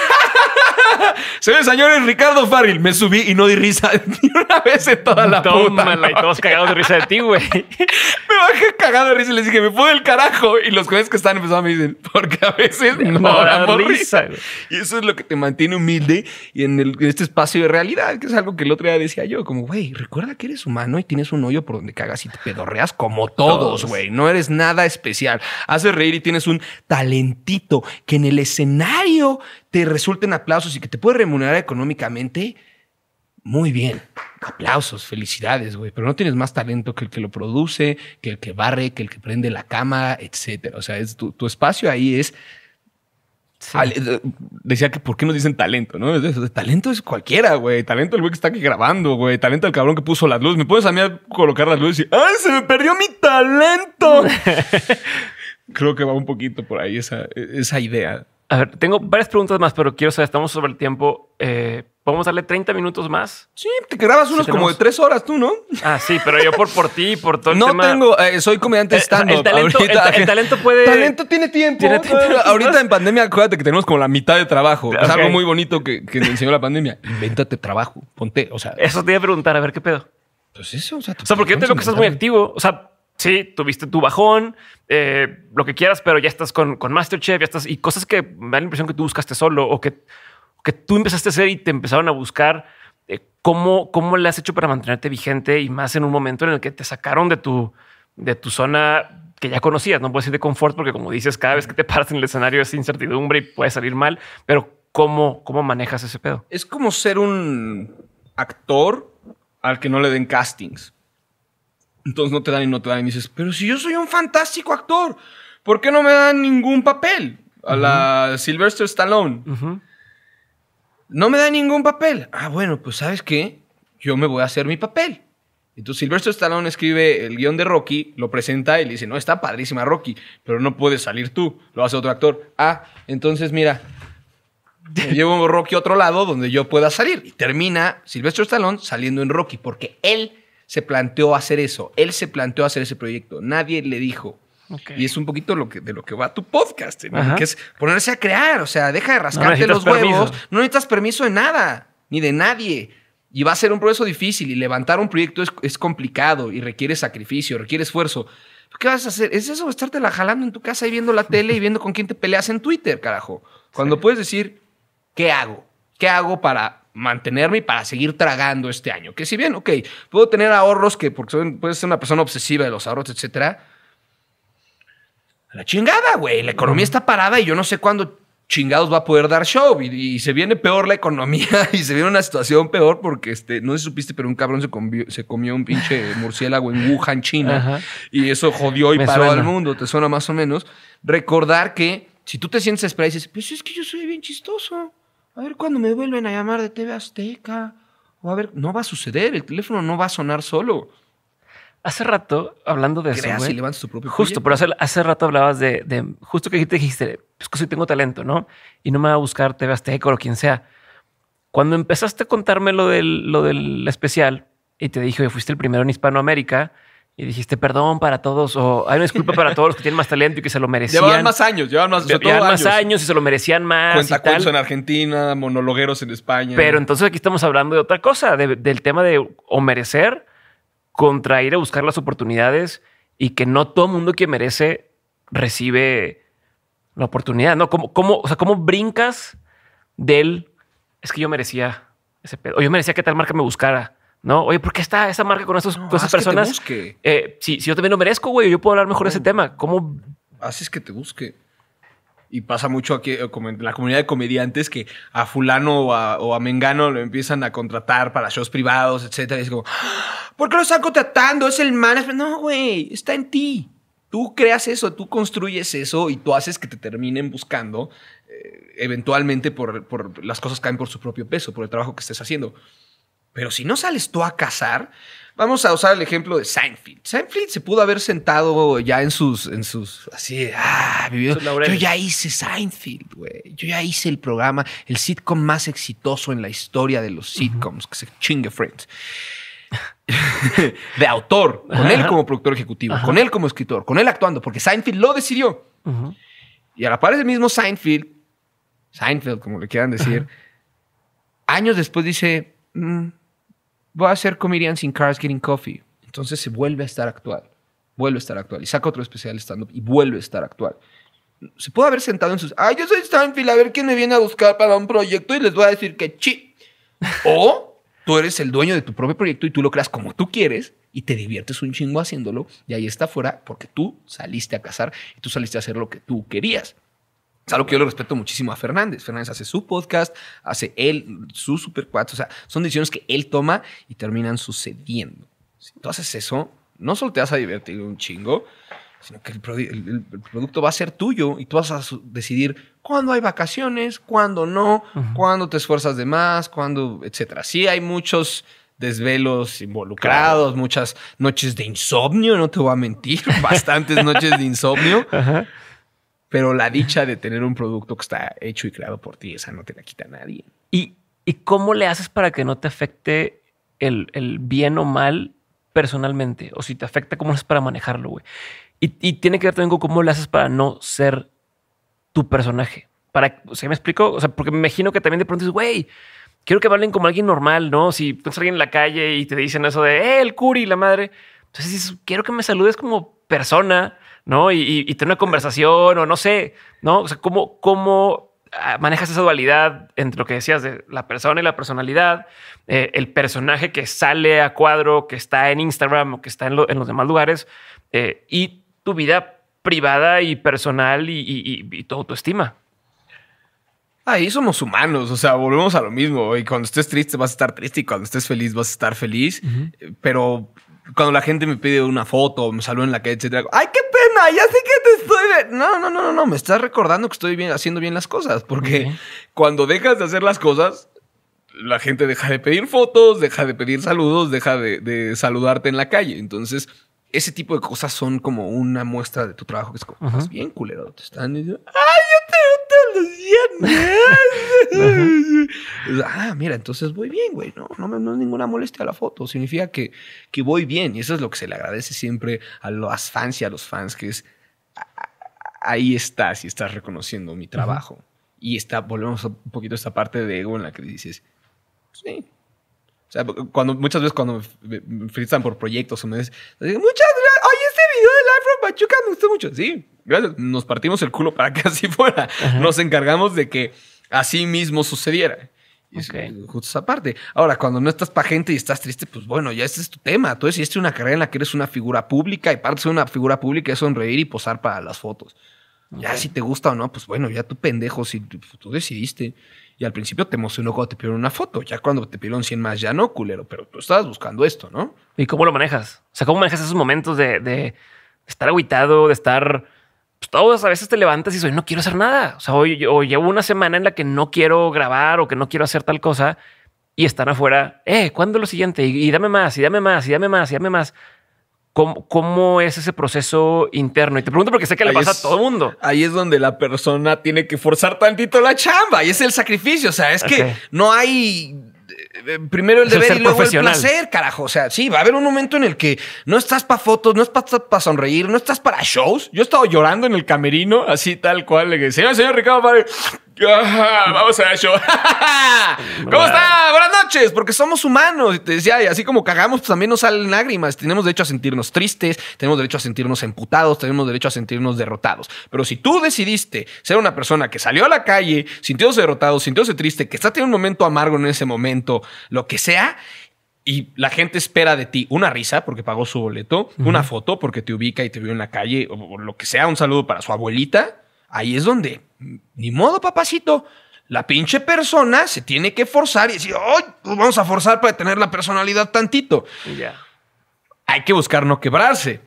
Speaker 2: [LAUGHS] Señores, señores, Ricardo Farril. Me subí y no di risa [LAUGHS] ni una vez en toda la puta. y todos cagados de risa de ti, güey. [LAUGHS] me bajé cagado de risa y les dije, me fue el carajo. Y los jueces que están empezando me dicen, porque a veces no, no damos risa. Y eso es lo que te mantiene humilde y en, en, este espacio de realidad, que es algo que el otro día decía yo, como, güey, recuerda que eres humano y tienes un hoyo por donde cagas y te pedorreas como todos, güey. No eres nada especial. Haces reír y tienes un talentito que en el escenario te resulten aplausos y que te puede remunerar económicamente, muy bien. Aplausos, felicidades, güey. Pero no tienes más talento que el que lo produce, que el que barre, que el que prende la cámara, etcétera. O sea, es tu, espacio ahí es eh, Decía que ¿por qué nos dicen talento? ¿no? Talento es cualquiera, güey. Talento el güey que está aquí grabando, güey. Talento el cabrón que puso las luces. Me puedes a mí a colocar las luces y ¡ay, se me perdió mi talento! [LAUGHS] Creo que va un poquito por ahí esa, esa
Speaker 1: idea. A ver, tengo varias preguntas más, pero quiero saber, estamos sobre el tiempo. Eh, ¿Podemos darle 30 minutos más?
Speaker 2: Sí, te grabas unos como de tres horas tú, ¿no?
Speaker 1: Ah, sí, pero yo por, por ti, por todo el no tema... No
Speaker 2: tengo, eh, soy comediante eh, stand El, talento, ahorita, el, talento tiene tiempo. ahorita en [LAUGHS] pandemia, acuérdate que tenemos como la mitad de trabajo. Es algo muy bonito que, enseñó la pandemia. Invéntate trabajo, ponte, o sea... Eso te
Speaker 1: iba a preguntar, a ver, ¿qué pedo?
Speaker 2: Pues eso, o sea... O sea, porque yo tengo que estás muy
Speaker 1: activo, o sea sí, tuviste tu bajón, eh, lo que quieras, pero ya estás con, con Masterchef, ya estás, y cosas que me da la impresión que tú buscaste solo o que, tú empezaste a hacer y te empezaron a buscar. Eh, ¿cómo, ¿Cómo le has hecho para mantenerte vigente y más en un momento en el que te sacaron de tu, zona que ya conocías? No puedo decir de confort porque, como dices, cada vez que te paras en el escenario es incertidumbre y puede salir mal, pero ¿cómo, cómo manejas ese pedo?
Speaker 2: Es como ser un actor al que no le den castings. Entonces no te dan y no te dan y dices, pero si yo soy un fantástico actor, ¿por qué no me dan ningún papel? A la Sylvester Stallone. No me dan ningún papel. Ah, bueno, pues sabes qué, yo me voy a hacer mi papel. Entonces Sylvester Stallone escribe el guión de Rocky, lo presenta y le dice, no, está padrísima Rocky, pero no puedes salir tú, lo hace otro actor. Ah, entonces mira, llevo [LAUGHS] llevo Rocky a otro lado donde yo pueda salir. Y termina Sylvester Stallone saliendo en Rocky, porque él se planteó hacer eso. Él se planteó hacer ese proyecto. Nadie le dijo. Y es un poquito lo que, de lo que va tu podcast, que es ponerse a crear. O sea, deja de rascarte los huevos. No necesitas permiso de nada, ni de nadie. Y va a ser un proceso difícil. Y levantar un proyecto es, complicado y requiere sacrificio, requiere esfuerzo. ¿Qué vas a hacer? Es eso, estarte la jalando en tu casa y viendo la [LAUGHS] tele y viendo con quién te peleas en Twitter, carajo. Cuando puedes decir, ¿qué hago? ¿Qué hago para mantenerme y para seguir tragando este año. Que si bien, ok, puedo tener ahorros que, porque soy, puedes ser una persona obsesiva de los ahorros, etcétera. La chingada, güey. La economía está parada y yo no sé cuándo chingados va a poder dar show. Y, se viene peor la economía [LAUGHS] y se viene una situación peor porque, este, no sé si supiste, pero un cabrón se, comió, se comió un pinche [LAUGHS] murciélago en Wuhan, China. Y eso jodió y paró al mundo. Te suena más o menos. Recordar que si tú te sientes esperado y dices, pues es que yo soy bien chistoso a ver cuando me vuelven a llamar de TV Azteca. O a ver, no va a suceder, el teléfono no va a sonar solo. Hace rato,
Speaker 1: hablando de eso. tu propio justo, pero hace, hace, rato hablabas de, de Justo que te dijiste, pues que sí tengo talento, ¿no? Y no me va a buscar TV Azteca o quien sea. Cuando empezaste a contarme lo del, lo del especial y te dije que fuiste el primero en Hispanoamérica, y dijiste perdón para todos o hay una disculpa para todos los que tienen más talento y que se lo merecían. llevaban más años, llevaban más, más años.
Speaker 2: y se lo merecían más. curso en Argentina, monologueros en España. Pero entonces aquí estamos hablando
Speaker 1: de otra cosa, del tema de o merecer contra ir a buscar las oportunidades y que no todo mundo que merece recibe la oportunidad, ¿no? ¿Cómo, cómo, o sea, ¿cómo brincas del es que yo merecía ese pedo? O yo merecía que tal marca me buscara ¿no? Oye, ¿por qué está esa marca con, esas personas? Que eh, si, yo
Speaker 2: también lo merezco, güey, yo puedo hablar mejor de ese tema. ¿Cómo? Haces que te busque. Y pasa mucho aquí, eh, en la comunidad de comediantes, que a fulano o a, Mengano lo empiezan a contratar para shows privados, etcétera. Y es como, ah, ¿por qué lo están contratando? Es el manager. No, güey, está en ti. Tú creas eso, tú construyes eso y tú haces que te terminen buscando eh, eventualmente por, por las cosas caen por su propio peso, por el trabajo que estés haciendo. Pero si no sales tú a cazar, vamos a usar el ejemplo de Seinfeld. Seinfeld se pudo haber sentado ya en sus, en sus, así, ah, vivió. Yo ya hice Seinfeld, güey. Yo ya hice el programa, el sitcom más exitoso en la historia de los sitcoms, que se chingue Friends. [LAUGHS] de autor, con él como productor ejecutivo, con él como escritor, con él actuando, porque Seinfeld lo decidió. Y a la par del mismo Seinfeld, Seinfeld, como le quieran decir, años después dice, mm, voy a hacer Comedians in Cars Getting Coffee. Entonces se vuelve a estar actual, vuelve a estar actual. Y saca otro especial stand-up y vuelve a estar actual. Se puede haber sentado en sus... Ay, yo soy Stanfield, a ver quién me viene a buscar para un proyecto y les voy a decir que chi. O tú eres el dueño de tu propio proyecto y tú lo creas como tú quieres y te diviertes un chingo haciéndolo y ahí está fuera porque tú saliste a cazar y tú saliste a hacer lo que tú querías. Es algo que yo le respeto muchísimo a Fernández. Fernández hace su podcast, hace él, su super cuatro. O sea, son decisiones que él toma y terminan sucediendo. Si tú haces eso, no solo te vas a divertir un chingo, sino que el, producto va a ser tuyo y tú vas a decidir cuándo hay vacaciones, cuándo no, cuándo te esfuerzas de más, cuándo, etcétera. Sí, hay muchos desvelos involucrados, muchas noches de insomnio, no te voy a mentir, [LAUGHS] bastantes noches de insomnio. Ajá. Pero la dicha de tener un producto que está hecho y creado por ti, esa no te la quita nadie. ¿Y, y cómo le haces para que no te
Speaker 1: afecte el, el, bien o mal personalmente? O si te afecta, ¿cómo haces para manejarlo, güey? Y, y, tiene que ver también con cómo le haces para no ser tu personaje. Para, ¿se me explico? O sea, porque me imagino que también de pronto dices, güey, quiero que hablen como alguien normal, ¿no? Si a alguien en la calle y te dicen eso de, eh, el curi, la madre. Entonces dices, quiero que me saludes como persona ¿no? Y, tener una conversación o no sé, ¿no? O sea, ¿cómo, cómo ah, manejas esa dualidad entre lo que decías de la persona y la personalidad, eh, el personaje que sale a cuadro, que está en Instagram o que está en, los demás lugares, eh, y tu vida privada y personal y, tu autoestima?
Speaker 2: Ahí somos humanos, o sea, volvemos a lo mismo. Y cuando estés triste vas a estar triste y cuando estés feliz vas a estar feliz. Eh, pero cuando la gente me pide una foto, me saluda en la calle, etcétera, ¡ay, que ya sé que te estoy... No, no, no, no, no, me estás recordando que estoy haciendo bien las cosas, porque cuando dejas de hacer las cosas, la gente deja de pedir fotos, deja de pedir saludos, deja de, saludarte en la calle. Entonces, ese tipo de cosas son como una muestra de tu trabajo, que es como, estás bien culero, te están diciendo, ¡ay, yo ah, mira, entonces voy bien, güey. No, no, no, es ninguna molestia la foto. Significa que, voy bien. Y eso es lo que se le agradece siempre a los fans y a los fans, que es ahí estás y estás reconociendo mi trabajo. Y está, volvemos un poquito a esta parte de ego en la que dices, pues sí, o sea, cuando, muchas veces cuando me felicitan por proyectos o me dicen, muchas video de Pachuca me gustó mucho. Sí, gracias. Nos partimos el culo para que así fuera. Nos encargamos de que así mismo sucediera. justo esa parte. Ahora, cuando no estás pa' gente y estás triste, pues bueno, ya este es tu tema. Tú hiciste una carrera en la que eres una figura pública y parte de una figura pública es sonreír y posar para las fotos. Ya si te gusta o no, pues bueno, ya tú pendejo, si tú pues, decidiste. Y al principio te emocionó cuando te pidieron una foto. Ya cuando te pidieron 100 más, ya no, culero. Pero tú estabas buscando esto, ¿no?
Speaker 1: ¿Y cómo lo manejas? O sea, ¿cómo manejas esos momentos de, de estar aguitado, de estar... Pues todos a veces te levantas y dices, no quiero hacer nada. O sea, hoy, llevo una semana en la que no quiero grabar o que no quiero hacer tal cosa y están afuera, eh, ¿cuándo lo siguiente? Y, y dame más, y dame más, y dame más, y dame más. ¿Cómo, es
Speaker 2: ese proceso interno? Y te pregunto porque sé que le pasa a todo el mundo. Ahí es donde la persona tiene que forzar tantito la chamba y es el sacrificio. O sea, es que no hay eh, eh, primero el deber y luego el placer, carajo. O sea, sí, va a haber un momento en el que no estás para fotos, no estás para sonreír, no estás para shows. Yo he estado llorando en el camerino, así tal cual, le dije, señor, señor Ricardo, padre, Vamos a eso. [LAUGHS] ¿Cómo está? Buenas noches, porque somos humanos. Y te decía, y así como cagamos, pues también nos salen lágrimas. Tenemos derecho a sentirnos tristes, tenemos derecho a sentirnos emputados, tenemos derecho a sentirnos derrotados. Pero si tú decidiste ser una persona que salió a la calle, sintióse derrotado, sintióse triste, que está teniendo un momento amargo en ese momento, lo que sea, y la gente espera de ti una risa porque pagó su boleto, una foto porque te ubica y te vio en la calle, o, lo que sea, un saludo para su abuelita. Ahí es donde, ni modo, papacito, la pinche persona se tiene que forzar y decir, ¡ay! vamos a forzar para tener la personalidad tantito. Ya. Hay que buscar no quebrarse.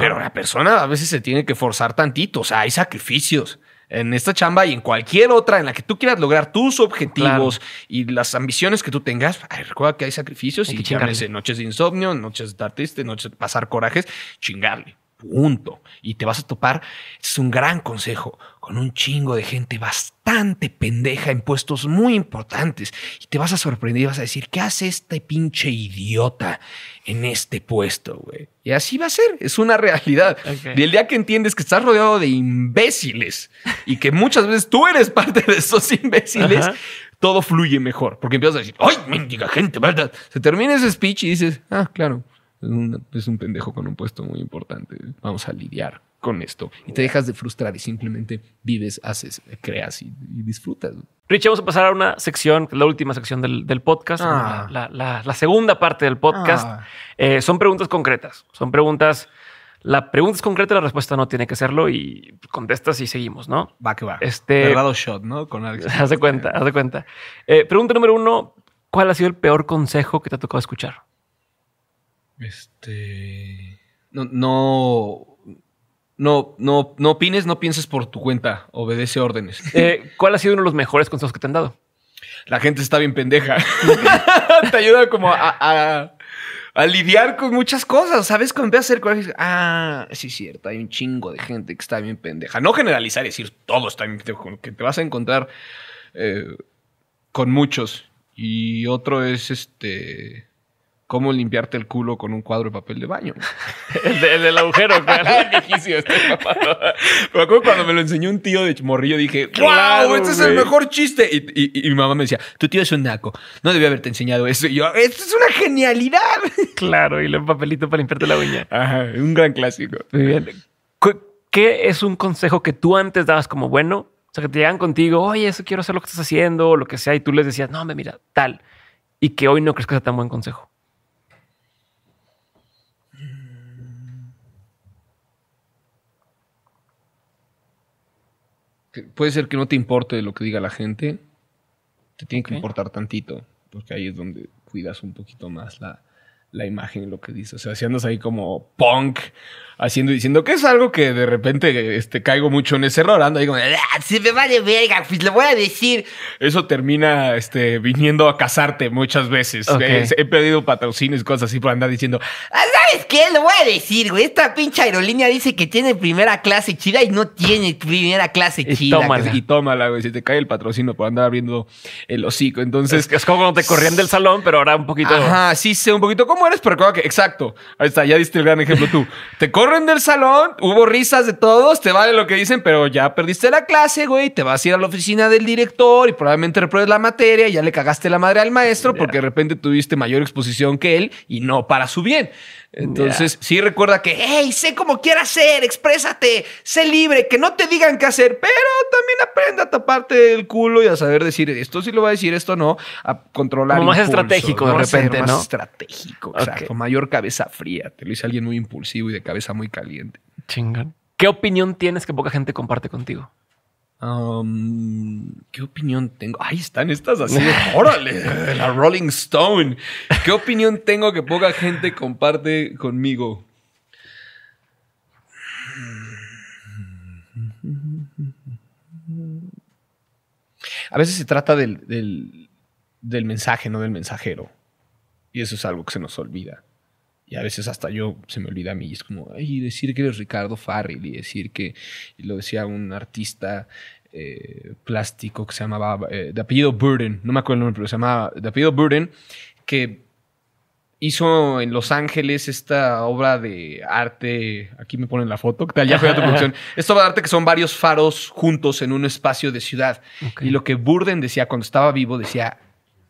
Speaker 2: Pero la persona a veces se tiene que forzar tantito. O sea, hay sacrificios en esta chamba y en cualquier otra en la que tú quieras lograr tus objetivos y las ambiciones que tú tengas. recuerda que hay sacrificios y que noches de insomnio, noches de estar triste, noches de pasar corajes, chingarle punto. Y te vas a topar, es un gran consejo, con un chingo de gente bastante pendeja en puestos muy importantes. Y te vas a sorprender y vas a decir, ¿qué hace este pinche idiota en este puesto, güey? Y así va a ser, es una realidad. Y el día que entiendes que estás rodeado de imbéciles y que muchas veces tú eres parte de esos imbéciles, todo fluye mejor. Porque empiezas a decir, ¡ay, mendiga gente, verdad! Se termina ese speech y dices, ah, claro es un pendejo con un puesto muy importante. Vamos a lidiar con esto. Y te dejas de frustrar y simplemente vives, haces, creas y, disfrutas.
Speaker 1: Rich, vamos a pasar a una sección, la última sección del, podcast, ah. la, segunda parte del podcast. Ah. Eh, son preguntas concretas, son preguntas... La pregunta es concreta, la respuesta no tiene que serlo y contestas y seguimos, ¿no? Va que va. Este,
Speaker 2: shot, ¿no? Con [LAUGHS] Haz
Speaker 1: de cuenta, haz de cuenta. Eh, pregunta número uno, ¿cuál ha sido el peor consejo que te ha tocado escuchar?
Speaker 2: Este. No, no. No, no, opines, no pienses por tu cuenta, obedece órdenes. [LAUGHS] Eh, ¿Cuál ha sido uno de los mejores consejos que te han dado? La gente está bien pendeja. [LAUGHS] [LAUGHS] te ayuda como a, lidiar con muchas cosas, ¿sabes? Cuando empiezas a hacer ah, sí es cierto, hay un chingo de gente que está bien pendeja. No generalizar y decir todo está bien, que te vas a encontrar eh, con muchos. Y otro es este cómo limpiarte el culo con un cuadro de papel de baño. [LAUGHS]
Speaker 1: el, del agujero,
Speaker 2: claro. [LAUGHS] este me cuando me lo enseñó un tío de chimorrillo, dije, ¡Wow! este es el mejor chiste. Y, mi mamá me decía, tu tío es un naco. No debía haberte enseñado eso. Y yo, ¡esto es una genialidad! [LAUGHS] claro, y el papelito para limpiarte la uña. Ajá, un gran clásico.
Speaker 1: Muy bien. ¿Qué es un consejo que tú antes dabas como bueno? O sea, que te llegan contigo, oye, eso quiero hacer lo que estás haciendo, o lo que sea, y tú les decías, no, me mira, tal. Y que hoy no crees que sea tan buen consejo.
Speaker 2: puede ser que no te importe lo que diga la gente, te tiene que importar tantito, porque ahí es donde cuidas un poquito más la, la imagen lo que dice. O sea, si andas ahí como punk, haciendo y diciendo que es algo que de repente este, caigo mucho en ese error. Ando ahí como, ah, se me de verga, pues lo voy a decir. Eso termina este, viniendo a casarte muchas veces. Eh, he pedido patrocinios y cosas así por andar diciendo, ah, ¿sabes qué? Lo voy a decir, güey. Esta pinche aerolínea dice que tiene primera clase chida y no tiene primera clase chida. Tómala. y tómala, güey. Si te cae el patrocinio por andar abriendo el hocico. Entonces. Es, como cuando te corrían del salón, pero ahora un poquito. Ajá, sí, sé un poquito como mueres, pero que, exacto. Ahí está, ya diste el gran ejemplo tú. Te corren del salón, hubo risas de todos, te vale lo que dicen, pero ya perdiste la clase, güey, te vas a ir a la oficina del director y probablemente repruebes la materia, y ya le cagaste la madre al maestro porque de repente tuviste mayor exposición que él y no para su bien. Entonces, sí recuerda que, hey, sé cómo quieras ser, exprésate, sé libre, que no te digan qué hacer, pero también aprenda a taparte el culo y a saber decir esto sí lo va a decir, esto no, a controlar. Como más estratégico de repente, ¿no? Más estratégico, Mayor cabeza fría. Te lo dice alguien muy impulsivo y de cabeza muy caliente. Chingón. ¿Qué opinión tienes que poca gente comparte contigo? ¿Qué opinión tengo? Ahí están estas así. [LAUGHS] órale, la Rolling Stone. ¿Qué opinión tengo que poca gente comparte conmigo? A veces se trata del, del mensaje, no del mensajero. Y eso es algo que se nos olvida. Y a veces hasta yo se me olvida a mí. Y es como, ay, decir que eres Ricardo Farrell y decir que, lo decía un artista eh, plástico que se llamaba, eh, de apellido Burden, no me acuerdo el nombre, pero se llamaba, de apellido Burden, que hizo en Los Ángeles esta obra de arte, aquí me ponen la foto, que tal? Ya fue tu [LAUGHS] producción. Esta obra de arte que son varios faros juntos en un espacio de ciudad. Y lo que Burden decía cuando estaba vivo, decía,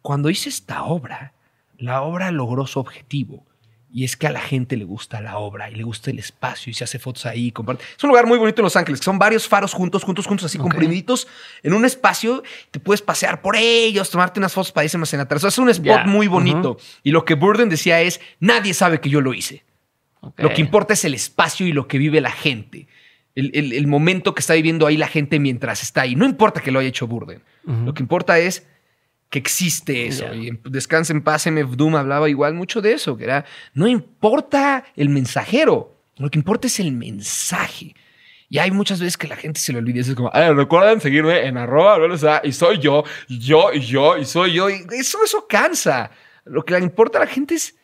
Speaker 2: cuando hice esta obra, la obra logró su objetivo. Y es que a la gente le gusta la obra y le gusta el espacio y se hace fotos ahí. Es un lugar muy bonito en Los Ángeles, son varios faros juntos, juntos, juntos, así comprimiditos en un espacio. Te puedes pasear por ellos, tomarte unas fotos para irse más en atrás. es un spot muy bonito. Y lo que Burden decía es, nadie sabe que yo lo hice. Lo que importa es el espacio y lo que vive la gente. El, momento que está viviendo ahí la gente mientras está ahí. No importa que lo haya hecho Burden. Lo que importa es que existe eso. Y descanse en paz, MF hablaba igual mucho de eso, que era, no importa el mensajero, lo que importa es el mensaje. Y hay muchas veces que la gente se le olvida. es como, ah, recuerden seguirme en arroba, y soy yo, yo, y yo, y soy yo. Y eso, eso cansa. Lo que le importa a la gente es,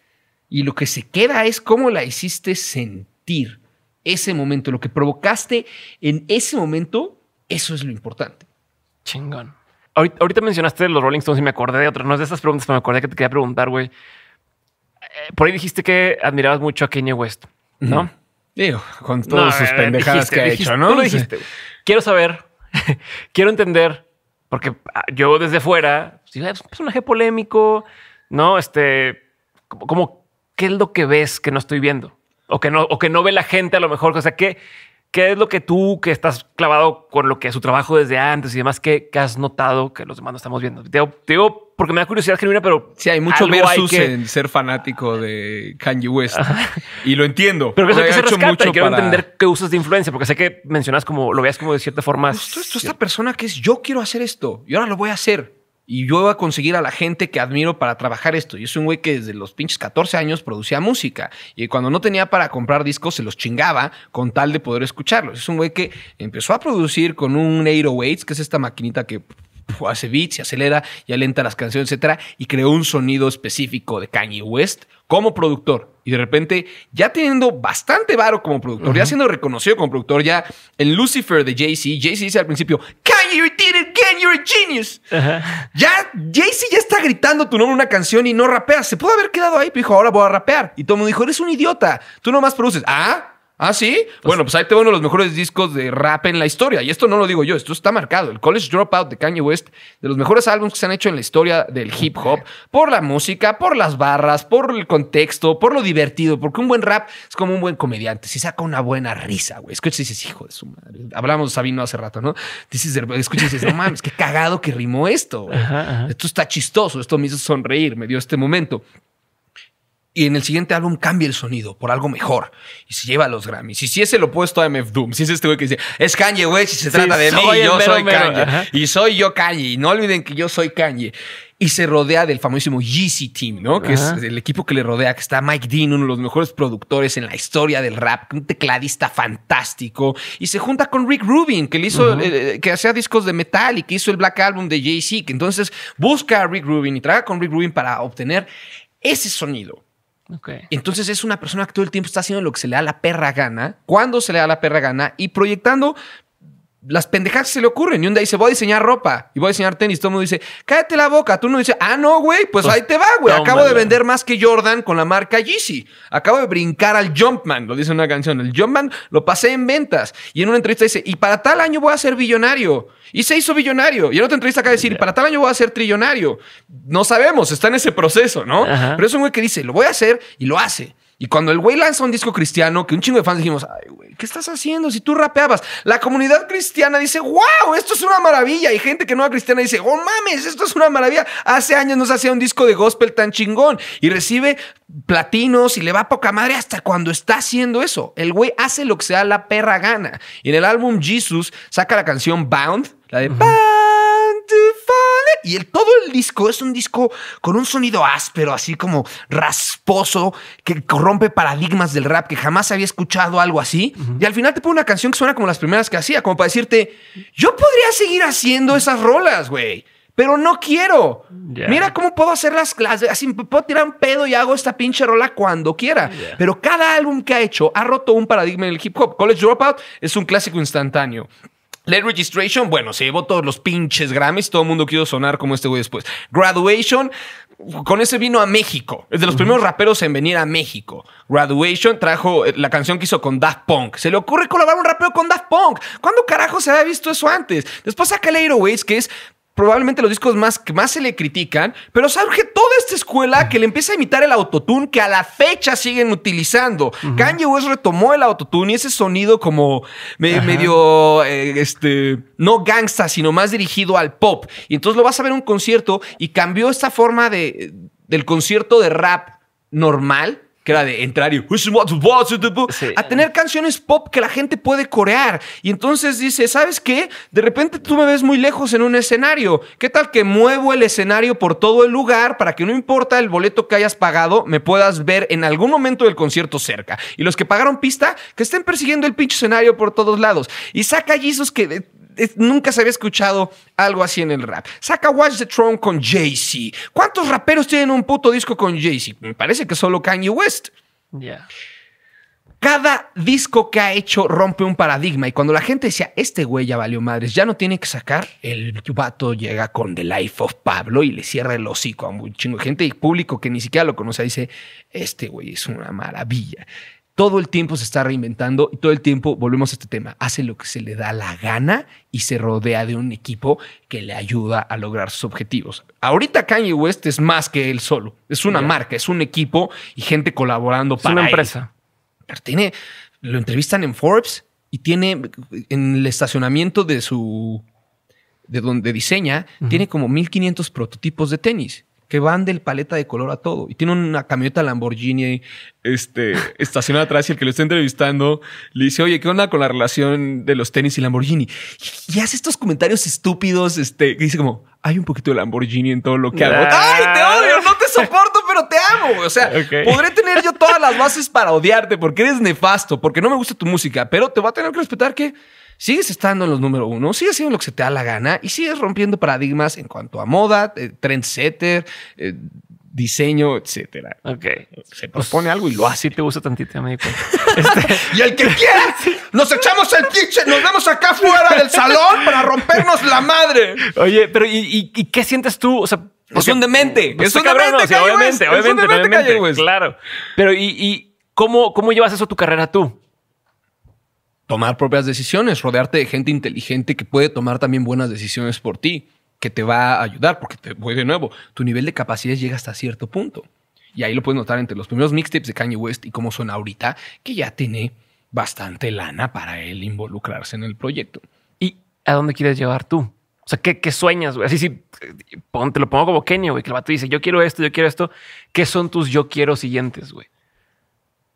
Speaker 2: y lo que se queda es cómo la hiciste sentir ese momento, lo que provocaste en ese momento, eso es lo importante. Chingón
Speaker 1: ahorita mencionaste los Rolling Stones y me acordé de otra. No es de esas preguntas, pero me acordé que te quería preguntar, güey. Eh, por ahí dijiste que admirabas mucho a Kanye West, ¿no? Digo, con todas sus eh, pendejadas que ha hecho, ¿no? Tú dijiste. Quiero saber, [LAUGHS] quiero entender, porque ah, yo desde fuera, ah, es un personaje polémico, ¿no? Este, como, ¿qué es lo que ves que no estoy viendo? O que no, o que no ve la gente a lo mejor. O sea, ¿qué, ¿Qué es lo que tú, que estás clavado con lo que es su trabajo desde antes y demás, que, has notado que los demás no estamos viendo? Te digo, porque me da curiosidad genuina, pero. Sí, hay mucho versus hay
Speaker 2: en ser fanático de Kanye West. y lo entiendo. Pero que, que se rescata mucho quiero entender qué usas de influencia, porque sé que mencionas como, lo veas como de cierta forma. esta persona que es yo quiero hacer esto y ahora lo voy a hacer. Y yo voy a conseguir a la gente que admiro para trabajar esto. Y es un güey que desde los pinches 14 años producía música. Y cuando no tenía para comprar discos, se los chingaba con tal de poder escucharlos. Es un güey que empezó a producir con un Weights, que es esta maquinita que hace beats, y acelera y alenta las canciones, etcétera, y creó un sonido específico de Kanye West como productor. Y de repente, ya teniendo bastante varo como productor, ya siendo reconocido como productor, ya en Lucifer de Jay-Z, Jay-Z dice al principio, you did it again, you're a genius. Ya, jay ya está gritando tu nombre en una canción y no rapea. Se pudo haber quedado ahí, pero dijo, ahora voy a rapear. Y todo mundo dijo, eres un idiota. Tú nomás produces. Ah, ¿Ah, sí? Pues bueno, pues ahí te uno de los mejores discos de rap en la historia. Y esto no lo digo yo, esto está marcado. El College Dropout de Kanye West, de los mejores álbumes que se han hecho en la historia del hip hop, por la música, por las barras, por el contexto, por lo divertido, porque un buen rap es como un buen comediante. Si saca una buena risa, güey. Escucha, y dices, hijo de su madre. Hablamos de Sabino hace rato, ¿no? Dices, escuchas y dices, no [LAUGHS] mames, qué cagado que rimó esto. Esto está chistoso, esto me hizo sonreír, me dio este momento y en el siguiente álbum cambia el sonido por algo mejor y se lleva a los Grammys. Y si es el opuesto a MF Doom, si es este güey que dice, es Kanye, güey, si se trata de mí, y yo soy Kanye. Y soy yo Kanye. Y no olviden que yo soy Kanye. Y se rodea del famosísimo Yeezy Team, ¿no? Que es el equipo que le rodea, que está Mike Dean, uno de los mejores productores en la historia del rap, un tecladista fantástico. Y se junta con Rick Rubin, que le hizo, eh, eh, que hacía discos de metal y que hizo el Black Album de Jay-Z. Que entonces busca a Rick Rubin y traga con Rick Rubin para obtener ese sonido entonces es una persona que todo el tiempo está haciendo lo que se le da la perra gana, cuando se le da la perra gana y proyectando las pendejadas se le ocurren. Y un día dice, voy a diseñar ropa y voy a diseñar tenis. Todo el mundo dice, cállate la boca. Tú no dices, ah, no, güey, pues, pues, ahí te va, güey. Acabo de vender más que Jordan con la marca Yeezy. Acabo de brincar al Jumpman, lo dice una canción. El Jumpman lo pasé en ventas. Y en una entrevista dice, y para tal año voy a ser billonario. Y se hizo billonario. Y en otra entrevista acaba de decir, para tal año voy a ser trillonario. No sabemos, está en ese proceso, ¿no? Pero es un güey que dice, lo voy a hacer y lo hace. Y cuando el güey lanza un disco cristiano, que un chingo de fans dijimos, ay, güey, ¿qué estás haciendo si tú rapeabas? La comunidad cristiana dice, wow, esto es una maravilla. Y gente que no era cristiana dice, oh mames, esto es una maravilla. Hace años no se hacía un disco de gospel tan chingón y recibe platinos y le va a poca madre hasta cuando está haciendo eso. El güey hace lo que sea la perra gana. Y en el álbum Jesus saca la canción Bound, la de... Uh y el, todo el disco es un disco con un sonido áspero, así como rasposo, que rompe paradigmas del rap, que jamás había escuchado algo así. Y al final te pone una canción que suena como las primeras que hacía, como para decirte, yo podría seguir haciendo esas rolas, güey. Pero no quiero. Mira cómo puedo hacer las clases. Así puedo tirar un pedo y hago esta pinche rola cuando quiera. Pero cada álbum que ha hecho ha roto un paradigma en el hip hop. College Dropout es un clásico instantáneo. Late Registration, bueno, se llevó todos los pinches Grammys, todo el mundo quiso sonar como este güey después. Graduation, con ese vino a México. Es de los primeros raperos en venir a México. Graduation trajo eh, la canción que hizo con Daft Punk. Se le ocurre colaborar un rapero con Daft Punk. ¿Cuándo carajo se había visto eso antes? Después saca el Ways, que es probablemente los discos más que más se le critican, pero surge toda esta escuela que le empieza a imitar el autotune que a la fecha siguen utilizando. Kanye West retomó el autotune y ese sonido como medio, eh, este, no gangsta, sino más dirigido al pop. Y entonces lo vas a ver en un concierto y cambió esta forma de, del concierto de rap normal que era de entrar y a tener canciones pop que la gente puede corear. Y entonces dice, ¿sabes qué? De repente tú me ves muy lejos en un escenario. ¿Qué tal que muevo el escenario por todo el lugar para que no importa el boleto que hayas pagado, me puedas ver en algún momento del concierto cerca? Y los que pagaron pista, que estén persiguiendo el pinche escenario por todos lados. Y saca esos que nunca se había escuchado algo así en el rap. Saca Watch the Throne con Jay-Z. ¿Cuántos raperos tienen un puto disco con Jay-Z? Me parece que solo Kanye West. Yeah. Cada disco que ha hecho rompe un paradigma. Y cuando la gente decía, este güey ya valió madres, ya no tiene que sacar, el vato llega con The Life of Pablo y le cierra el hocico a un chingo de gente y público que ni siquiera lo conoce. Dice, este güey es una maravilla todo el tiempo se está reinventando y todo el tiempo volvemos a este tema. Hace lo que se le da la gana y se rodea de un equipo que le ayuda a lograr sus objetivos. Ahorita Kanye West es más que él solo. Es una marca, es un equipo y gente colaborando es para una empresa. tiene, lo entrevistan en Forbes y tiene en el estacionamiento de su, de donde diseña, tiene como 1500 prototipos de tenis que van del paleta de color a todo. Y tiene una camioneta Lamborghini este, estacionada atrás y el que lo está entrevistando le dice, oye, ¿qué onda con la relación de los tenis y Lamborghini? Y, hace estos comentarios estúpidos, este, que dice como, hay un poquito de Lamborghini en todo lo que hago. ¡Ay, te odio! ¡No te soporto! pero te amo. O sea, podré tener yo todas las bases para odiarte porque eres nefasto, porque no me gusta tu música, pero te voy a tener que respetar que sigues estando en los número uno, sigues haciendo lo que se te da la gana y sigues rompiendo paradigmas en cuanto a moda, eh, trendsetter, eh, diseño, etcétera. Ok. Se propone pues algo y lo hace. te gusta tantito, [LAUGHS] este, y el que quiera, nos echamos el pinche, nos vemos acá fuera del salón para rompernos la madre. Oye, pero ¿y, y qué sientes tú? O sea, pues es un demente. es un obviamente, obviamente, obviamente, Claro. Pero, ¿y, cómo, cómo llevas eso a tu carrera tú? Tomar propias decisiones, rodearte de gente inteligente que puede tomar también buenas decisiones por ti, que te va a ayudar, porque te voy de nuevo. Tu nivel de capacidad llega hasta cierto punto. Y ahí lo puedes notar entre los primeros mixtapes de Kanye West y cómo son ahorita, que ya tiene bastante lana para él involucrarse en el proyecto. ¿Y a dónde quieres
Speaker 1: llevar tú? O sea, ¿qué, sueñas? Güey? Así sí, te lo pongo como Kenio, güey, que el vato dice, yo quiero esto, yo quiero esto. ¿Qué son tus
Speaker 2: yo quiero siguientes, güey?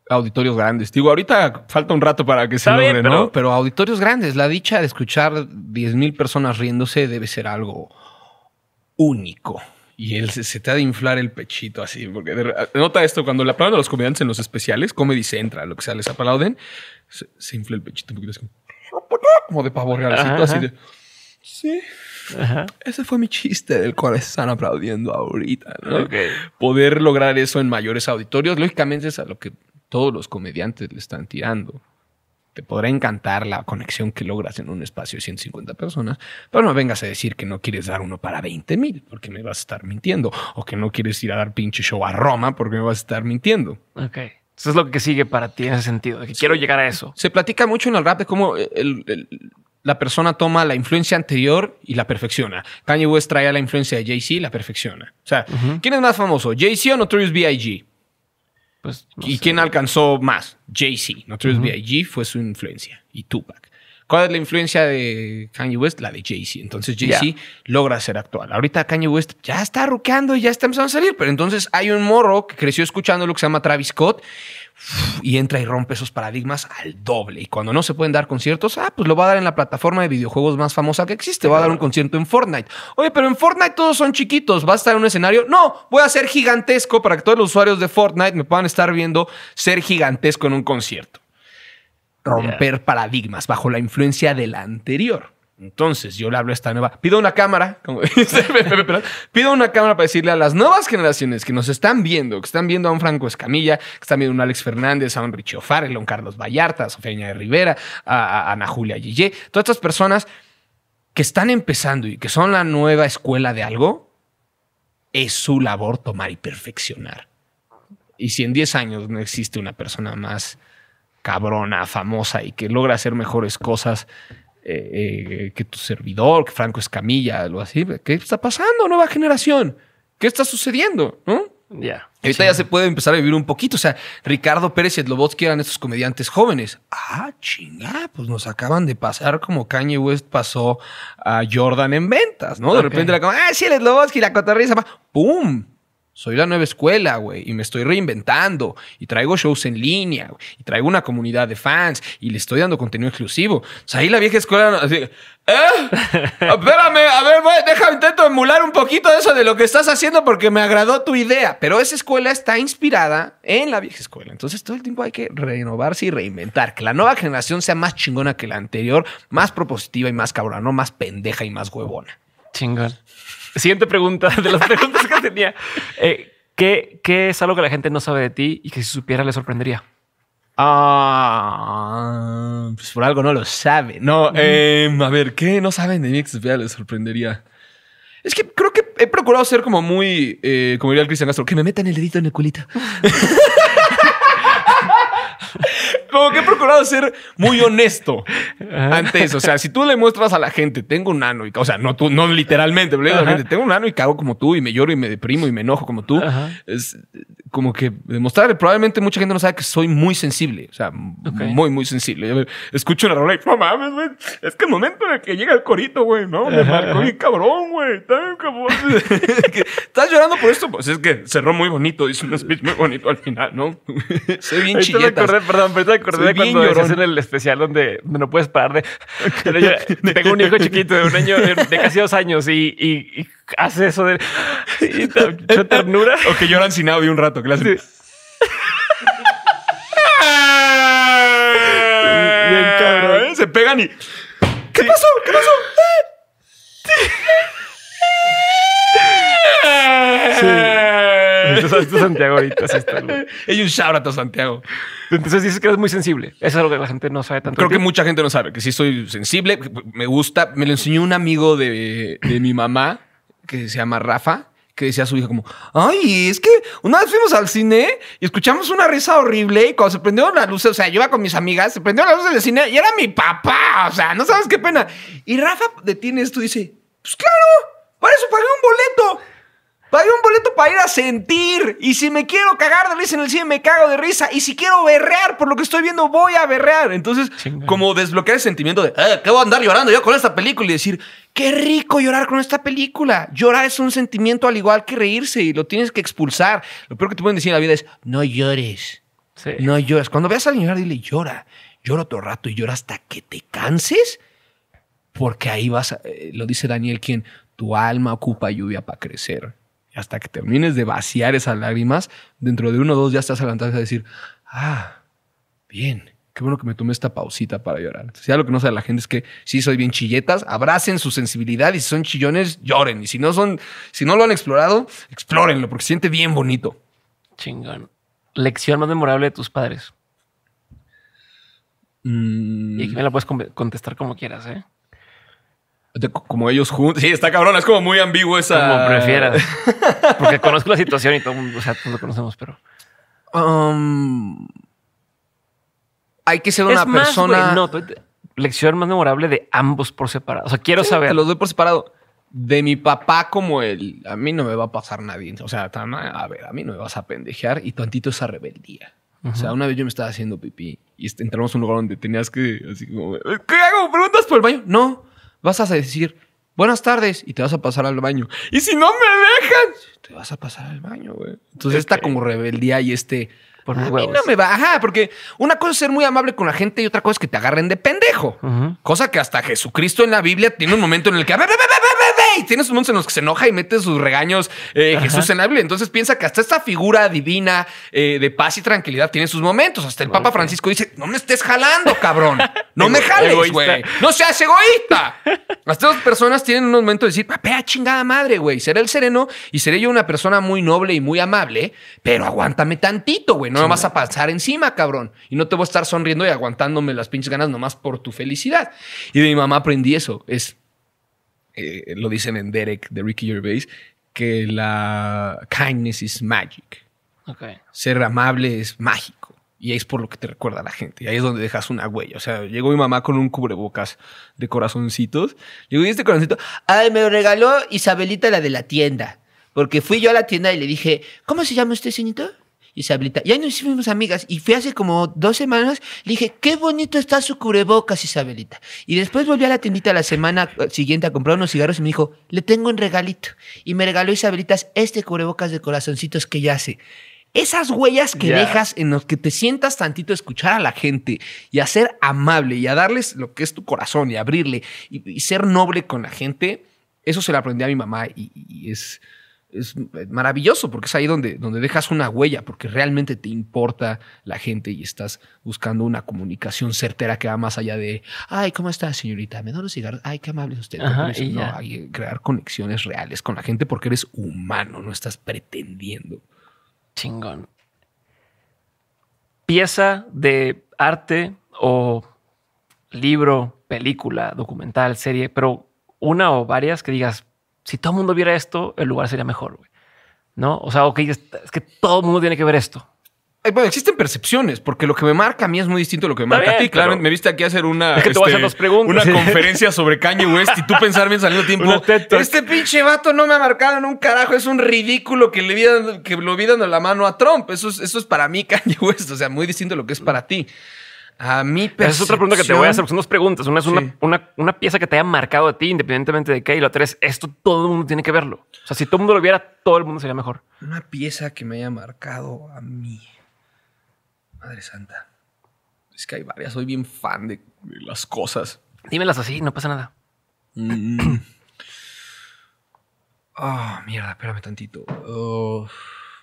Speaker 2: Auditorios grandes. Digo, ahorita falta un rato para que se logre, ¿no? Pero auditorios grandes. La dicha de escuchar mil personas riéndose debe ser algo único. Y él se, te ha de inflar el pechito así, porque nota esto, cuando le aplauden a los comediantes en los especiales, Comedy entra, lo que sea, les aplauden, se, infla el pechito un poquito así, como de pavor así de, sí, ese fue mi chiste del cual están aplaudiendo ahorita. Poder lograr eso en mayores auditorios, lógicamente es a lo que todos los comediantes le están tirando. Te podrá encantar la conexión que logras en un espacio de 150 personas, pero no vengas a decir que no quieres dar uno para 20 mil, porque me vas a estar mintiendo, o que no quieres ir a dar pinche show a Roma, porque me vas a estar mintiendo. Ok. Eso es lo que sigue para ti en ese sentido, que
Speaker 1: quiero llegar a eso.
Speaker 2: Se platica mucho en el rap de cómo el, la persona toma la influencia anterior y la perfecciona. Kanye West trae la influencia de Jay-Z y la perfecciona. O sea, ¿quién es más famoso? ¿Jay-Z o Notorious B.I.G.? Pues, ¿Y quién alcanzó más? Jay-Z. Notorious B.I.G. fue su influencia. Y Tupac. ¿Cuál es la influencia de Kanye West? La de Jay-Z. Entonces Jay-Z logra ser actual. Ahorita Kanye West ya está ruqueando y ya está empezando a salir, pero entonces hay un morro que creció escuchando lo que se llama Travis Scott y entra y rompe esos paradigmas al doble. Y cuando no se pueden dar conciertos, ah, pues lo va a dar en la plataforma de videojuegos más famosa que existe. Va a dar un concierto en Fortnite. Oye, pero en Fortnite todos son chiquitos. ¿Va a estar en un escenario? No, voy a ser gigantesco para que todos los usuarios de Fortnite me puedan estar viendo ser gigantesco en un concierto. Romper paradigmas bajo la influencia del anterior. Entonces yo le hablo a esta nueva, pido una cámara, [LAUGHS] pido una cámara para decirle a las nuevas generaciones que nos están viendo, que están viendo a un Franco Escamilla, que están viendo a un Alex Fernández, a un Richo O'Farrell, a un Carlos Vallarta, a Sofía de Rivera, a, Ana Julia Gillé, todas estas personas que están empezando y que son la nueva escuela de algo, es su labor tomar y perfeccionar. Y si en 10 años no existe una persona más cabrona, famosa y que logra hacer mejores cosas eh, eh, que tu servidor, que Franco Escamilla, algo así. ¿Qué está pasando, nueva generación? ¿Qué está sucediendo? ¿No? Ya. Ahorita ya se puede empezar a vivir un poquito. O sea, Ricardo Pérez y Loboski eran estos comediantes jóvenes. Ah, chingada, pues nos acaban de pasar como Kanye West pasó a Jordan en ventas, ¿no? De repente la como, ah, sí, el Edlobotsky, la va ¡pum! Soy la nueva escuela, güey, y me estoy reinventando, y traigo shows en línea, y traigo una comunidad de fans, y le estoy dando contenido exclusivo. O sea, ahí la vieja escuela, ¿eh? [LAUGHS] Espérame, a ver, güey, déjame intento emular un poquito de eso de lo que estás haciendo porque me agradó tu idea. Pero esa escuela está inspirada en la vieja escuela. Entonces, todo el tiempo hay que renovarse y reinventar. Que la nueva generación sea más chingona que la anterior, más propositiva y más cabrona, no más pendeja y más huevona. Chingón. Siguiente pregunta [LAUGHS] de las preguntas que tenía. Eh, ¿qué, ¿qué, es algo que
Speaker 1: la gente no sabe de ti y que si supiera le sorprendería?
Speaker 2: Ah, pues por algo no lo sabe. No, em, a ver, ¿qué no saben de mí que si supiera les sorprendería? Es que creo que he procurado ser como muy, eh, como diría el Cristian Castro, que me metan el dedito en el culito. [LAUGHS] como que he procurado ser muy honesto antes O sea, si tú le muestras a la gente, tengo un ano, y, o sea, no tú, no literalmente, pero la gente, tengo un ano y cago como tú, y me lloro y me deprimo y me enojo como tú, es como que demostrarle. Probablemente mucha gente no sabe que soy muy sensible, o sea, muy, muy sensible. Escucho una rola y no mames, güey, es que el momento en que llega el corito, güey, no, me marcó cabrón, güey, [LAUGHS] Estás llorando por esto, pues es que cerró muy bonito, hizo un speech muy bonito al final, ¿no? soy [LAUGHS] bien Perdón, acordé de cuando decías en el especial
Speaker 1: donde no puedes parar de. [LAUGHS] tengo un hijo chiquito de un año, de casi dos años y, hace eso de. ternura. [LAUGHS] O que lloran sin audio un rato, clase.
Speaker 2: [LAUGHS] Se pegan y. ¿Qué pasó? ¿Qué pasó?
Speaker 1: sí.
Speaker 2: Entonces, Santiago [LAUGHS] un
Speaker 1: Santiago. Entonces dices que eres muy sensible. Eso es algo que la gente no sabe tanto. Creo que
Speaker 2: mucha gente no sabe que sí soy sensible. Me gusta. Me lo enseñó un amigo de, de mi mamá que se llama Rafa que decía a su hija como, ay, es que una vez fuimos al cine y escuchamos una risa horrible y cuando se prendieron las luces, o sea, yo iba con mis amigas, se prendieron las luces del cine y era mi papá, o sea, no sabes qué pena. Y Rafa detiene esto y dice, pues claro, para eso pagué un boleto. Pagué un boleto para ir a sentir. Y si me quiero cagar de risa en el cine, me cago de risa. Y si quiero berrear por lo que estoy viendo, voy a berrear. Entonces, como desbloquear el sentimiento de, eh, ¿qué voy a andar llorando yo con esta película? Y decir, qué rico llorar con esta película. Llorar es un sentimiento al igual que reírse y lo tienes que expulsar. Lo peor que te pueden decir en la vida es, no llores. No llores. Cuando veas a alguien llorar, dile, llora. Llora otro rato y llora hasta que te canses. Porque ahí vas, a, eh, lo dice Daniel, quien tu alma ocupa lluvia para crecer hasta que termines de vaciar esas lágrimas, dentro de uno o dos ya estás adelantado a decir, ah, bien, qué bueno que me tomé esta pausita para llorar. Entonces, ya lo que no sabe la gente es que si soy bien chilletas, abracen su sensibilidad y si son chillones, lloren. Y si no son, si no lo han explorado, explórenlo porque se siente bien bonito. Chingón. Lección más memorable de tus padres. Mm. Y aquí me
Speaker 1: la puedes contestar como quieras, ¿eh?
Speaker 2: como ellos juntos. Sí, está cabrón. Es como muy ambiguo esa. Como prefieras.
Speaker 1: [LAUGHS] Porque conozco la situación y todo mundo, o sea, todos lo conocemos, pero.
Speaker 2: Um, hay que ser una persona. no, lección más memorable de ambos por separado. O sea, quiero saber. Te los doy por separado. De mi papá, como el a mí no me va a pasar nadie. O sea, a ver, a mí no me vas a pendejear y tantito esa rebeldía. O sea, una vez yo me estaba haciendo pipí y entramos a un lugar donde tenías que, así como, ¿qué hago? ¿Preguntas por el baño? No vas a decir, buenas tardes, y te vas a pasar al baño. Y si no me dejan, te vas a pasar al baño, güey. Entonces está esta como rebeldía y este... Por no me va. Ajá, porque una cosa es ser muy amable con la gente y otra cosa es que te agarren de pendejo. Cosa que hasta Jesucristo en la Biblia tiene un momento en el que... A ver, ver, y tiene sus momentos en los que se enoja y mete sus regaños eh, Jesús en la Entonces piensa que hasta esta figura divina eh, de paz y tranquilidad tiene sus momentos. Hasta el Papa Francisco dice, no me estés jalando, cabrón. [LAUGHS] No me jales, güey. No seas egoísta. Hasta dos personas tienen un momento de decir, papea ah, chingada madre, güey. Seré el sereno y seré yo una persona muy noble y muy amable, pero aguántame tantito, güey. No me vas a pasar encima, cabrón. Y no te voy a estar sonriendo y aguantándome las pinches ganas nomás por tu felicidad. Y de mi mamá aprendí eso. Es eh, lo dicen en Derek de Ricky Gervais, que la kindness is magic. Ser amable es mágico. Y es por lo que te recuerda a la gente. Y ahí es donde dejas una huella. O sea, llegó mi mamá con un cubrebocas de corazoncitos. Llegó y este corazoncito, ay, me regaló Isabelita la de la tienda. Porque fui yo a la tienda y le dije, ¿cómo se llama usted, señorita? Isabelita, ya ahí nos hicimos amigas. Y fui hace como dos semanas, le dije, qué bonito está su cubrebocas, Isabelita. Y después volví a la tiendita la semana eh, siguiente a comprar unos cigarros y me dijo, le tengo un regalito. Y me regaló Isabelitas este cubrebocas de corazoncitos que ya hace. Esas huellas que dejas en los que te sientas tantito a escuchar a la gente y a ser amable y a darles lo que es tu corazón y abrirle y, ser noble con la gente, eso se lo aprendí a mi mamá y es es eh, maravilloso porque es ahí donde, donde dejas una huella, porque realmente te importa la gente y estás buscando una comunicación certera que va más allá de, ay, ¿cómo está señorita? ¿Me da los Ay, qué amable usted. hay eh, crear conexiones reales con la gente porque eres humano, no estás pretendiendo. Chingón.
Speaker 1: Pieza de arte o libro, película, documental, serie, pero una o varias que digas, si todo el mundo viera esto, el lugar sería mejor, güey. ¿No? O sea, ok, es, que todo el mundo tiene que ver esto.
Speaker 2: Eh, bueno, existen percepciones, porque lo que me marca a mí es muy distinto a lo que me marca a ti. Claro, me viste aquí hacer una, hacer este, una conferencia sobre Kanye West y tú pensar bien saliendo [LAUGHS] tiempo. Este pinche vato no me ha marcado en un carajo. Es un ridículo que le que lo vi dando la mano a Trump. Eso es, eso es para mí [LAUGHS] Kanye West. O sea, muy distinto a lo que es para ti. A mí pero. Esa es otra pregunta que te voy a hacer. Son dos preguntas. Una es
Speaker 1: una, pieza que te haya marcado a ti, independientemente de qué. Y la otra es esto todo el mundo tiene que verlo. O sea, si todo el mundo lo viera, todo el mundo sería mejor.
Speaker 2: Una pieza que me haya marcado a mí. Madre santa. Es que hay varias. Soy bien fan de, las cosas. Dímelas así, no pasa nada. Mm. Ah oh, mierda, espérame tantito.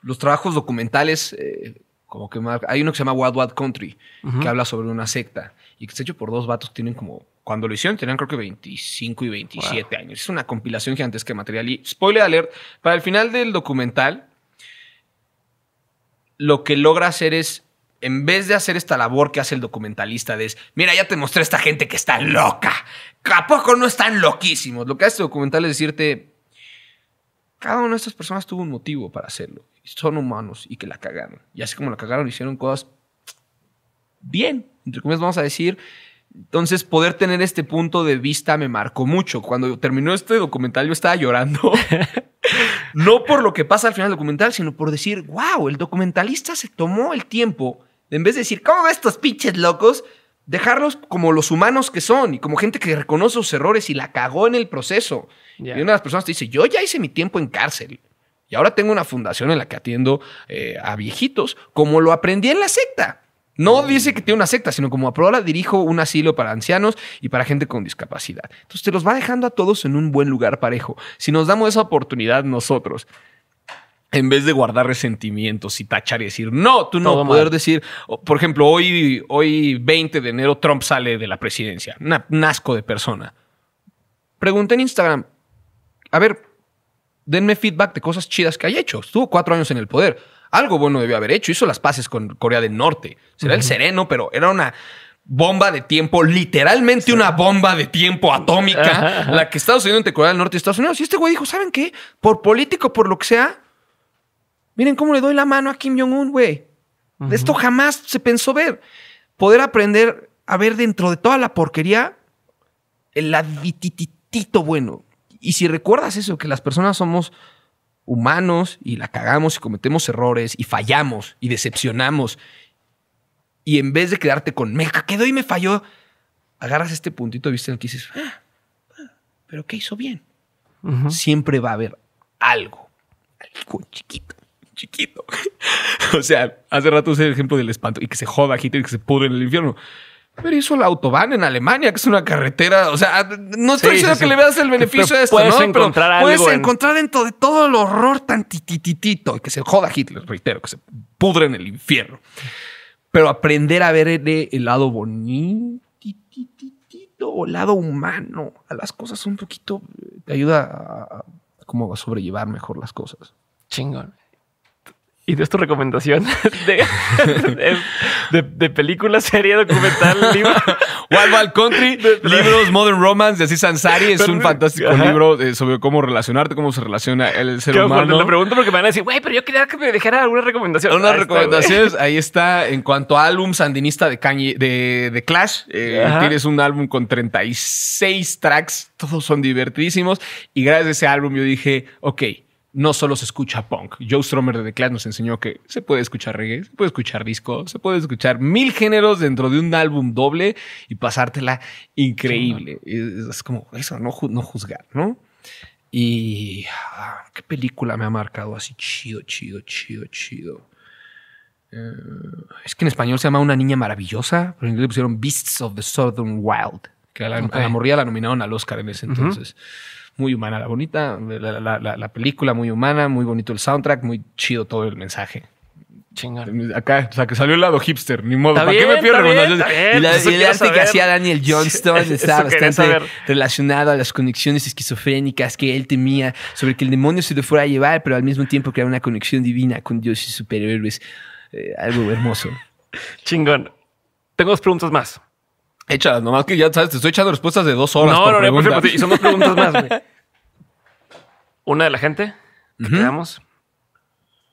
Speaker 2: los trabajos documentales eh, como que Hay uno que se llama What What Country, que habla sobre una secta y que está hecho por dos vatos, tienen como, cuando lo hicieron, tenían creo que 25 y 27 años. Es una compilación gigantesca de material. Y spoiler alert, para el final del documental, lo que logra hacer es en vez de hacer esta labor que hace el documentalista de es, mira, ya te mostré a esta gente que está loca. ¿A poco no están loquísimos? Lo que hace este documental es decirte, cada una de estas personas tuvo un motivo para hacerlo son humanos y que la cagaron. Y así como la cagaron, hicieron cosas bien, entre vamos a decir. Entonces, poder tener este punto de vista me marcó mucho. Cuando terminó este documental, yo estaba llorando. [LAUGHS] no por lo que pasa al final del documental, sino por decir, wow, el documentalista se tomó el tiempo, en vez de decir, ¿cómo va estos pinches locos? Dejarlos como los humanos que son y como gente que reconoce sus errores y la cagó en el proceso. Y una de las personas te dice, yo ya hice mi tiempo en cárcel. Y ahora tengo una fundación en la que atiendo eh, a viejitos, como lo aprendí en la secta. No dice que tiene una secta, sino como ahora dirijo un asilo para ancianos y para gente con discapacidad. Entonces te los va dejando a todos en un buen lugar parejo. Si nos damos esa oportunidad nosotros, en vez de guardar resentimientos y tachar y decir, no, tú no, a poder decir, por ejemplo, hoy, hoy 20 de enero Trump sale de la presidencia, nazco de persona. Pregunté en Instagram, a ver, denme feedback de cosas chidas que haya hecho. Estuvo cuatro años en el poder. Algo bueno debió haber hecho. Hizo las paces con Corea del Norte. Será el sereno, pero era una bomba de tiempo, literalmente una bomba de tiempo atómica, la que Estados Unidos entre Corea del Norte y Estados Unidos. Y este güey dijo, ¿saben qué? Por político, por lo que sea, miren cómo le doy la mano a Kim Jong-un, güey. Esto jamás se pensó ver. Poder aprender a ver dentro de toda la porquería el adititito bueno. Y si recuerdas eso, que las personas somos humanos y la cagamos y cometemos errores y fallamos y decepcionamos. Y en vez de quedarte con me quedó y me falló, agarras este puntito viste vista en que dices, ah, pero ¿qué hizo bien? Siempre va a haber algo, algo chiquito, chiquito. [LAUGHS] o sea, hace rato usé el ejemplo del espanto y que se joda, y que se pudre en el infierno. Pero hizo la autobahn en Alemania, que es una carretera. O sea, no estoy diciendo que le veas el beneficio de a esto, puedes Encontrar Pero puedes encontrar dentro de todo el horror tan titititito y que se joda Hitler, reitero, que se pudre en el infierno. Pero aprender a ver el, lado bonito o lado humano a las cosas un poquito eh, te ayuda a, cómo como a sobrellevar mejor las cosas. Chingón y de tu recomendación [LAUGHS] de, película, serie, documental, [LAUGHS] libro. Wild Wild Country, libros Modern Romance de así Sansari. Es un fantástico libro eh, sobre cómo relacionarte, cómo se relaciona el ser humano. Lo
Speaker 1: pregunto porque me van a decir, güey, pero yo quería que me dejara alguna recomendación. Unas ah, recomendaciones,
Speaker 2: ahí está. En cuanto a álbum sandinista de, de, Clash, eh, tienes un álbum con 36 tracks, todos son divertidísimos. Y gracias a ese álbum yo dije, ok, no solo se escucha punk. Joe Stromer de The Clash nos enseñó que se puede escuchar reggae, se puede escuchar disco, se puede escuchar mil géneros dentro de un álbum doble y pasártela increíble. es, como eso, no, juzgar, ¿no? Y ah, qué película me ha marcado así chido, chido, chido, chido. Eh, es que en español se llama Una Niña Maravillosa, pero en inglés le pusieron Beasts of the Southern Wild, que a la, morría la, nominaron al Oscar en ese entonces muy humana la bonita, la, película muy humana, muy bonito el soundtrack, muy chido todo el mensaje. Chingón. Acá, o sea, que salió el lado hipster, ni modo. ¿Para qué me pierdo? y, la, que hacía Daniel Johnston [LAUGHS] estaba bastante relacionado a las conexiones esquizofrénicas que él temía sobre que el demonio se lo fuera a llevar, pero al mismo tiempo crear una conexión divina con Dios y superhéroes. Eh, algo hermoso. [LAUGHS] Chingón. Tengo dos preguntas más. Échalas, nomás que ya sabes, te estoy echando respuestas de dos horas. No, no, no, y son dos preguntas más, güey. [LAUGHS]
Speaker 1: Una de la gente que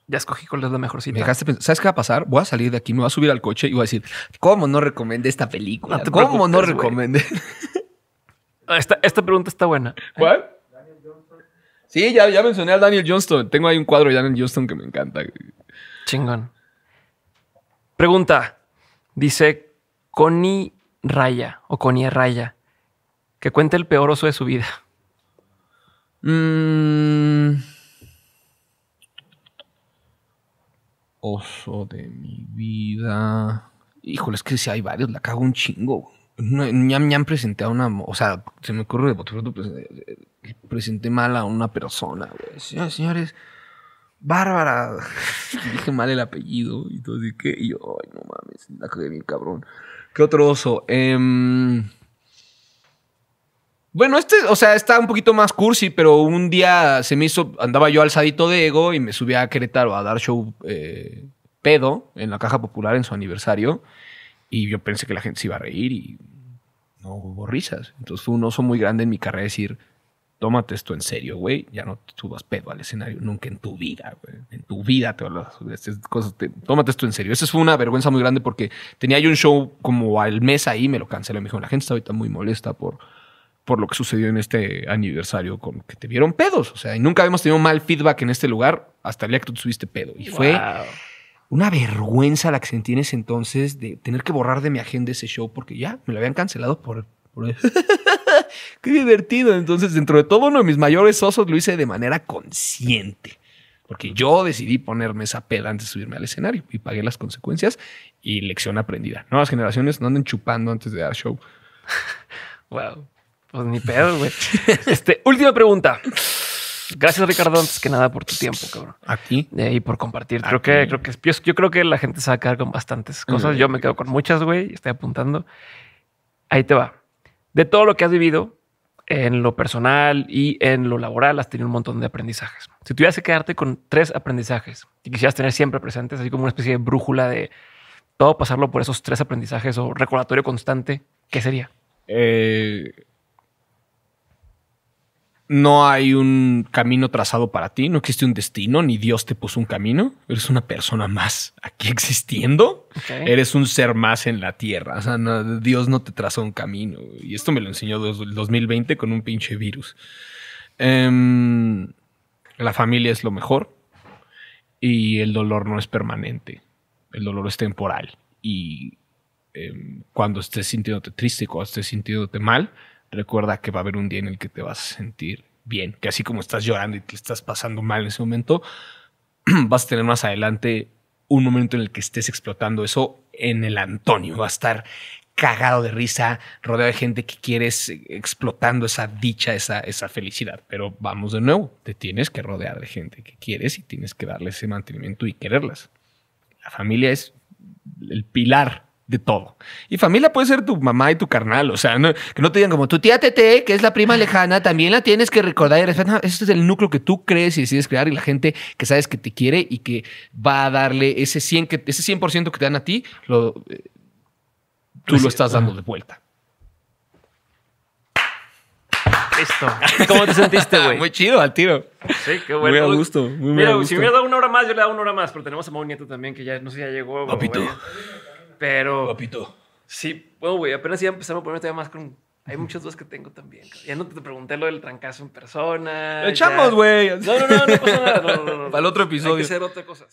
Speaker 1: Ya escogí cuál es la mejor Me
Speaker 2: dejaste ¿Sabes qué va a pasar? Voy a salir de aquí, me voy a subir al coche y voy a decir, ¿cómo no recomendé esta película? ¿Cómo no recomendé? Ah, esta, pregunta está buena. ¿Cuál? Daniel Johnston. Sí, ya, ya mencioné al Daniel Johnston. Tengo ahí un cuadro de Daniel Johnston que me encanta. Chingón. Pregunta. Dice Connie Raya o
Speaker 1: Connie Raya, que cuente el peor oso de su vida.
Speaker 2: Mm. Oso de mi vida. Híjole, es que si hay varios, la cago un chingo. ñam ya me han presentado una. O sea, se me ocurre de que pues, eh, eh, presenté mal a una persona, Señores, Bárbara. [LAUGHS] Dije mal el apellido y todo, así que. yo, ay, no mames, la cagué bien cabrón. ¿Qué otro oso? Em, bueno, este, o sea, está un poquito más cursi, pero un día se me hizo, andaba yo alzadito de ego y me subí a Querétaro a dar show eh, pedo en la Caja Popular en su aniversario. Y yo pensé que la gente se iba a reír y no hubo risas. Entonces fue un oso muy grande en mi carrera decir, tómate esto en serio, güey. Ya no te subas pedo al escenario nunca en tu vida, güey. En tu vida te vas a estas cosas. tómate esto en serio. Esa fue una vergüenza muy grande porque tenía yo un show como al mes ahí, me lo cancelé. Me dijo, la gente está ahorita muy molesta por, por lo que sucedió en este aniversario con que te vieron pedos. O sea, y nunca habíamos tenido mal feedback en este lugar hasta el día que tú te subiste pedo. Y fue una vergüenza la que sentí en ese entonces de tener que borrar de mi agenda ese show porque ya me lo habían cancelado por... por [LAUGHS] Qué divertido. Entonces, dentro de todo, uno de mis mayores osos lo hice de manera consciente. Porque yo decidí ponerme esa peda antes de subirme al escenario y pagué las consecuencias y lección aprendida. Nuevas generaciones no anden chupando antes de dar show. [LAUGHS] wow. Pues ni pedo, güey. [LAUGHS] este, última pregunta.
Speaker 1: Gracias, Ricardo, antes que nada por tu tiempo, cabrón. Aquí. Eh, y por compartir. Creo que, creo que yo, creo que la gente se va a quedar con bastantes cosas. Mm. Yo me quedo con muchas, güey. Estoy apuntando. Ahí te va de todo lo que has vivido en lo personal y en lo laboral, has tenido un montón de aprendizajes. Si tuvieras que quedarte con tres aprendizajes y quisieras tener siempre presentes, así como una especie de brújula de todo pasarlo por esos tres aprendizajes o recordatorio constante, ¿qué sería?
Speaker 2: Eh, no hay un camino trazado para ti, no existe un destino, ni Dios te puso un camino. Eres una persona más aquí existiendo. Eres un ser más en la tierra. O sea, Dios no te trazó un camino. Y esto me lo enseñó el 2020 con un pinche virus. Em, la familia es lo mejor y el dolor no es permanente. El dolor es temporal. Y em, cuando estés sintiéndote triste, cuando estés sintiéndote mal, recuerda que va a haber un día en el que te vas a sentir bien, que así como estás llorando y te estás pasando mal en ese momento, [CLEARS THROAT] vas a tener más adelante un momento en el que estés explotando eso en el Antonio, va a estar cagado de risa, rodeado de gente que quieres, explotando esa dicha, esa, esa felicidad. Pero vamos de nuevo, te tienes que rodear de gente que quieres y tienes que darle ese mantenimiento y quererlas. La familia es el pilar de todo. Y familia puede ser tu mamá y tu carnal, o sea, que no te digan como tu tía Tete, que es la prima lejana, también la tienes que recordar y respetar. es el núcleo que tú crees y decides crear y la gente que sabes que te quiere y que va a darle ese 100%, que, ese 100 que te dan a ti, lo, eh, tú pues lo estás dando de vuelta. Listo. [LAUGHS] ¿Cómo te sentiste, güey? muy chido, al tiro.
Speaker 1: Sí, qué bueno. Muy a gusto. Muy Mira, si me hubiera dado una hora más, yo le dado una hora más, pero tenemos a Mau Nieto también, que ya no sé si ya llegó. Papito. Pero. Papito. Sí, bueno, güey, apenas iba empezamos a ponerme todavía más con. Hay muchas dudas que tengo también. Ya no te pregunté lo del trancazo en persona. Lo echamos, güey. No, no, no, no pasa nada. Para [LAUGHS] el otro episodio. Hay que hacer otra cosa.